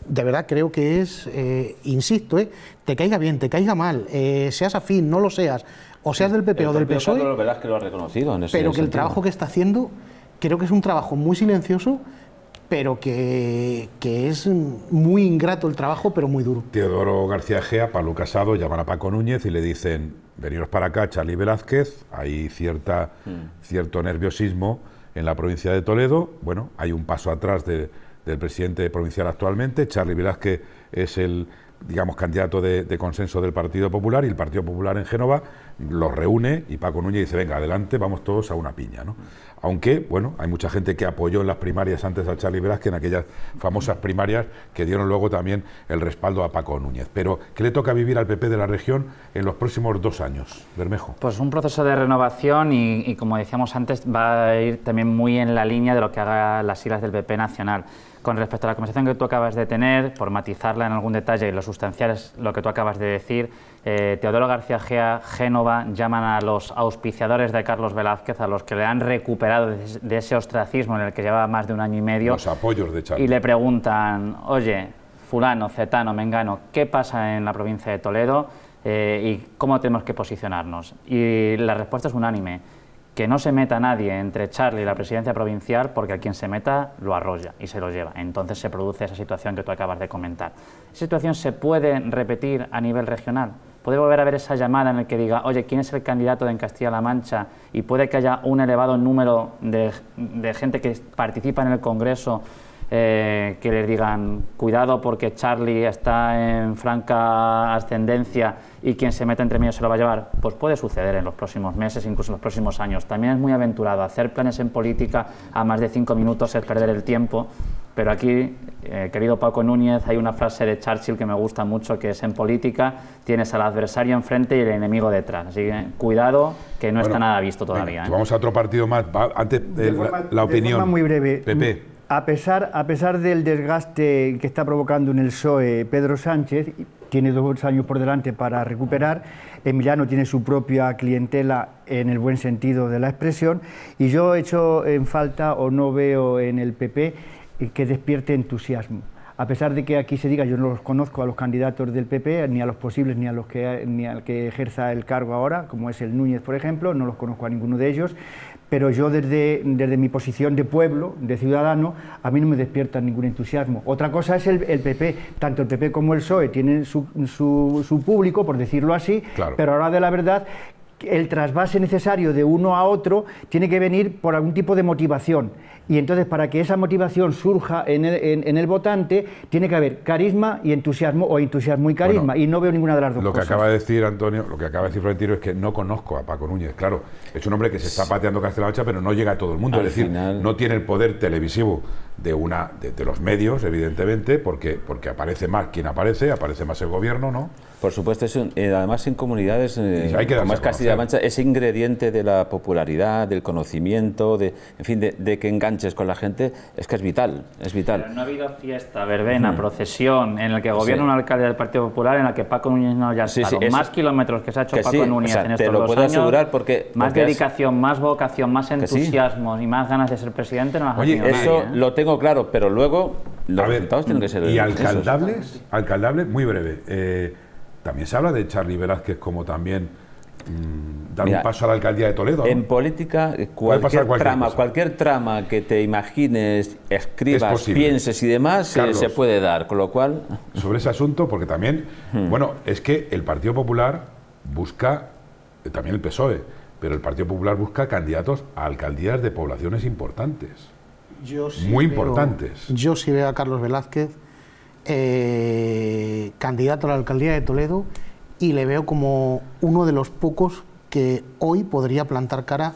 de verdad creo que es, eh, insisto, eh, te caiga bien, te caiga mal, eh, seas afín, no lo seas, o seas del PP o del PSOE, pero que el trabajo que está haciendo creo que es un trabajo muy silencioso pero que, que, es muy ingrato el trabajo, pero muy duro. Teodoro García Gea, Pablo Casado, llaman a Paco Núñez y le dicen, veniros para acá, Charlie Velázquez, hay cierta, mm. cierto nerviosismo en la provincia de Toledo, bueno, hay un paso atrás del presidente provincial actualmente, Charlie Velázquez es el digamos, candidato de, de consenso del Partido Popular y el Partido Popular en Génova los reúne y Paco Núñez dice, venga, adelante, vamos todos a una piña. ¿no? Aunque, bueno, hay mucha gente que apoyó en las primarias antes a Charlie Velázquez, en aquellas famosas primarias que dieron luego también el respaldo a Paco Núñez. Pero, ¿qué le toca vivir al PP de la región en los próximos dos años, Bermejo? Pues un proceso de renovación y, como decíamos antes, va a ir también muy en la línea de lo que haga las islas del PP nacional con respecto a la conversación que tú acabas de tener, por matizarla en algún detalle y lo sustancial es lo que tú acabas de decir, eh, Teodoro García Gea, Génova, llaman a los auspiciadores de Carlos Velázquez, a los que le han recuperado de, ese ostracismo en el que llevaba más de un año y medio. Los apoyos de Charlie. Y le preguntan, oye, fulano, cetano, mengano, ¿qué pasa en la provincia de Toledo eh, y cómo tenemos que posicionarnos? Y la respuesta es unánime, que no se meta nadie entre Charlie y la presidencia provincial porque a quien se meta lo arrolla y se lo lleva. Entonces se produce esa situación que tú acabas de comentar. ¿Esa situación se puede repetir a nivel regional? puede volver a haber esa llamada en la que diga, oye, ¿quién es el candidato en Castilla-La Mancha? Y puede que haya un elevado número de, gente que participa en el Congreso eh, que les digan, cuidado porque Charlie está en franca ascendencia y quien se meta entre mí se lo va a llevar, pues puede suceder en los próximos meses, incluso en los próximos años. También es muy aventurado hacer planes en política a más de cinco minutos es perder el tiempo, pero aquí eh, querido Paco Núñez, hay una frase de Churchill que me gusta mucho, que es en política tienes al adversario enfrente y el enemigo detrás. Así que cuidado, que no está nada visto todavía. ¿eh? Vamos a otro partido más. antes, la, opinión. forma muy breve. Mm, a pesar, a pesar del desgaste que está provocando en el PSOE Pedro Sánchez, tiene dos años por delante para recuperar. Emiliano tiene su propia clientela en el buen sentido de la expresión. Y yo echo en falta o no veo en el PP y que despierte entusiasmo. A pesar de que aquí se diga, yo no los conozco a los candidatos del PP, ni a los posibles, ni, a los que, ni al que ejerza el cargo ahora, como es el Núñez, por ejemplo, no los conozco a ninguno de ellos, pero yo desde, desde mi posición de pueblo, de ciudadano, a mí no me despierta ningún entusiasmo. Otra cosa es el, PP, tanto el PP como el PSOE tienen su, su, público, por decirlo así, pero ahora de la verdad el trasvase necesario de uno a otro tiene que venir por algún tipo de motivación. Y entonces, para que esa motivación surja en el, votante, tiene que haber carisma y entusiasmo, o entusiasmo y carisma. y no veo ninguna de las dos cosas. Lo que acaba de decir Antonio, lo que acaba de decir Florentino es que no conozco a Paco Núñez. Claro, es un hombre que se está pateando Castelaocha, pero no llega a todo el mundo. es decir, no tiene el poder televisivo de una de, los medios, evidentemente, porque, porque aparece más quien aparece, aparece más el gobierno, ¿no? Por supuesto, eh, además en comunidades eh, como es castilla Mancha, ese ingrediente de la popularidad, del conocimiento, de, en fin, de, que enganches con la gente, es que es vital, es vital. no ha habido fiesta, verbena, mm. procesión, en la que gobierna un alcalde del Partido Popular, en la que Paco Núñez no haya sí, más kilómetros que se ha hecho Paco Núñez en estos te lo dos puedo años, asegurar porque... Más dedicación, más vocación, más entusiasmo y más ganas de ser presidente no ha Oye, eso ¿eh? lo tengo claro, pero luego los resultados tienen que ser... Y alcaldables, muy breve también se habla de Charly Velázquez como también mm, dar un paso a la alcaldía de Toledo. En política, cualquier, trama, cualquier trama que te imagines, escribas, pienses y demás, eh, se puede dar. Con lo cual. Sobre ese asunto, porque también, hmm. bueno, es que el Partido Popular busca, eh, también el PSOE, pero el Partido Popular busca candidatos a alcaldías de poblaciones importantes. Yo sí muy importantes. Yo sí veo a Carlos Velázquez eh, candidato a la alcaldía de Toledo y le veo como uno de los pocos que hoy podría plantar cara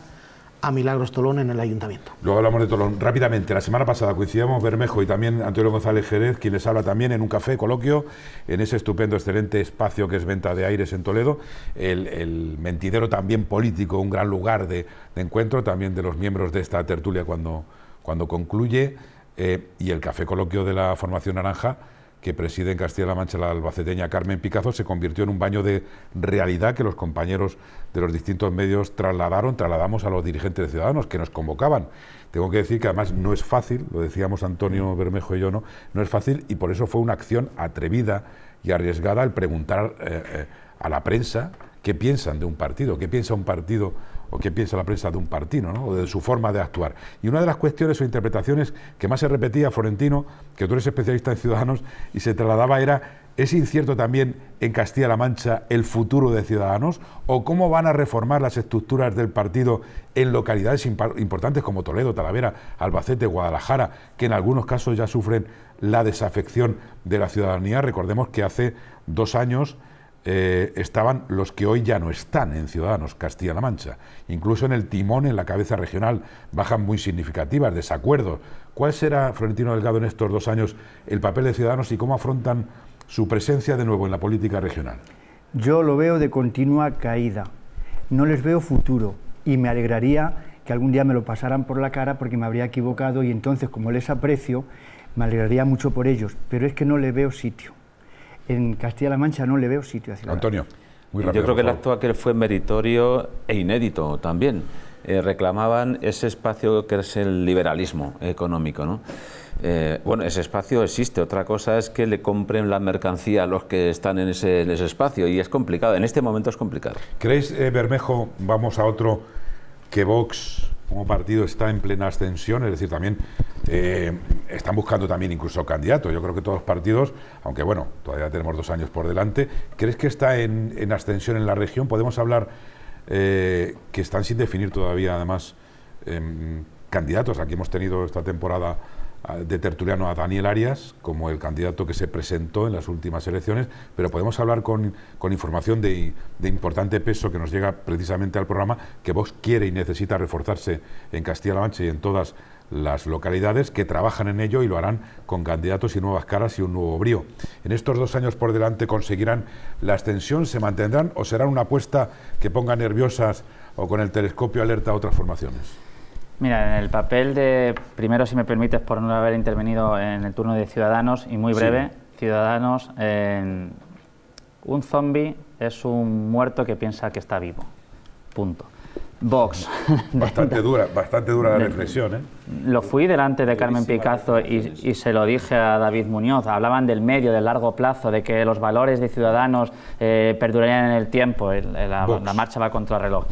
a Milagros Tolón en el ayuntamiento. Luego hablamos de Tolón. Rápidamente, la semana pasada coincidíamos Bermejo y también Antonio González Jerez, quien les habla también en un café coloquio, en ese estupendo, excelente espacio que es Venta de Aires en Toledo, el, mentidero también político, un gran lugar de, encuentro también de los miembros de esta tertulia cuando, cuando concluye, eh, y el café coloquio de la Formación Naranja que preside en Castilla-La Mancha la albaceteña Carmen Picazo, se convirtió en un baño de realidad que los compañeros de los distintos medios trasladaron, trasladamos a los dirigentes de Ciudadanos que nos convocaban. Tengo que decir que además no es fácil, lo decíamos Antonio Bermejo y yo, no, no es fácil y por eso fue una acción atrevida y arriesgada al preguntar eh, eh, a la prensa qué piensan de un partido, qué piensa un partido o qué piensa la prensa de un partido, ¿no? o de su forma de actuar. Y una de las cuestiones o interpretaciones que más se repetía, Florentino, que tú eres especialista en ciudadanos, y se trasladaba era, ¿es incierto también en Castilla-La Mancha el futuro de Ciudadanos? ¿O cómo van a reformar las estructuras del partido en localidades importantes como Toledo, Talavera, Albacete, Guadalajara, que en algunos casos ya sufren la desafección de la ciudadanía? Recordemos que hace dos años... Eh, estaban los que hoy ya no están en Ciudadanos Castilla-La Mancha. Incluso en el timón, en la cabeza regional, bajan muy significativas, desacuerdos. ¿Cuál será, Florentino Delgado, en estos dos años el papel de Ciudadanos y cómo afrontan su presencia de nuevo en la política regional? Yo lo veo de continua caída. No les veo futuro y me alegraría que algún día me lo pasaran por la cara porque me habría equivocado y entonces, como les aprecio, me alegraría mucho por ellos, pero es que no le veo sitio en Castilla-La Mancha no le veo situación Antonio, muy rápido, Yo creo que el acto aquel fue meritorio e inédito también. Eh, reclamaban ese espacio que es el liberalismo económico, ¿no? Eh, bueno, ese espacio existe. Otra cosa es que le compren la mercancía a los que están en ese, espacio y es complicado. En este momento es complicado. ¿Creéis, eh, Bermejo, vamos a otro, que Vox como partido está en plena ascensión, es decir, también eh, están buscando también incluso candidatos. Yo creo que todos los partidos, aunque bueno, todavía tenemos dos años por delante, ¿crees que está en, ascensión en la región? Podemos hablar eh, que están sin definir todavía, además, em, candidatos. Aquí hemos tenido esta temporada de tertuliano a Daniel Arias como el candidato que se presentó en las últimas elecciones, pero podemos hablar con, con información de, de, importante peso que nos llega precisamente al programa, que Vox quiere y necesita reforzarse en Castilla-La Mancha y en todas las localidades que trabajan en ello y lo harán con candidatos y nuevas caras y un nuevo brío. En estos dos años por delante conseguirán la extensión? se mantendrán o será una apuesta que ponga nerviosas o con el telescopio alerta a otras formaciones. Mira, en el papel de, primero si me permites por no haber intervenido en el turno de Ciudadanos, y muy breve, Ciudadanos, un zombie es un muerto que piensa que está vivo, punto. Vox. Bastante dura, bastante dura la reflexión, ¿eh? Lo fui delante de Carmen Picazo y, se lo dije a David Muñoz. Hablaban del medio, del largo plazo, de que los valores de Ciudadanos eh, perdurarían en el tiempo. La, marcha va contra el reloj.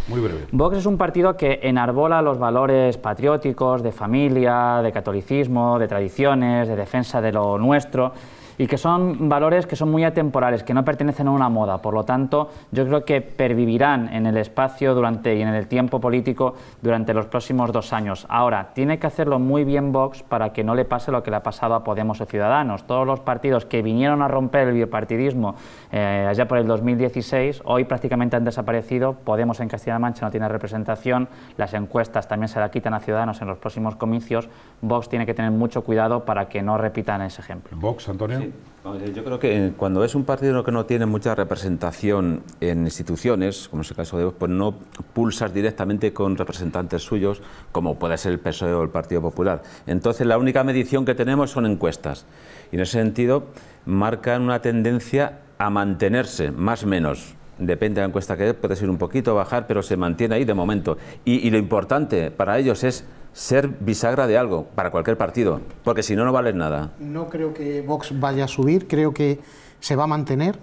Vox es un partido que enarbola los valores patrióticos, de familia, de catolicismo, de tradiciones, de defensa de lo nuestro y que son valores que son muy atemporales, que no pertenecen a una moda. Por lo tanto, yo creo que pervivirán en el espacio durante y en el tiempo político durante los próximos dos años. Ahora, tiene que hacerlo muy bien Vox para que no le pase lo que le ha pasado a Podemos o Ciudadanos. Todos los partidos que vinieron a romper el bipartidismo eh, allá por el 2016, hoy prácticamente han desaparecido. Podemos en Castilla-La Mancha no tiene representación, las encuestas también se la quitan a Ciudadanos en los próximos comicios. Vox tiene que tener mucho cuidado para que no repitan ese ejemplo. Vox, Antonio. Yo creo que eh, cuando es un partido que no tiene mucha representación en instituciones, como es el caso de vos, pues no pulsas directamente con representantes suyos, como puede ser el PSOE o el Partido Popular. Entonces, la única medición que tenemos son encuestas. Y en ese sentido, marcan una tendencia a mantenerse, más o menos depende de la encuesta que es, puede ser un poquito bajar, pero se mantiene ahí de momento. Y, y, lo importante para ellos es ser bisagra de algo para cualquier partido, porque si no, no valen nada. No creo que Vox vaya a subir, creo que se va a mantener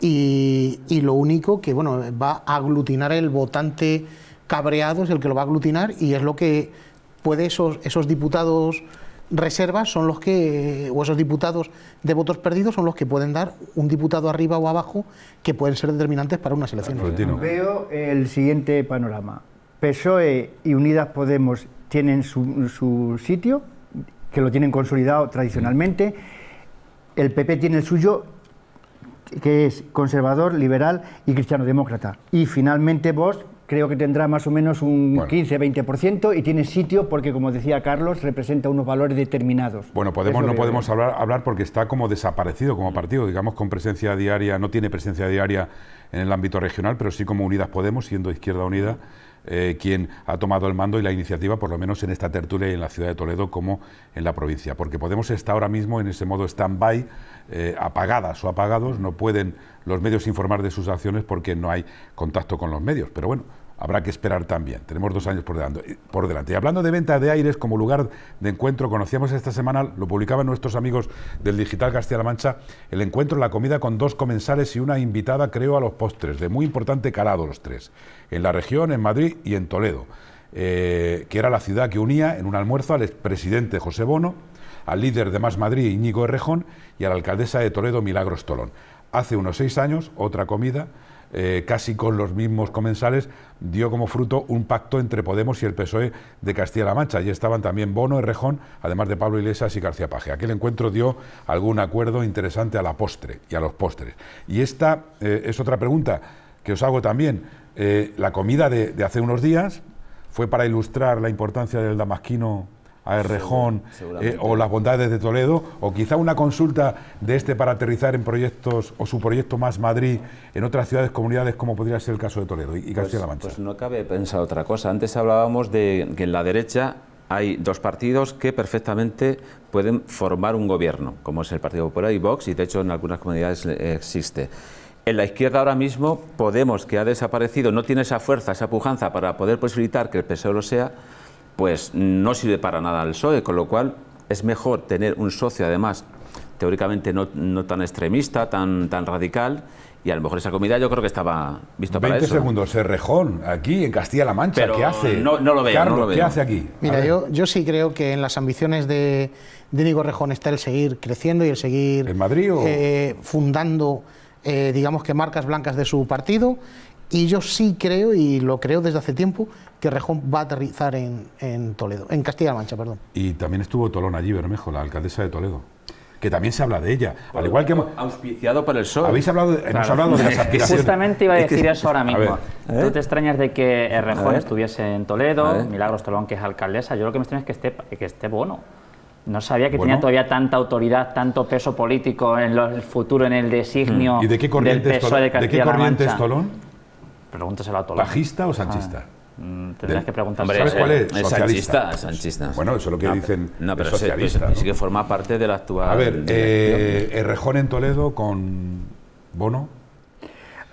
y, lo único que bueno, va a aglutinar el votante cabreado, es el que lo va a aglutinar y es lo que puede esos, esos diputados reservas son los que, o esos diputados de votos perdidos son los que pueden dar un diputado arriba o abajo que pueden ser determinantes para una selección. Veo el siguiente panorama. PSOE y Unidas Podemos tienen su, su sitio, que lo tienen consolidado tradicionalmente. El PP tiene el suyo, que es conservador, liberal y cristiano-demócrata. Y finalmente vos creo que tendrá más o menos un 15-20% y tiene sitio porque, como decía Carlos, representa unos valores determinados. Bueno, podemos, no podemos hablar, hablar porque está como desaparecido como partido, digamos, con presencia diaria, no tiene presencia diaria en el ámbito regional, pero sí como Unidas Podemos, siendo Izquierda Unida eh, quien ha tomado el mando y la iniciativa, por lo menos en esta tertulia y en la ciudad de Toledo como en la provincia. Porque Podemos estar ahora mismo en ese modo stand-by, eh, apagadas o apagados, no pueden los medios informar de sus acciones porque no hay contacto con los medios. Pero bueno, habrá que esperar también. Tenemos dos años por delante. Eh, por delante. Y hablando de venta de aires como lugar de encuentro, conocíamos esta semana, lo publicaban nuestros amigos del Digital Castilla-La Mancha, el encuentro, la comida con dos comensales y una invitada, creo, a los postres, de muy importante calado los tres, en la región, en Madrid y en Toledo, eh, que era la ciudad que unía en un almuerzo al expresidente José Bono, al líder de Más Madrid, Íñigo Errejón, y a la alcaldesa de Toledo, Milagros Tolón. Hace unos seis años, otra comida eh, casi con los mismos comensales, dio como fruto un pacto entre Podemos y el PSOE de Castilla-La Mancha. Allí estaban también Bono, y Rejón, además de Pablo Ilesas y García Paje. Aquel encuentro dio algún acuerdo interesante a la postre y a los postres. Y esta eh, es otra pregunta que os hago también. Eh, la comida de hace unos días fue para ilustrar la importancia del damasquino a Errejón eh, o las bondades de Toledo, o quizá una consulta de este para aterrizar en proyectos o su proyecto más Madrid en otras ciudades, comunidades, como podría ser el caso de Toledo y, Castilla-La pues, Mancha. Pues, no cabe pensar otra cosa. Antes hablábamos de que en la derecha hay dos partidos que perfectamente pueden formar un gobierno, como es el Partido Popular y Vox, y de hecho en algunas comunidades existe. En la izquierda ahora mismo, Podemos, que ha desaparecido, no tiene esa fuerza, esa pujanza para poder posibilitar que el PSOE lo sea, pues no sirve para nada al PSOE, con lo cual es mejor tener un socio además teóricamente no, tan extremista, tan, tan radical, y a lo mejor esa comida yo creo que estaba visto para 20 segundos, eh, Rejón, aquí en Castilla-La Mancha, ¿qué hace? No, lo veo, no veo. ¿qué hace aquí? Mira, yo, yo sí creo que en las ambiciones de, de Rejón está el seguir creciendo y el seguir... ¿En Madrid eh, fundando... Eh, digamos que marcas blancas de su partido y yo sí creo, y lo creo desde hace tiempo, que Rejón va a aterrizar en, en Toledo, en Castilla-La Mancha, perdón. Y también estuvo Tolón allí, Bermejo, la alcaldesa de Toledo que también se habla de ella. al igual que auspiciado por el sol. Habéis hablado, de, hemos hablado de las aspiraciones. Justamente iba a decir eso ahora mismo. ¿Eh? Tú te extrañas de que eh, Rejón estuviese en Toledo, Milagros Tolón que es alcaldesa. Yo lo que me extraña es que esté que esté bueno No sabía que tenía todavía tanta autoridad, tanto peso político en el futuro, en el designio mm. ¿Y de qué corriente del de, de, qué corriente es Tolón? Pregúntaselo a Toledo. ¿Bajista o ah, sanchista? Mm, tendrías que preguntar. ¿Sabes cuál es? socialista. Sanchista, Bueno, eso es lo que dicen no, pero es pues, socialista. Sí que forma parte de la actual... A ver, eh, Errejón en Toledo con Bono.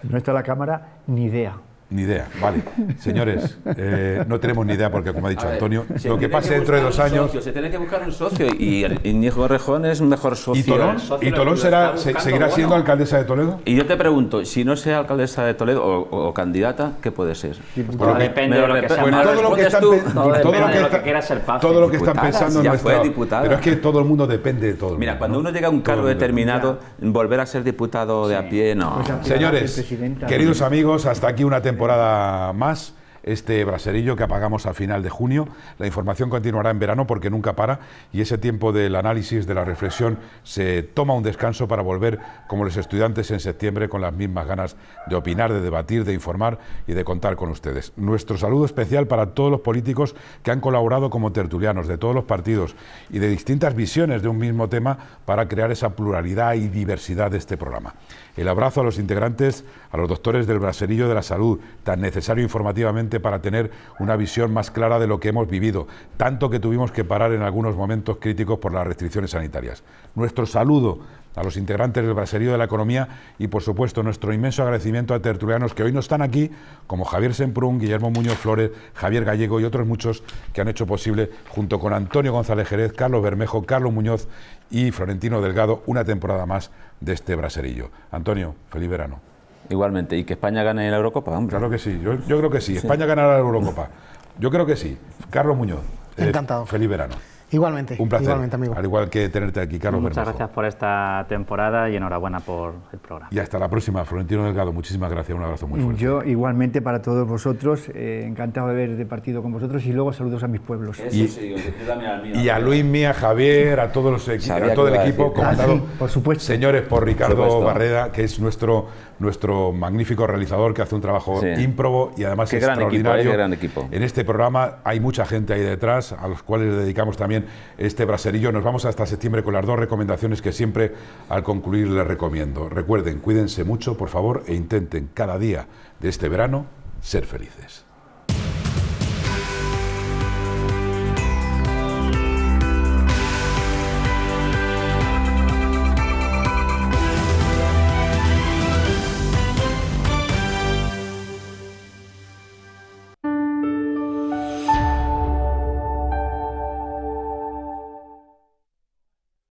No está la cámara, ni idea. Ni idea, vale. Señores, eh, no tenemos ni idea porque, como ha dicho Antonio, lo que pase dentro de dos años... se tiene que buscar un socio y Íñigo Rejón es un mejor socio. ¿Y Tolón, será, seguirá siendo alcaldesa de Toledo? Y yo te pregunto, si no sea alcaldesa de Toledo o, candidata, ¿qué puede ser? Pues, todo depende de lo que sea. Todo lo que están, todo lo que están pensando en nuestra... Pero es que todo el mundo depende de todo. Mira, cuando uno llega a un cargo determinado, volver a ser diputado de a pie, no. Pues Señores, queridos amigos, hasta aquí una temporada temporada más este braserillo que apagamos a final de junio. La información continuará en verano porque nunca para y ese tiempo del análisis, de la reflexión, se toma un descanso para volver como los estudiantes en septiembre con las mismas ganas de opinar, de debatir, de informar y de contar con ustedes. Nuestro saludo especial para todos los políticos que han colaborado como tertulianos de todos los partidos y de distintas visiones de un mismo tema para crear esa pluralidad y diversidad de este programa. El abrazo a los integrantes, a los doctores del braserillo de la salud, tan necesario informativamente para tener una visión más clara de lo que hemos vivido, tanto que tuvimos que parar en algunos momentos críticos por las restricciones sanitarias. Nuestro saludo a los integrantes del Braserillo de la Economía y, por supuesto, nuestro inmenso agradecimiento a tertulianos que hoy no están aquí, como Javier Semprún, Guillermo Muñoz Flores, Javier Gallego y otros muchos que han hecho posible, junto con Antonio González Jerez, Carlos Bermejo, Carlos Muñoz y Florentino Delgado, una temporada más de este braserillo. Antonio, feliz verano. Igualmente, y que España gane la Eurocopa, hombre. Claro que sí, yo, creo que sí. España ganará la Eurocopa. Yo creo que sí. Carlos Muñoz. Encantado. feliz verano. Igualmente. Un placer. Igualmente, amigo. Al igual que tenerte aquí, Carlos. Muchas gracias por esta temporada y enhorabuena por el programa. Y hasta la próxima, Florentino Delgado. Muchísimas gracias. Un abrazo muy fuerte. Yo igualmente para todos vosotros. Eh, encantado de haber de partido con vosotros y luego saludos a mis pueblos. y, a Luis, mía, Javier, a todos los a todo el equipo ah, por supuesto. señores, por Ricardo Barreda, que es nuestro nuestro magnífico realizador que hace un trabajo improbo ímprobo y además es ¿eh? extraordinario. equipo. En este programa hay mucha gente ahí detrás a los cuales dedicamos también este braserillo. Nos vamos hasta septiembre con las dos recomendaciones que siempre al concluir les recomiendo. Recuerden, cuídense mucho, por favor, e intenten cada día de este verano ser felices.